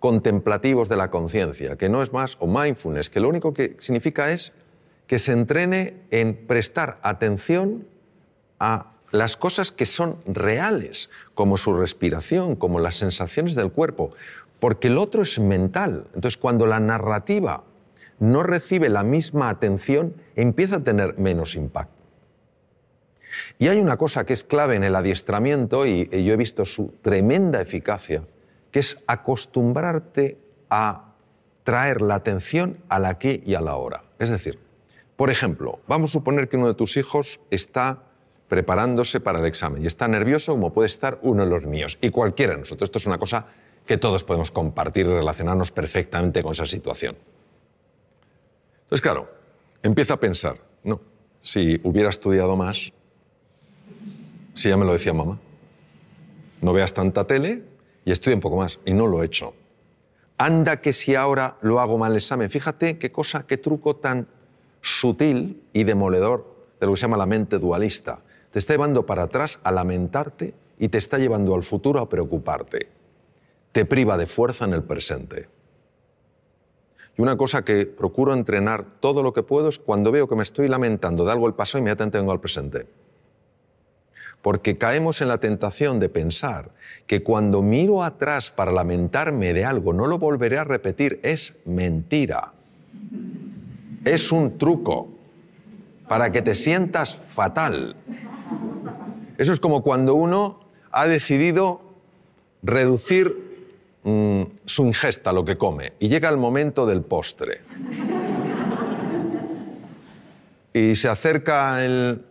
contemplativos de la conciencia, que no es más o mindfulness, que lo único que significa es que se entrene en prestar atención a las cosas que son reales, como su respiración, como las sensaciones del cuerpo, porque el otro es mental. Entonces, cuando la narrativa no recibe la misma atención, empieza a tener menos impacto. Y hay una cosa que es clave en el adiestramiento, y, yo he visto su tremenda eficacia, que es acostumbrarte a traer la atención a la aquí y a la hora. Es decir, por ejemplo, vamos a suponer que uno de tus hijos está preparándose para el examen y está nervioso como puede estar uno de los míos y cualquiera de nosotros. Esto es una cosa que todos podemos compartir y relacionarnos perfectamente con esa situación. Entonces, claro, empieza a pensar, no, si hubiera estudiado más, si ya me lo decía mamá, no veas tanta tele y estudia un poco más, y no lo he hecho. Anda que si ahora lo hago mal el examen, fíjate qué cosa, qué truco tan sutil y demoledor de lo que se llama la mente dualista te está llevando para atrás a lamentarte y te está llevando al futuro a preocuparte. Te priva de fuerza en el presente. Y una cosa que procuro entrenar todo lo que puedo es cuando veo que me estoy lamentando de algo del pasado, inmediatamente vengo al presente. Porque caemos en la tentación de pensar que cuando miro atrás para lamentarme de algo no lo volveré a repetir. Es mentira. Es un truco para que te sientas fatal. Eso es como cuando uno ha decidido reducir mm, su ingesta, lo que come, y llega el momento del postre. y se acerca el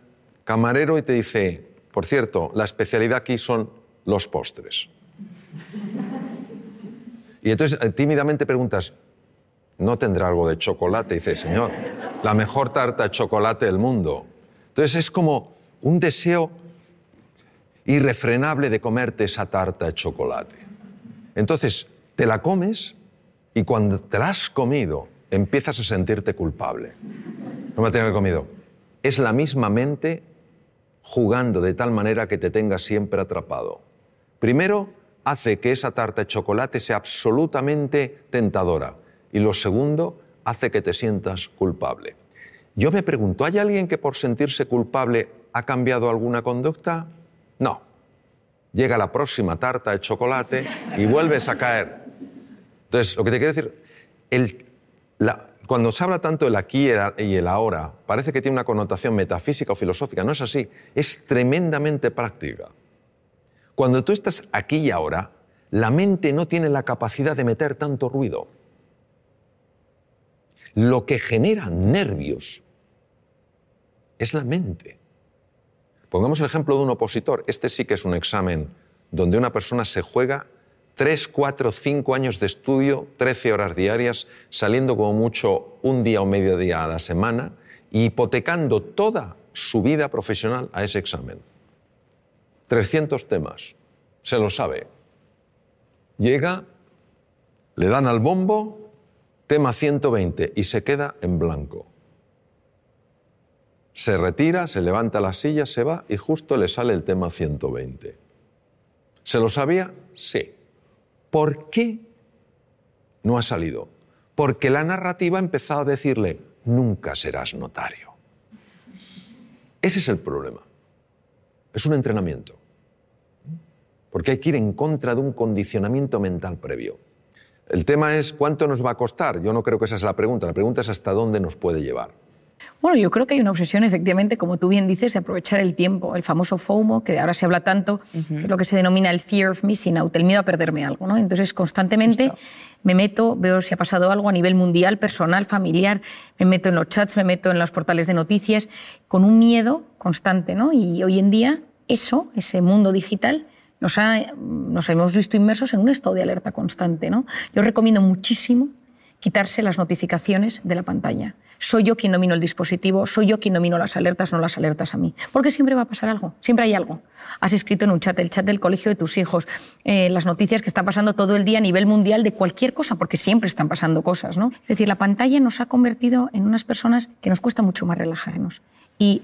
camarero y te dice, por cierto, la especialidad aquí son los postres. Y entonces eh, tímidamente preguntas, ¿no tendrá algo de chocolate? Y dice, señor, la mejor tarta de chocolate del mundo. Entonces es como un deseo irrefrenable de comerte esa tarta de chocolate. Entonces, te la comes y cuando te la has comido, empiezas a sentirte culpable. No me la tengo que comido. Es la misma mente jugando de tal manera que te tenga siempre atrapado. Primero, hace que esa tarta de chocolate sea absolutamente tentadora. Y lo segundo, hace que te sientas culpable. Yo me pregunto, ¿hay alguien que por sentirse culpable ha cambiado alguna conducta? No. Llega la próxima tarta de chocolate y vuelves a caer. Entonces, lo que te quiero decir, cuando se habla tanto del aquí y el ahora, parece que tiene una connotación metafísica o filosófica. No es así. Es tremendamente práctica. Cuando tú estás aquí y ahora, la mente no tiene la capacidad de meter tanto ruido. Lo que genera nervios es la mente. Pongamos el ejemplo de un opositor. Este sí que es un examen donde una persona se juega tres cuatro cinco años de estudio, 13 horas diarias, saliendo como mucho un día o medio día a la semana y hipotecando toda su vida profesional a ese examen. 300 temas, se lo sabe. Llega, le dan al bombo, tema 120 y se queda en blanco. Se retira, se levanta la silla, se va y justo le sale el tema 120. ¿Se lo sabía? Sí. ¿Por qué no ha salido? Porque la narrativa ha empezado a decirle, nunca serás notario. Ese es el problema. Es un entrenamiento. Porque hay que ir en contra de un condicionamiento mental previo. El tema es cuánto nos va a costar. Yo no creo que esa sea la pregunta. La pregunta es hasta dónde nos puede llevar. Bueno, yo creo que hay una obsesión, efectivamente, como tú bien dices, de aprovechar el tiempo, el famoso FOMO, que ahora se habla tanto, que es lo que se denomina el fear of missing out, el miedo a perderme algo. Entonces, constantemente me meto, veo si ha pasado algo a nivel mundial, personal, familiar, me meto en los chats, me meto en los portales de noticias, con un miedo constante. ¿no? Y hoy en día, eso, ese mundo digital, nos, hemos visto inmersos en un estado de alerta constante. ¿no? Yo recomiendo muchísimo quitarse las notificaciones de la pantalla soy yo quien domino el dispositivo, soy yo quien domino las alertas, no las alertas a mí. Porque siempre va a pasar algo, siempre hay algo. Has escrito en un chat, el chat del colegio de tus hijos, eh, las noticias que están pasando todo el día a nivel mundial de cualquier cosa, porque siempre están pasando cosas. ¿no? Es decir, la pantalla nos ha convertido en unas personas que nos cuesta mucho más relajarnos y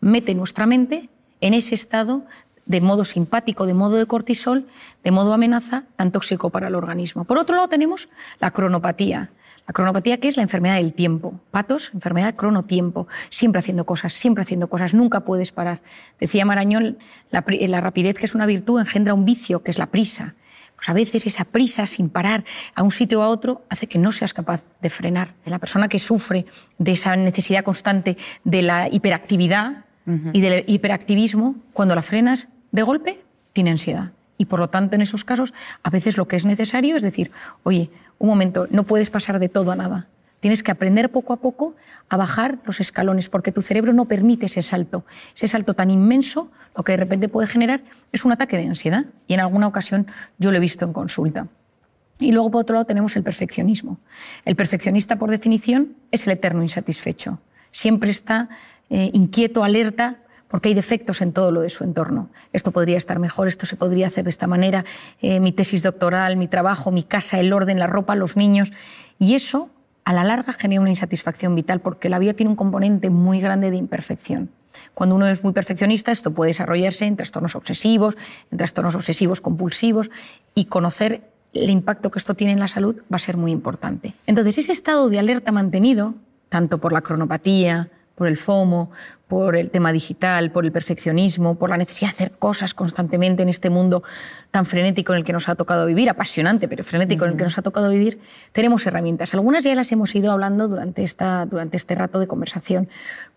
mete nuestra mente en ese estado de modo simpático, de modo de cortisol, de modo amenaza, tan tóxico para el organismo. Por otro lado tenemos la cronopatía, cronopatía, que es la enfermedad del tiempo. Patos, enfermedad cronotiempo. Siempre haciendo cosas, siempre haciendo cosas, nunca puedes parar. Decía Marañón, eh, la, rapidez, que es una virtud, engendra un vicio, que es la prisa. Pues a veces esa prisa sin parar a un sitio o a otro hace que no seas capaz de frenar. La persona que sufre de esa necesidad constante de la hiperactividad y del hiperactivismo, cuando la frenas de golpe, tiene ansiedad. Y por lo tanto, en esos casos, a veces lo que es necesario es decir, oye, un momento, no puedes pasar de todo a nada. Tienes que aprender poco a poco a bajar los escalones, porque tu cerebro no permite ese salto. Ese salto tan inmenso, lo que de repente puede generar es un ataque de ansiedad. Y en alguna ocasión yo lo he visto en consulta. Y luego, por otro lado, tenemos el perfeccionismo. El perfeccionista, por definición, es el eterno insatisfecho. Siempre está eh, inquieto, alerta, porque hay defectos en todo lo de su entorno. Esto podría estar mejor, esto se podría hacer de esta manera, eh, mi tesis doctoral, mi trabajo, mi casa, el orden, la ropa, los niños. Y eso, a la larga, genera una insatisfacción vital, porque la vida tiene un componente muy grande de imperfección. Cuando uno es muy perfeccionista, esto puede desarrollarse en trastornos obsesivos, en trastornos obsesivos compulsivos, y conocer el impacto que esto tiene en la salud va a ser muy importante. Entonces, ese estado de alerta mantenido, tanto por la cronopatía, por el FOMO, por el tema digital, por el perfeccionismo, por la necesidad de hacer cosas constantemente en este mundo tan frenético en el que nos ha tocado vivir, apasionante, pero frenético en el que nos ha tocado vivir, tenemos herramientas. Algunas ya las hemos ido hablando durante, durante este rato de conversación,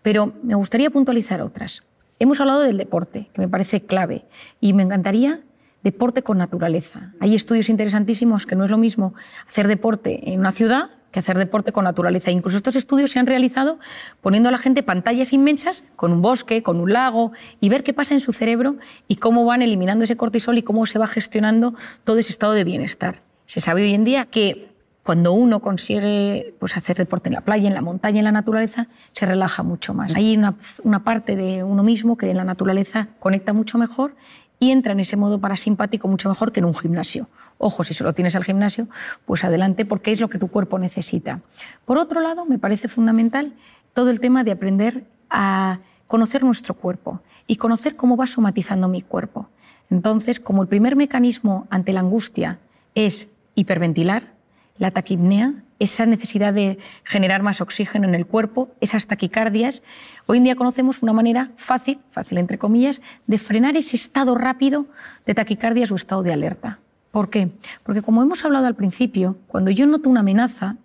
pero me gustaría puntualizar otras. Hemos hablado del deporte, que me parece clave, y me encantaría deporte con naturaleza. Hay estudios interesantísimos que no es lo mismo hacer deporte en una ciudad que hacer deporte con naturaleza. Incluso estos estudios se han realizado poniendo a la gente pantallas inmensas con un bosque, con un lago, y ver qué pasa en su cerebro y cómo van eliminando ese cortisol y cómo se va gestionando todo ese estado de bienestar. Se sabe hoy en día que cuando uno consigue pues, hacer deporte en la playa, en la montaña, en la naturaleza, se relaja mucho más. Hay una parte de uno mismo que en la naturaleza conecta mucho mejor y entra en ese modo parasimpático mucho mejor que en un gimnasio Ojo, si solo tienes al gimnasio, pues adelante porque es lo que tu cuerpo necesita. Por otro lado, me parece fundamental todo el tema de aprender a conocer nuestro cuerpo y conocer cómo va somatizando mi cuerpo. Entonces, como el primer mecanismo ante la angustia es hiperventilar, la taquipnea, esa necesidad de generar más oxígeno en el cuerpo, esas taquicardias, hoy en día conocemos una manera fácil, fácil entre comillas, de frenar ese estado rápido de taquicardias o estado de alerta. ¿Por qué? Porque como hemos hablado al principio, cuando yo noto una amenaza,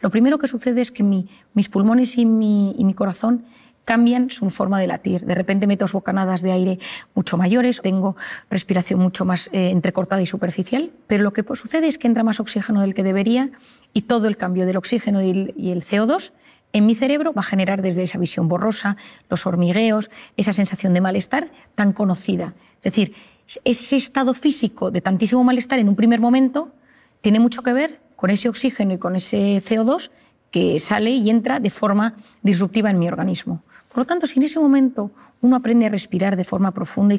lo primero que sucede es que mis pulmones y mi, corazón cambian su forma de latir. De repente meto bocanadas de aire mucho mayores, tengo respiración mucho más eh, entrecortada y superficial, pero lo que sucede es que entra más oxígeno del que debería y todo el cambio del oxígeno y el, y el CO2 en mi cerebro va a generar desde esa visión borrosa, los hormigueos, esa sensación de malestar tan conocida. Es decir, ese estado físico de tantísimo malestar en un primer momento tiene mucho que ver con ese oxígeno y con ese CO2 que sale y entra de forma disruptiva en mi organismo. Por lo tanto, si en ese momento uno aprende a respirar de forma profunda y,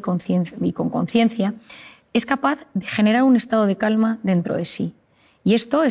con conciencia, es capaz de generar un estado de calma dentro de sí. Y esto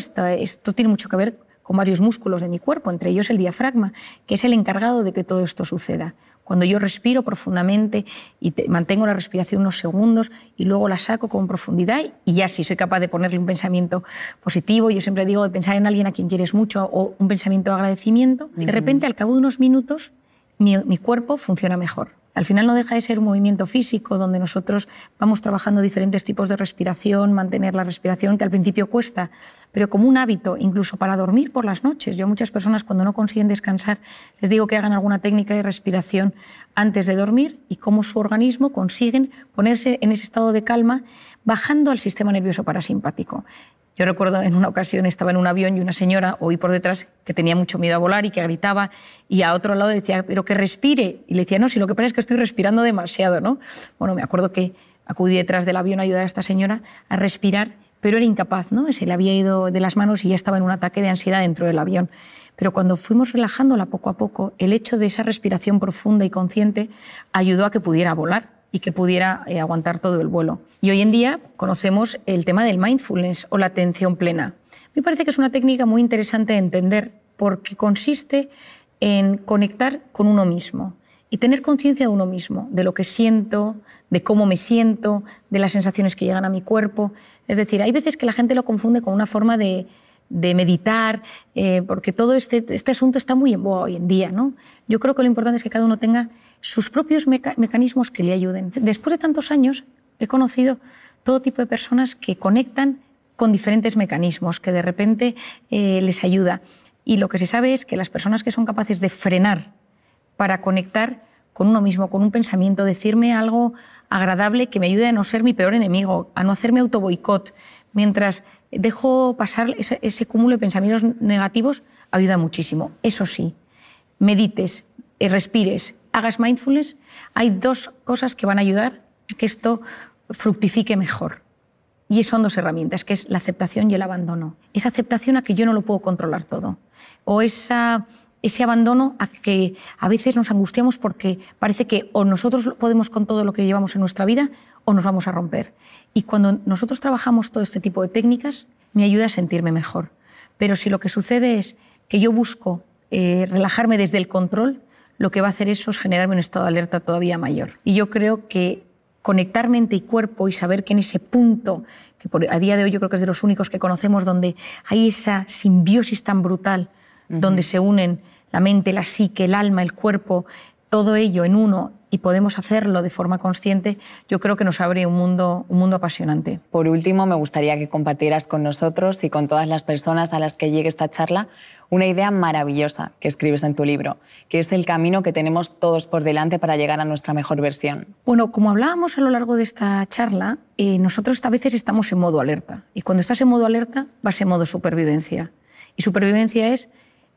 tiene mucho que ver con varios músculos de mi cuerpo, entre ellos el diafragma, que es el encargado de que todo esto suceda. Cuando yo respiro profundamente y mantengo la respiración unos segundos y luego la saco con profundidad y ya sí, soy capaz de ponerle un pensamiento positivo, yo siempre digo de pensar en alguien a quien quieres mucho o un pensamiento de agradecimiento, de repente al cabo de unos minutos mi cuerpo funciona mejor. Al final no deja de ser un movimiento físico donde nosotros vamos trabajando diferentes tipos de respiración, mantener la respiración, que al principio cuesta, pero como un hábito, incluso para dormir por las noches. Yo muchas personas cuando no consiguen descansar les digo que hagan alguna técnica de respiración antes de dormir y cómo su organismo consigue ponerse en ese estado de calma bajando al sistema nervioso parasimpático. Yo recuerdo en una ocasión estaba en un avión y una señora oí por detrás que tenía mucho miedo a volar y que gritaba y a otro lado decía, pero que respire. Y le decía, no, si lo que pasa es que estoy respirando demasiado, ¿no? Bueno, me acuerdo que acudí detrás del avión a ayudar a esta señora a respirar, pero era incapaz, ¿no? Se le había ido de las manos y ya estaba en un ataque de ansiedad dentro del avión. Pero cuando fuimos relajándola poco a poco, el hecho de esa respiración profunda y consciente ayudó a que pudiera volar y que pudiera eh, aguantar todo el vuelo. Y hoy en día conocemos el tema del mindfulness o la atención plena. Me parece que es una técnica muy interesante de entender porque consiste en conectar con uno mismo y tener conciencia de uno mismo, de lo que siento, de cómo me siento, de las sensaciones que llegan a mi cuerpo. Es decir, hay veces que la gente lo confunde con una forma de, meditar, eh, porque todo este, este, asunto está muy en boga hoy en día. ¿no? Yo creo que lo importante es que cada uno tenga sus propios mecanismos que le ayuden. Después de tantos años he conocido todo tipo de personas que conectan con diferentes mecanismos, que de repente eh, les ayuda. Y lo que se sabe es que las personas que son capaces de frenar para conectar con uno mismo, con un pensamiento, decirme algo agradable que me ayude a no ser mi peor enemigo, a no hacerme autoboicot, mientras dejo pasar ese, ese cúmulo de pensamientos negativos, ayuda muchísimo. Eso sí, medites, eh, respires, hagas mindfulness, hay dos cosas que van a ayudar a que esto fructifique mejor. Y son dos herramientas, que es la aceptación y el abandono. Esa aceptación a que yo no lo puedo controlar todo. O esa, ese abandono a que a veces nos angustiamos porque parece que o nosotros podemos con todo lo que llevamos en nuestra vida o nos vamos a romper. Y cuando nosotros trabajamos todo este tipo de técnicas, me ayuda a sentirme mejor. Pero si lo que sucede es que yo busco eh, relajarme desde el control, lo que va a hacer eso es generarme un estado de alerta todavía mayor. Y yo creo que conectar mente y cuerpo y saber que en ese punto, que a día de hoy yo creo que es de los únicos que conocemos, donde hay esa simbiosis tan brutal, donde se unen la mente, la psique, el alma, el cuerpo, todo ello en uno y podemos hacerlo de forma consciente, yo creo que nos abre un mundo, un mundo apasionante. Por último, me gustaría que compartieras con nosotros y con todas las personas a las que llegue esta charla una idea maravillosa que escribes en tu libro, que es el camino que tenemos todos por delante para llegar a nuestra mejor versión. Bueno, como hablábamos a lo largo de esta charla, eh, nosotros a veces estamos en modo alerta y cuando estás en modo alerta vas en modo supervivencia. Y supervivencia es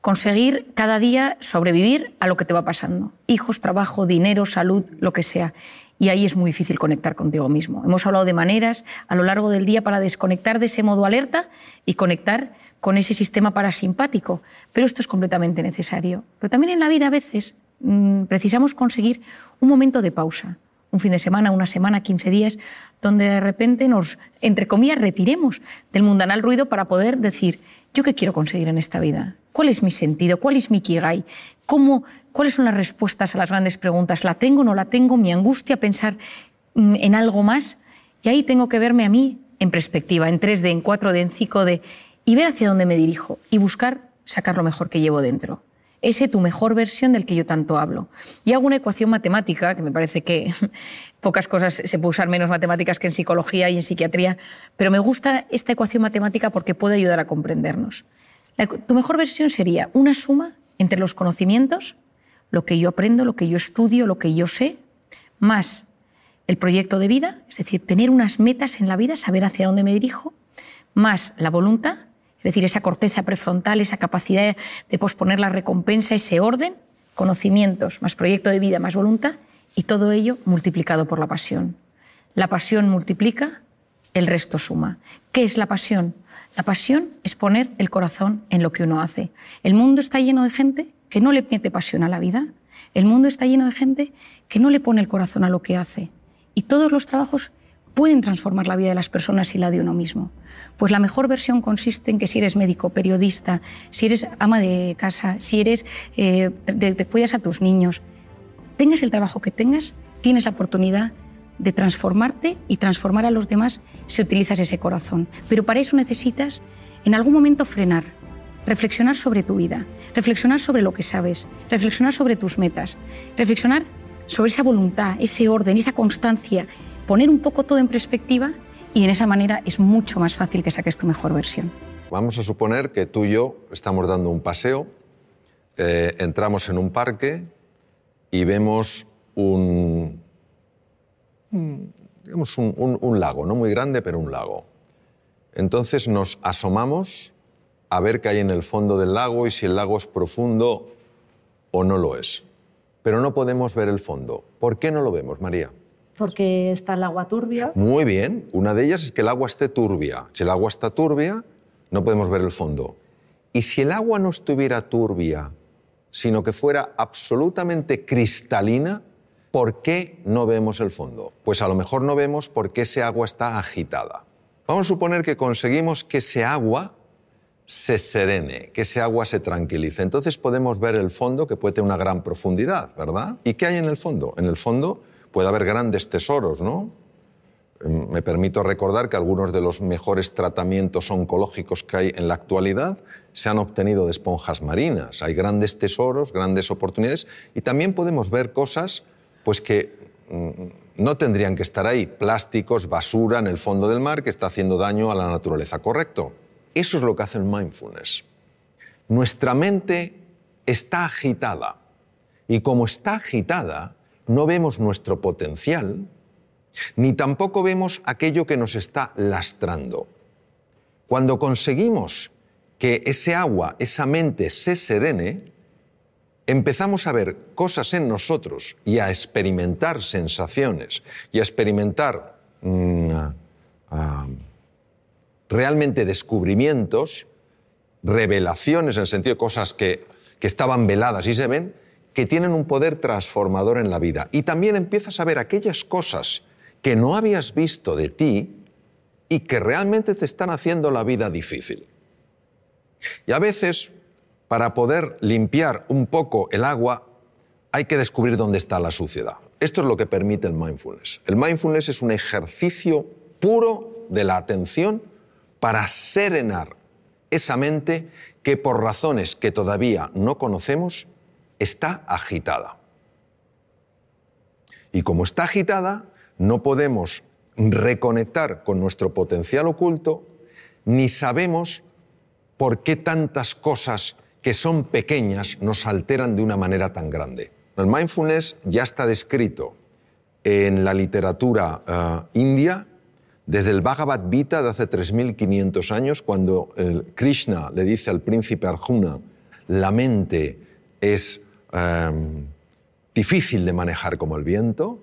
conseguir cada día sobrevivir a lo que te va pasando. Hijos, trabajo, dinero, salud, lo que sea. Y ahí es muy difícil conectar contigo mismo. Hemos hablado de maneras a lo largo del día para desconectar de ese modo alerta y conectar con ese sistema parasimpático. Pero esto es completamente necesario. Pero también en la vida a veces mm, precisamos conseguir un momento de pausa, un fin de semana, una semana, 15 días, donde de repente nos, entre comillas, retiremos del mundanal ruido para poder decir, ¿yo qué quiero conseguir en esta vida? ¿Cuál es mi sentido? ¿Cuál es mi kigai? ¿Cuáles son las respuestas a las grandes preguntas? ¿La tengo o no la tengo? ¿Mi angustia pensar mm, en algo más? Y ahí tengo que verme a mí en perspectiva, en 3D, en 4D, en 5D, y ver hacia dónde me dirijo y buscar sacar lo mejor que llevo dentro. Ese tu mejor versión del que yo tanto hablo. Y hago una ecuación matemática, que me parece que pocas cosas se puede usar menos matemáticas que en psicología y en psiquiatría, pero me gusta esta ecuación matemática porque puede ayudar a comprendernos. tu mejor versión sería una suma entre los conocimientos, lo que yo aprendo, lo que yo estudio, lo que yo sé, más el proyecto de vida, es decir, tener unas metas en la vida, saber hacia dónde me dirijo, más la voluntad, es decir, esa corteza prefrontal, esa capacidad de posponer la recompensa, ese orden, conocimientos, más proyecto de vida, más voluntad, y todo ello multiplicado por la pasión. La pasión multiplica, el resto suma. ¿Qué es la pasión? La pasión es poner el corazón en lo que uno hace. El mundo está lleno de gente que no le mete pasión a la vida. El mundo está lleno de gente que no le pone el corazón a lo que hace. Y todos los trabajos pueden transformar la vida de las personas y la de uno mismo. Pues la mejor versión consiste en que si eres médico, periodista, si eres ama de casa, si eres eh, cuidas a tus niños, tengas el trabajo que tengas, tienes la oportunidad de transformarte y transformar a los demás si utilizas ese corazón. Pero para eso necesitas en algún momento frenar, reflexionar sobre tu vida, reflexionar sobre lo que sabes, reflexionar sobre tus metas, reflexionar sobre esa voluntad, ese orden, esa constancia, poner un poco todo en perspectiva y en esa manera es mucho más fácil que saques tu mejor versión. Vamos a suponer que tú y yo estamos dando un paseo, eh, entramos en un parque y vemos mm. un, un, lago, no muy grande, pero un lago. Entonces nos asomamos a ver qué hay en el fondo del lago y si el lago es profundo o no lo es. Pero no podemos ver el fondo. ¿Por qué no lo vemos, María? Porque está el agua turbia. Muy bien. Una de ellas es que el agua esté turbia. Si el agua está turbia, no podemos ver el fondo. Y si el agua no estuviera turbia, sino que fuera absolutamente cristalina, ¿por qué no vemos el fondo? Pues a lo mejor no vemos por qué ese agua está agitada. Vamos a suponer que conseguimos que ese agua se serene, que ese agua se tranquilice. Entonces podemos ver el fondo, que puede tener una gran profundidad, ¿verdad? ¿Y qué hay en el fondo? En el fondo puede haber grandes tesoros, ¿no? Me permito recordar que algunos de los mejores tratamientos oncológicos que hay en la actualidad se han obtenido de esponjas marinas. Hay grandes tesoros, grandes oportunidades y también podemos ver cosas pues que mm, no tendrían que estar ahí, plásticos, basura en el fondo del mar que está haciendo daño a la naturaleza, correcto. Eso es lo que hace el mindfulness. Nuestra mente está agitada y como está agitada, no vemos nuestro potencial ni tampoco vemos aquello que nos está lastrando. Cuando conseguimos que ese agua, esa mente se serene, empezamos a ver cosas en nosotros y a experimentar sensaciones y a experimentar mm, ah, ah, realmente descubrimientos, revelaciones en el sentido de cosas que estaban veladas y se ven, que tienen un poder transformador en la vida. Y también empiezas a ver aquellas cosas que no habías visto de ti y que realmente te están haciendo la vida difícil. Y a veces, para poder limpiar un poco el agua, hay que descubrir dónde está la suciedad. Esto es lo que permite el mindfulness. El mindfulness es un ejercicio puro de la atención para serenar esa mente que por razones que todavía no conocemos está agitada. Y como está agitada, no podemos reconectar con nuestro potencial oculto, ni sabemos por qué tantas cosas que son pequeñas nos alteran de una manera tan grande. El mindfulness ya está descrito en la literatura eh, india desde el Bhagavad Gita de hace 3.500 años, cuando Krishna le dice al príncipe Arjuna, la mente es em, difícil de manejar como el viento,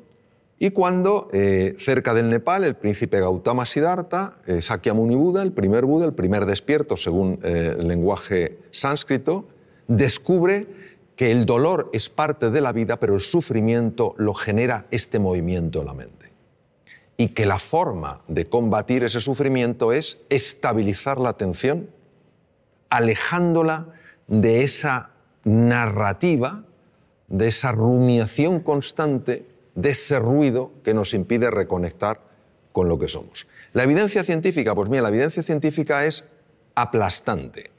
y cuando, eh, cerca del Nepal, el príncipe Gautama Siddhartha, eh, Sakyamuni Buda, el primer Buda, el primer despierto según eh, el lenguaje sánscrito, descubre que el dolor es parte de la vida, pero el sufrimiento lo genera este movimiento de la mente. Y que la forma de combatir ese sufrimiento es estabilizar la atención, alejándola de esa narrativa, de esa rumiación constante de ese ruido que nos impide reconectar con lo que somos. La evidencia científica, pues mira, la evidencia científica es aplastante.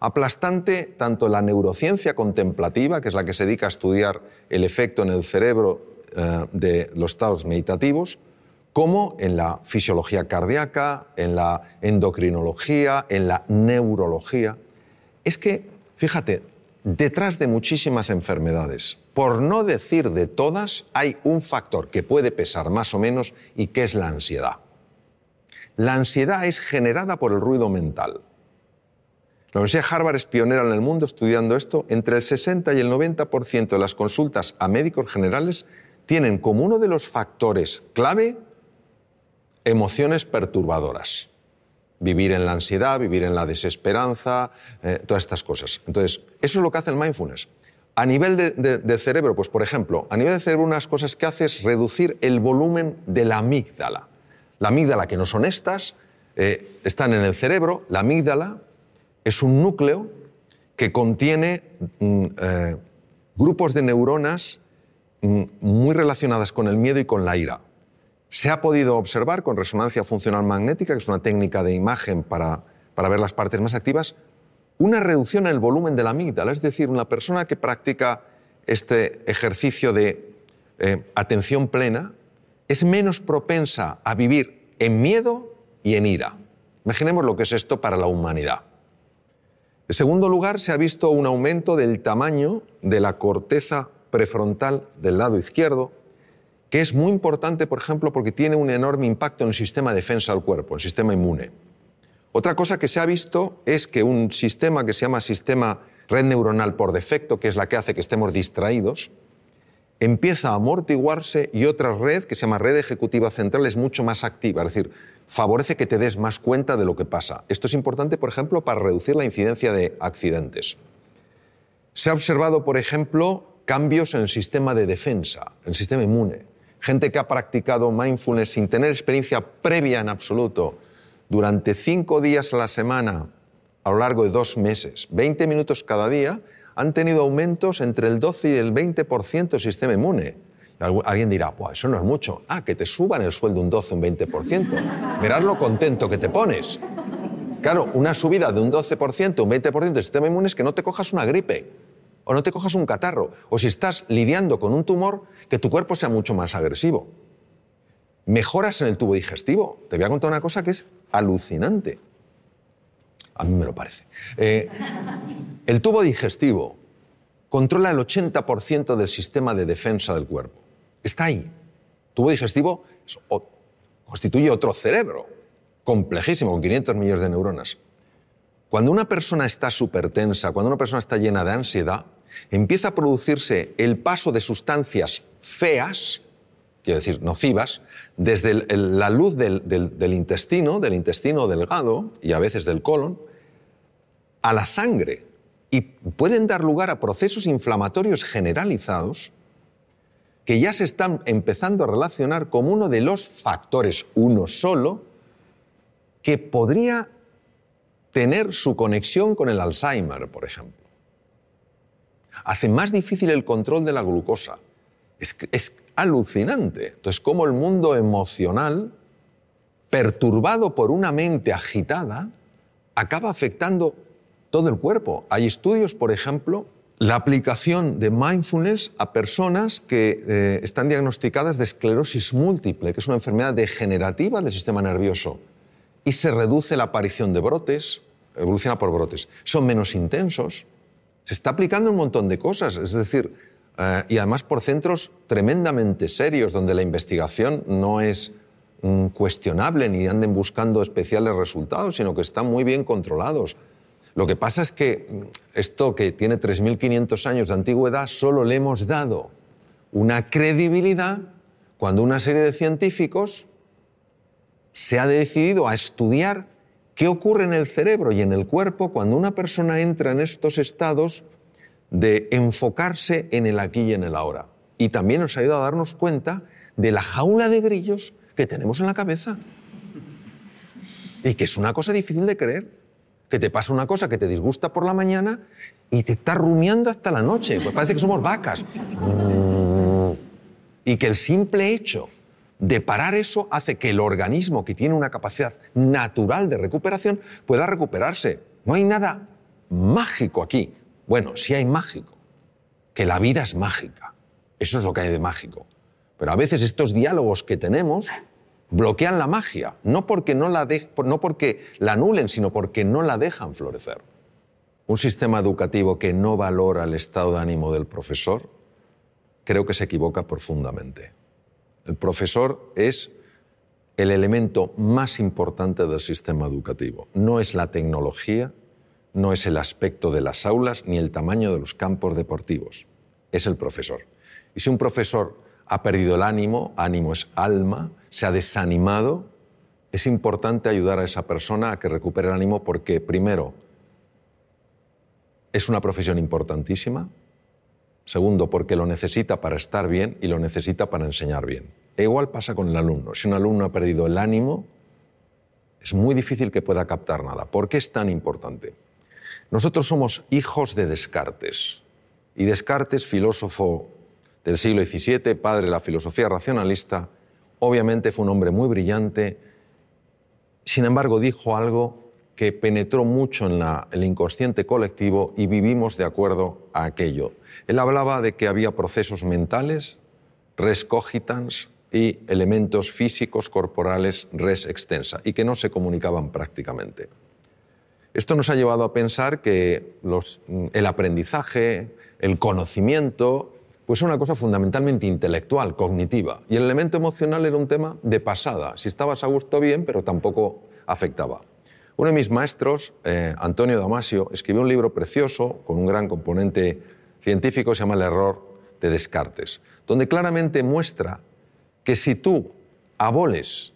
Aplastante tanto la neurociencia contemplativa, que es la que se dedica a estudiar el efecto en el cerebro eh, de los estados meditativos, como en la fisiología cardíaca, en la endocrinología, en la neurología. Es que, fíjate, detrás de muchísimas enfermedades, por no decir de todas, hay un factor que puede pesar más o menos y que es la ansiedad. La ansiedad es generada por el ruido mental. La Universidad de Harvard es pionera en el mundo estudiando esto. Entre el 60 y el 90% de las consultas a médicos generales tienen como uno de los factores clave emociones perturbadoras. Vivir en la ansiedad, vivir en la desesperanza, eh, todas estas cosas. Entonces, eso es lo que hace el mindfulness. A nivel de, cerebro, pues, por ejemplo, a nivel de cerebro unas cosas que hace es reducir el volumen de la amígdala. La amígdala que no son estas, eh, están en el cerebro. La amígdala es un núcleo que contiene mm, eh, grupos de neuronas mm, muy relacionadas con el miedo y con la ira. Se ha podido observar con resonancia funcional magnética, que es una técnica de imagen para ver las partes más activas, una reducción en el volumen de la amígdala, es decir, una persona que practica este ejercicio de eh, atención plena es menos propensa a vivir en miedo y en ira. Imaginemos lo que es esto para la humanidad. En segundo lugar, se ha visto un aumento del tamaño de la corteza prefrontal del lado izquierdo, que es muy importante, por ejemplo, porque tiene un enorme impacto en el sistema de defensa del cuerpo, el sistema inmune. Otra cosa que se ha visto es que un sistema que se llama sistema red neuronal por defecto, que es la que hace que estemos distraídos, empieza a amortiguarse y otra red que se llama red ejecutiva central es mucho más activa, es decir, favorece que te des más cuenta de lo que pasa. Esto es importante, por ejemplo, para reducir la incidencia de accidentes. Se ha observado, por ejemplo, cambios en el sistema de defensa, el sistema inmune. Gente que ha practicado mindfulness sin tener experiencia previa en absoluto durante cinco días a la semana, a lo largo de dos meses, 20 minutos cada día, han tenido aumentos entre el 12 y el 20% del sistema inmune. Alguien dirá, Buah, eso no es mucho. Ah, que te suban el sueldo un 12, o un 20%. Verás lo contento que te pones. Claro, una subida de un 12%, un 20% del sistema inmune es que no te cojas una gripe o no te cojas un catarro. O si estás lidiando con un tumor, que tu cuerpo sea mucho más agresivo. Mejoras en el tubo digestivo. Te voy a contar una cosa que es alucinante. A mí me lo parece. Eh, el tubo digestivo controla el 80% del sistema de defensa del cuerpo. Está ahí. El tubo digestivo constituye otro cerebro, complejísimo, con 500 millones de neuronas. Cuando una persona está súper tensa, cuando una persona está llena de ansiedad, empieza a producirse el paso de sustancias feas quiero decir, nocivas, desde la luz del, del, intestino, del intestino delgado y a veces del colon, a la sangre y pueden dar lugar a procesos inflamatorios generalizados que ya se están empezando a relacionar como uno de los factores, uno solo, que podría tener su conexión con el Alzheimer, por ejemplo. Hace más difícil el control de la glucosa, es, alucinante. Entonces, cómo el mundo emocional, perturbado por una mente agitada, acaba afectando todo el cuerpo. Hay estudios, por ejemplo, la aplicación de mindfulness a personas que eh, están diagnosticadas de esclerosis múltiple, que es una enfermedad degenerativa del sistema nervioso, y se reduce la aparición de brotes, evoluciona por brotes, son menos intensos. Se está aplicando un montón de cosas, es decir, eh, y además por centros tremendamente serios, donde la investigación no es mm, cuestionable ni anden buscando especiales resultados, sino que están muy bien controlados. Lo que pasa es que mm, esto que tiene 3.500 años de antigüedad, solo le hemos dado una credibilidad cuando una serie de científicos se ha decidido a estudiar qué ocurre en el cerebro y en el cuerpo cuando una persona entra en estos estados de enfocarse en el aquí y en el ahora. Y también nos ha ayuda a darnos cuenta de la jaula de grillos que tenemos en la cabeza. Y que es una cosa difícil de creer. Que te pasa una cosa que te disgusta por la mañana y te está rumiando hasta la noche. Pues parece que somos vacas. Y que el simple hecho de parar eso hace que el organismo que tiene una capacidad natural de recuperación pueda recuperarse. No hay nada mágico aquí. Bueno, sí hay mágico, que la vida es mágica. Eso es lo que hay de mágico. Pero a veces estos diálogos que tenemos bloquean la magia, no porque, no la no porque la anulen, sino porque no la dejan florecer. Un sistema educativo que no valora el estado de ánimo del profesor, creo que se equivoca profundamente. El profesor es el elemento más importante del sistema educativo. No es la tecnología, no es el aspecto de las aulas ni el tamaño de los campos deportivos, es el profesor. Y si un profesor ha perdido el ánimo, ánimo es alma, se ha desanimado, es importante ayudar a esa persona a que recupere el ánimo porque, primero, es una profesión importantísima, segundo, porque lo necesita para estar bien y lo necesita para enseñar bien. E igual pasa con el alumno. Si un alumno ha perdido el ánimo, es muy difícil que pueda captar nada. ¿Por qué es tan importante? Nosotros somos hijos de Descartes. Y Descartes, filósofo del siglo XVII, padre de la filosofía racionalista, obviamente fue un hombre muy brillante, sin embargo dijo algo que penetró mucho en el inconsciente colectivo y vivimos de acuerdo a aquello. Él hablaba de que había procesos mentales, res cogitans, y elementos físicos corporales res extensa, y que no se comunicaban prácticamente. Esto nos ha llevado a pensar que mm, el aprendizaje, el conocimiento, pues es una cosa fundamentalmente intelectual, cognitiva. Y el elemento emocional era un tema de pasada. Si estabas a gusto, bien, pero tampoco afectaba. Uno de mis maestros, eh, Antonio Damasio, escribió un libro precioso con un gran componente científico, se llama El error de Descartes, donde claramente muestra que si tú aboles,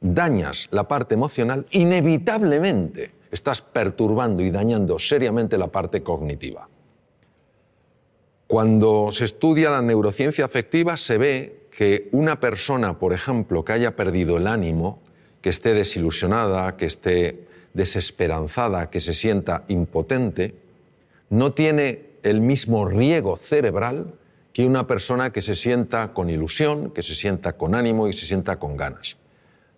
dañas la parte emocional, inevitablemente estás perturbando y dañando seriamente la parte cognitiva. Cuando se estudia la neurociencia afectiva se ve que una persona, por ejemplo, que haya perdido el ánimo, que esté desilusionada, que esté desesperanzada, que se sienta impotente, no tiene el mismo riego cerebral que una persona que se sienta con ilusión, que se sienta con ánimo y se sienta con ganas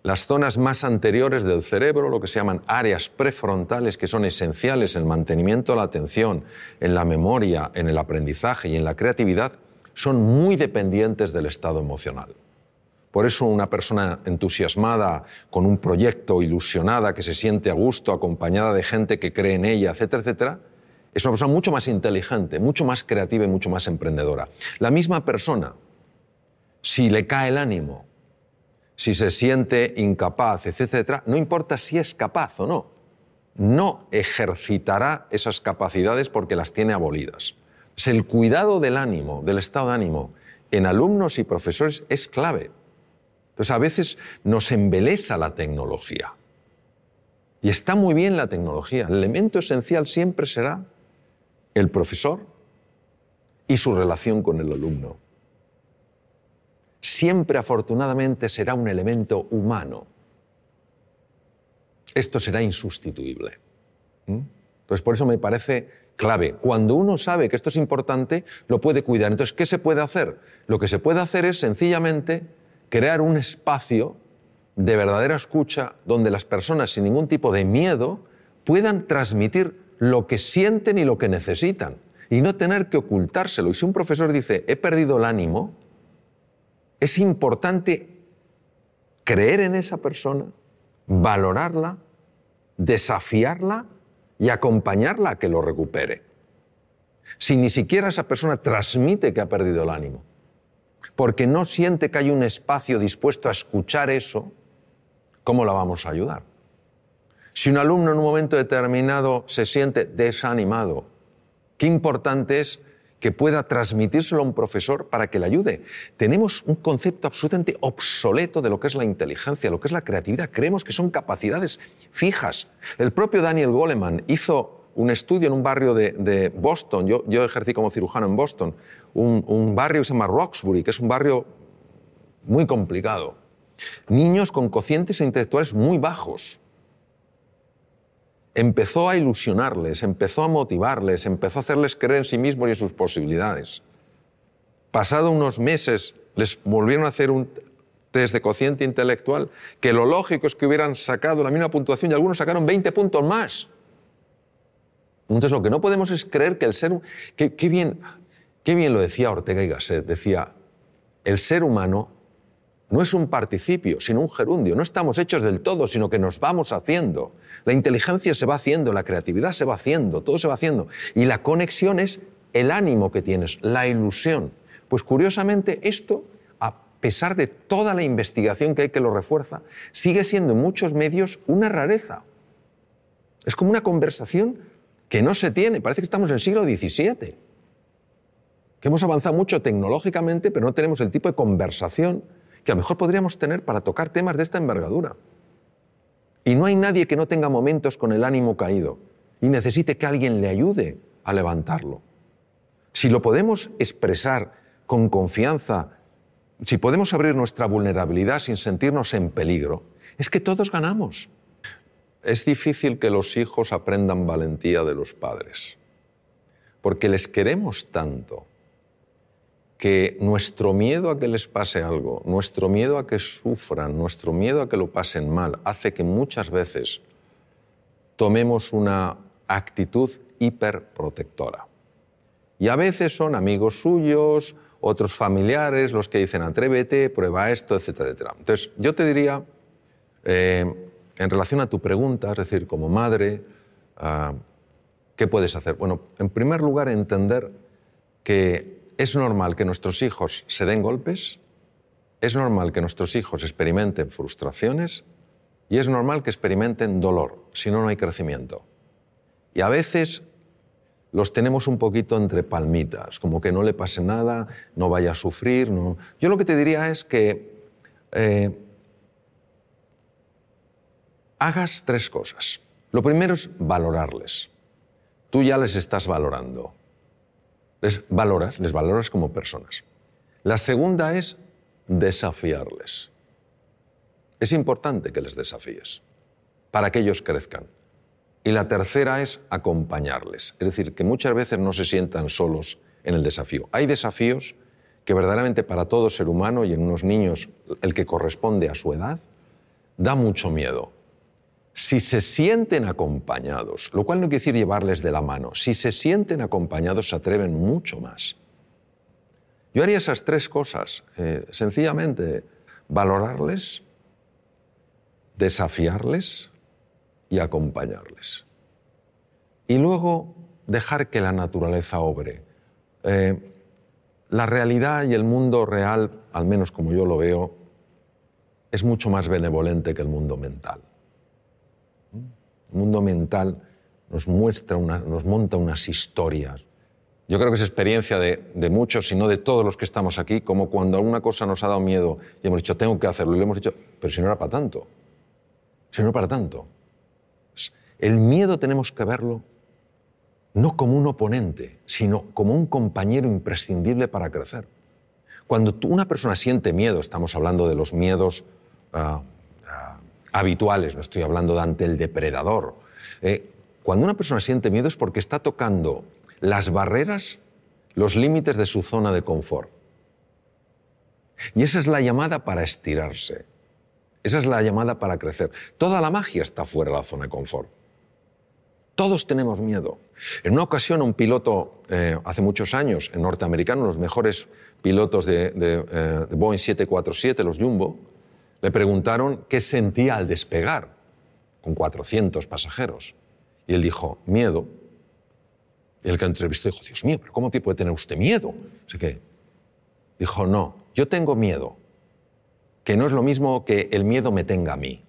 las zonas más anteriores del cerebro, lo que se llaman áreas prefrontales, que son esenciales en el mantenimiento de la atención, en la memoria, en el aprendizaje y en la creatividad, son muy dependientes del estado emocional. Por eso una persona entusiasmada, con un proyecto, ilusionada, que se siente a gusto, acompañada de gente que cree en ella, etcétera, etcétera, es una persona mucho más inteligente, mucho más creativa y mucho más emprendedora. La misma persona, si le cae el ánimo, si se siente incapaz, etcétera, no importa si es capaz o no, no ejercitará esas capacidades porque las tiene abolidas. el cuidado del ánimo, del estado de ánimo, en alumnos y profesores es clave. Entonces, a veces nos embelesa la tecnología. Y está muy bien la tecnología. El elemento esencial siempre será el profesor y su relación con el alumno siempre afortunadamente será un elemento humano. Esto será insustituible. ¿Mm? Entonces, por eso me parece clave. Cuando uno sabe que esto es importante, lo puede cuidar. Entonces, ¿qué se puede hacer? Lo que se puede hacer es sencillamente crear un espacio de verdadera escucha donde las personas sin ningún tipo de miedo puedan transmitir lo que sienten y lo que necesitan y no tener que ocultárselo. Y si un profesor dice, he perdido el ánimo, es importante creer en esa persona, valorarla, desafiarla y acompañarla a que lo recupere. Si ni siquiera esa persona transmite que ha perdido el ánimo, porque no siente que hay un espacio dispuesto a escuchar eso, ¿cómo la vamos a ayudar? Si un alumno en un momento determinado se siente desanimado, qué importante es que pueda transmitírselo a un profesor para que le ayude. Tenemos un concepto absolutamente obsoleto de lo que es la inteligencia, lo que es la creatividad. Creemos que son capacidades fijas. El propio Daniel Goleman hizo un estudio en un barrio de, Boston, yo, ejercí como cirujano en Boston, un, un barrio que se llama Roxbury, que es un barrio muy complicado. Niños con cocientes intelectuales muy bajos empezó a ilusionarles, empezó a motivarles, empezó a hacerles creer en sí mismos y en sus posibilidades. Pasado unos meses, les volvieron a hacer un test de cociente intelectual, que lo lógico es que hubieran sacado la misma puntuación y algunos sacaron 20 puntos más. Entonces, lo que no podemos es creer que el ser... Qué bien, qué bien lo decía Ortega y Gasset, decía, el ser humano no es un participio, sino un gerundio. No estamos hechos del todo, sino que nos vamos haciendo. La inteligencia se va haciendo, la creatividad se va haciendo, todo se va haciendo. Y la conexión es el ánimo que tienes, la ilusión. Pues curiosamente esto, a pesar de toda la investigación que hay que lo refuerza, sigue siendo en muchos medios una rareza. Es como una conversación que no se tiene. Parece que estamos en el siglo XVII, que hemos avanzado mucho tecnológicamente, pero no tenemos el tipo de conversación que a lo mejor podríamos tener para tocar temas de esta envergadura. Y no hay nadie que no tenga momentos con el ánimo caído y necesite que alguien le ayude a levantarlo. Si lo podemos expresar con confianza, si podemos abrir nuestra vulnerabilidad sin sentirnos en peligro, es que todos ganamos. Es difícil que los hijos aprendan valentía de los padres, porque les queremos tanto que nuestro miedo a que les pase algo, nuestro miedo a que sufran, nuestro miedo a que lo pasen mal, hace que muchas veces tomemos una actitud hiperprotectora. Y a veces son amigos suyos, otros familiares, los que dicen atrévete, prueba esto, etcétera, etcétera. Entonces, yo te diría, eh, en relación a tu pregunta, es decir, como madre, ah, ¿qué puedes hacer? Bueno, en primer lugar, entender que ¿Es normal que nuestros hijos se den golpes? ¿Es normal que nuestros hijos experimenten frustraciones? Y es normal que experimenten dolor, si no, no hay crecimiento. Y a veces los tenemos un poquito entre palmitas, como que no le pase nada, no vaya a sufrir. Yo lo que te diría es que eh, hagas tres cosas. Lo primero es valorarles. Tú ya les estás valorando. Les valoras, les valoras como personas. La segunda es desafiarles. Es importante que les desafíes para que ellos crezcan. Y la tercera es acompañarles, es decir, que muchas veces no se sientan solos en el desafío. Hay desafíos que verdaderamente para todo ser humano y en unos niños el que corresponde a su edad da mucho miedo, si se sienten acompañados, lo cual no quiere decir llevarles de la mano, si se sienten acompañados se atreven mucho más. Yo haría esas tres cosas, eh, sencillamente valorarles, desafiarles y acompañarles. Y luego dejar que la naturaleza obre. Eh, la realidad y el mundo real, al menos como yo lo veo, es mucho más benevolente que el mundo mental. El mundo mental nos muestra, una, nos monta unas historias. Yo creo que es experiencia de, de muchos, si no de todos los que estamos aquí, como cuando alguna cosa nos ha dado miedo y hemos dicho, tengo que hacerlo, y le hemos dicho, pero si no era para tanto, si no era para tanto. El miedo tenemos que verlo no como un oponente, sino como un compañero imprescindible para crecer. Cuando una persona siente miedo, estamos hablando de los miedos ah, habituales, no estoy hablando de ante el depredador. Eh, cuando una persona siente miedo es porque está tocando las barreras, los límites de su zona de confort. Y esa es la llamada para estirarse. Esa es la llamada para crecer. Toda la magia está fuera de la zona de confort. Todos tenemos miedo. En una ocasión, un piloto, eh, hace muchos años, en norteamericano, los mejores pilotos de, de eh, Boeing 747, los Jumbo, le preguntaron qué sentía al despegar con 400 pasajeros. Y él dijo, miedo. Y el que entrevistó dijo, Dios mío, ¿pero cómo puede tener usted miedo? Así que dijo, no, yo tengo miedo, que no es lo mismo que el miedo me tenga a mí.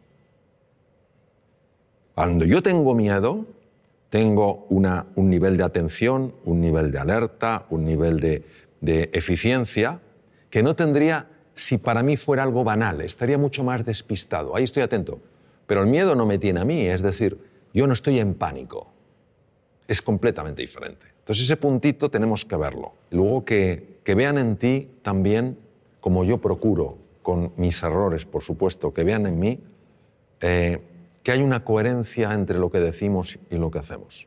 Cuando yo tengo miedo, tengo una, un nivel de atención, un nivel de alerta, un nivel de, de eficiencia que no tendría si para mí fuera algo banal, estaría mucho más despistado. Ahí estoy atento. Pero el miedo no me tiene a mí, es decir, yo no estoy en pánico. Es completamente diferente. Entonces ese puntito tenemos que verlo. Luego que, vean en ti también, como yo procuro, con mis errores, por supuesto, que vean en mí, eh, que hay una coherencia entre lo que decimos y lo que hacemos.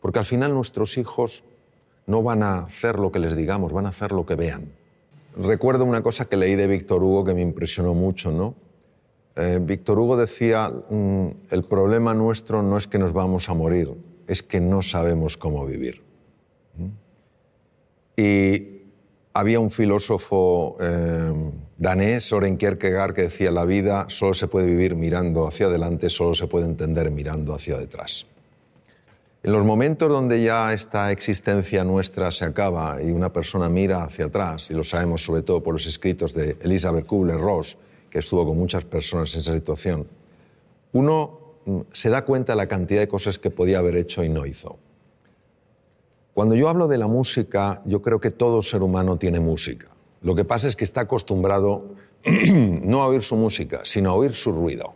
Porque al final nuestros hijos no van a hacer lo que les digamos, van a hacer lo que vean recuerdo una cosa que leí de Víctor Hugo que me impresionó mucho, ¿no? Eh, Víctor Hugo decía, mm, el problema nuestro no es que nos vamos a morir, es que no sabemos cómo vivir. ¿Mm? Y había un filósofo eh, danés, Soren Kierkegaard, que decía, la vida solo se puede vivir mirando hacia adelante, solo se puede entender mirando hacia detrás. En los momentos donde ya esta existencia nuestra se acaba y una persona mira hacia atrás, y lo sabemos sobre todo por los escritos de Elizabeth Kubler-Ross, que estuvo con muchas personas en esa situación, uno mm, se da cuenta de la cantidad de cosas que podía haber hecho y no hizo. Cuando yo hablo de la música, yo creo que todo ser humano tiene música. Lo que pasa es que está acostumbrado no a oír su música, sino a oír su ruido.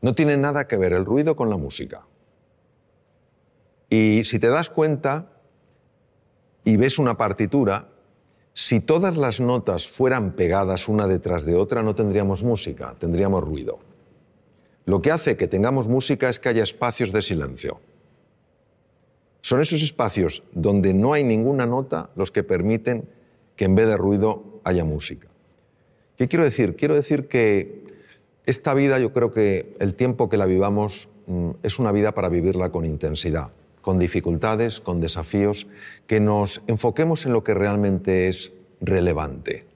No tiene nada que ver el ruido con la música. Y si te das cuenta y ves una partitura, si todas las notas fueran pegadas una detrás de otra, no tendríamos música, tendríamos ruido. Lo que hace que tengamos música es que haya espacios de silencio. Son esos espacios donde no hay ninguna nota los que permiten que en vez de ruido haya música. ¿Qué quiero decir? Quiero decir que esta vida yo creo que el tiempo que la vivamos mm, es una vida para vivirla con intensidad con dificultades, con desafíos, que nos enfoquemos en lo que realmente es relevante.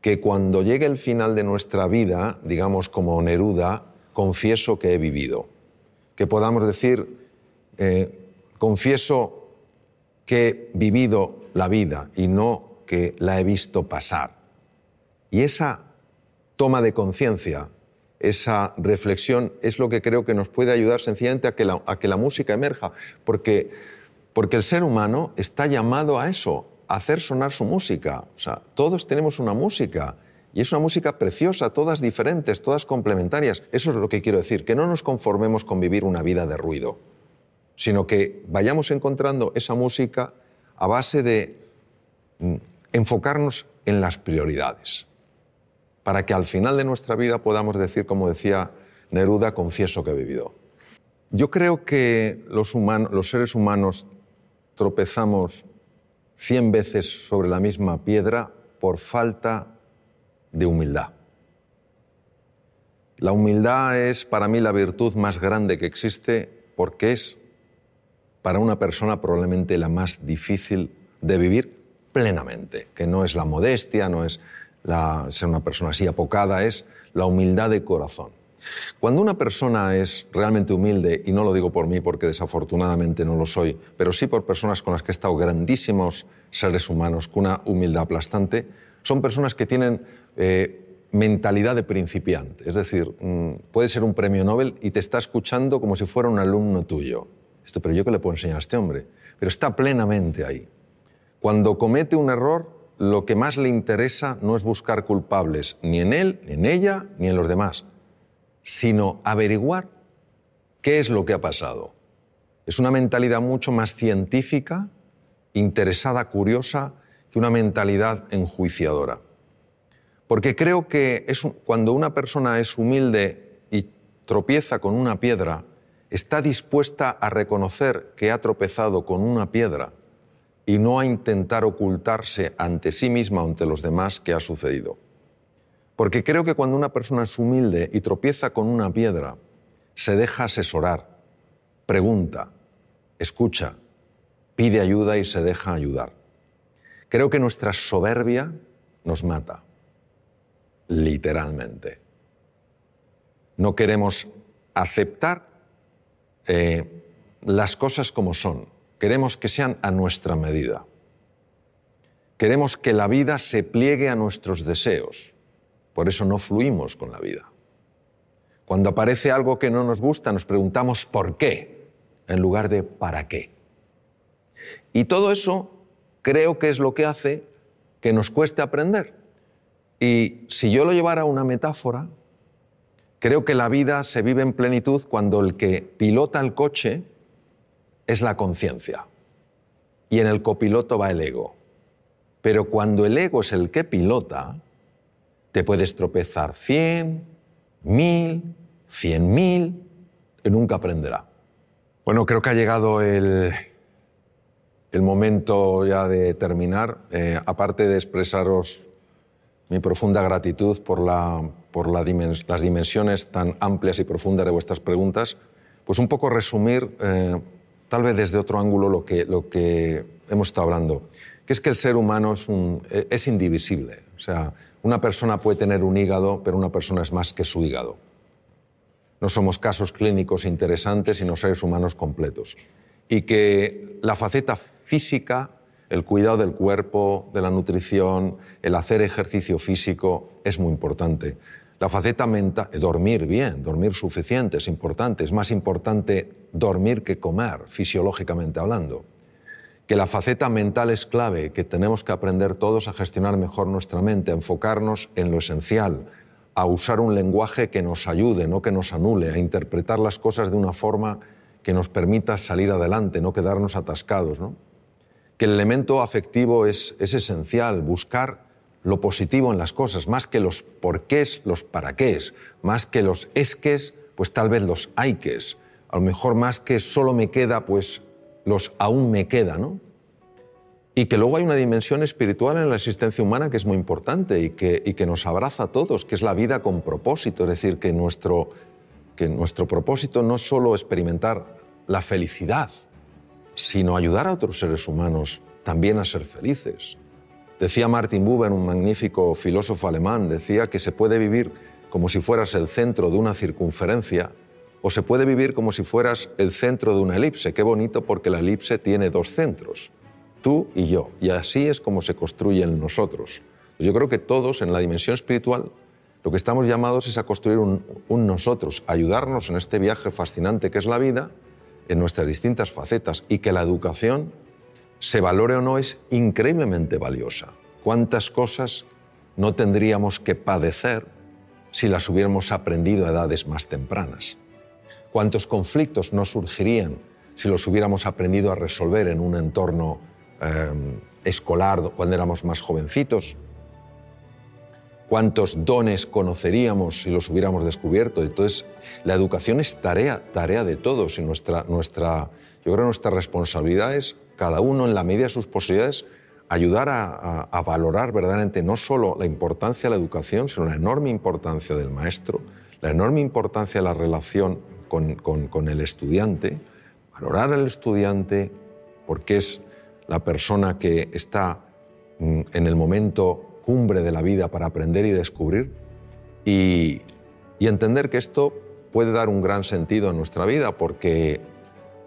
Que cuando llegue el final de nuestra vida, digamos como Neruda, confieso que he vivido. Que podamos decir, eh, confieso que he vivido la vida y no que la he visto pasar. Y esa toma de conciencia esa reflexión es lo que creo que nos puede ayudar sencillamente a que la, música emerja, porque, porque el ser humano está llamado a eso, a hacer sonar su música. sea, todos tenemos una música y es una música preciosa, todas diferentes, todas complementarias. Eso es lo que quiero decir, que no nos conformemos con vivir una vida de ruido, sino que vayamos encontrando esa música a base de mm, enfocarnos en las prioridades para que al final de nuestra vida podamos decir, como decía Neruda, confieso que he vivido. Yo creo que los, los seres humanos tropezamos cien veces sobre la misma piedra por falta de humildad. La humildad es para mí la virtud más grande que existe porque es para una persona probablemente la más difícil de vivir plenamente, que no es la modestia, no es ser una persona así apocada es la humildad de corazón. Cuando una persona es realmente humilde, y no lo digo por mí porque desafortunadamente no lo soy, pero sí por personas con las que he estado grandísimos seres humanos, con una humildad aplastante, son personas que tienen eh, mentalidad de principiante. Es decir, mm, puede ser un premio Nobel y te está escuchando como si fuera un alumno tuyo. Esto, pero yo qué le puedo enseñar a este hombre. Pero está plenamente ahí. Cuando comete un error, lo que más le interesa no es buscar culpables, ni en él, ni en ella, ni en los demás, sino averiguar qué es lo que ha pasado. Es una mentalidad mucho más científica, interesada, curiosa, que una mentalidad enjuiciadora. Porque creo que cuando una persona es humilde y tropieza con una piedra, está dispuesta a reconocer que ha tropezado con una piedra y no a intentar ocultarse ante sí misma o ante los demás que ha sucedido. Porque creo que cuando una persona es humilde y tropieza con una piedra, se deja asesorar, pregunta, escucha, pide ayuda y se deja ayudar. Creo que nuestra soberbia nos mata, literalmente. No queremos aceptar eh, las cosas como son Queremos que sean a nuestra medida. Queremos que la vida se pliegue a nuestros deseos. Por eso no fluimos con la vida. Cuando aparece algo que no nos gusta, nos preguntamos por qué, en lugar de para qué. Y todo eso creo que es lo que hace que nos cueste aprender. Y si yo lo llevara a una metáfora, creo que la vida se vive en plenitud cuando el que pilota el coche es la conciencia y en el copiloto va el ego. Pero cuando el ego es el que pilota, te puedes tropezar 100 mil, cien mil, que nunca aprenderá. Bueno, creo que ha llegado el, el momento ya de terminar. Eh, aparte de expresaros mi profunda gratitud por, la, por la las dimensiones tan amplias y profundas de vuestras preguntas, pues un poco resumir eh, tal vez desde otro ángulo lo que, hemos estado hablando, que es que el ser humano es, e, es indivisible. O sea, una persona puede tener un hígado, pero una persona es más que su hígado. No somos casos clínicos interesantes, sino seres humanos completos. Y que la faceta física, el cuidado del cuerpo, de la nutrición, el hacer ejercicio físico, es muy importante la faceta mental, dormir bien, dormir suficiente, es importante. Es más importante dormir que comer, fisiológicamente hablando. Que la faceta mental es clave, que tenemos que aprender todos a gestionar mejor nuestra mente, a enfocarnos en lo esencial, a usar un lenguaje que nos ayude, no que nos anule, a interpretar las cosas de una forma que nos permita salir adelante, no quedarnos atascados. Que el elemento afectivo es esencial, buscar lo positivo en las cosas, más que los porqués, los paraqués, más que los esques, pues tal vez los hayques, a lo mejor más que solo me queda, pues los aún me queda, ¿no? Y que luego hay una dimensión espiritual en la existencia humana que es muy importante y que, nos abraza a todos, que es la vida con propósito, es decir, que nuestro, que nuestro propósito no es solo experimentar la felicidad, sino ayudar a otros seres humanos también a ser felices. Decía Martin Buber, un magnífico filósofo alemán, decía que se puede vivir como si fueras el centro de una circunferencia o se puede vivir como si fueras el centro de una elipse. Qué bonito porque la elipse tiene dos centros, tú y yo, y así es como se construyen nosotros. Yo creo que todos en la dimensión espiritual lo que estamos llamados es a construir un, un nosotros, ayudarnos en este viaje fascinante que es la vida, en nuestras distintas facetas, y que la educación se valore o no, es increíblemente valiosa. ¿Cuántas cosas no tendríamos que padecer si las hubiéramos aprendido a edades más tempranas? ¿Cuántos conflictos no surgirían si los hubiéramos aprendido a resolver en un entorno em, escolar cuando éramos más jovencitos? cuántos dones conoceríamos si los hubiéramos descubierto. Entonces, la educación es tarea, tarea de todos y nuestra, nuestra, yo creo que nuestra responsabilidad es cada uno en la medida de sus posibilidades, ayudar a, valorar verdaderamente no solo la importancia de la educación, sino la enorme importancia del maestro, la enorme importancia de la relación con, el estudiante, valorar al estudiante porque es la persona que está mm, en el momento cumbre de la vida para aprender y descubrir y, entender que esto puede dar un gran sentido a nuestra vida porque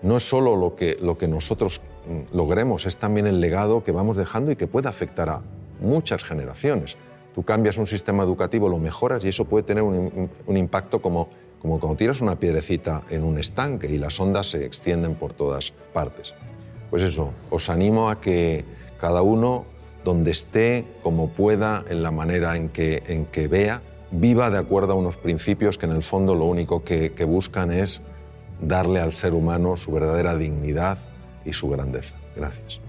no es solo lo que, lo que nosotros Mm, logremos es también el legado que vamos dejando y que puede afectar a muchas generaciones. Tú cambias un sistema educativo, lo mejoras y eso puede tener un, impacto como, como cuando tiras una piedrecita en un estanque y las ondas se extienden por todas partes. Pues eso, os animo a que cada uno, donde esté, como pueda, en la manera en que, vea, viva de acuerdo a unos principios que en el fondo lo único que buscan es darle al ser humano su verdadera dignidad y su grandeza. Gracias.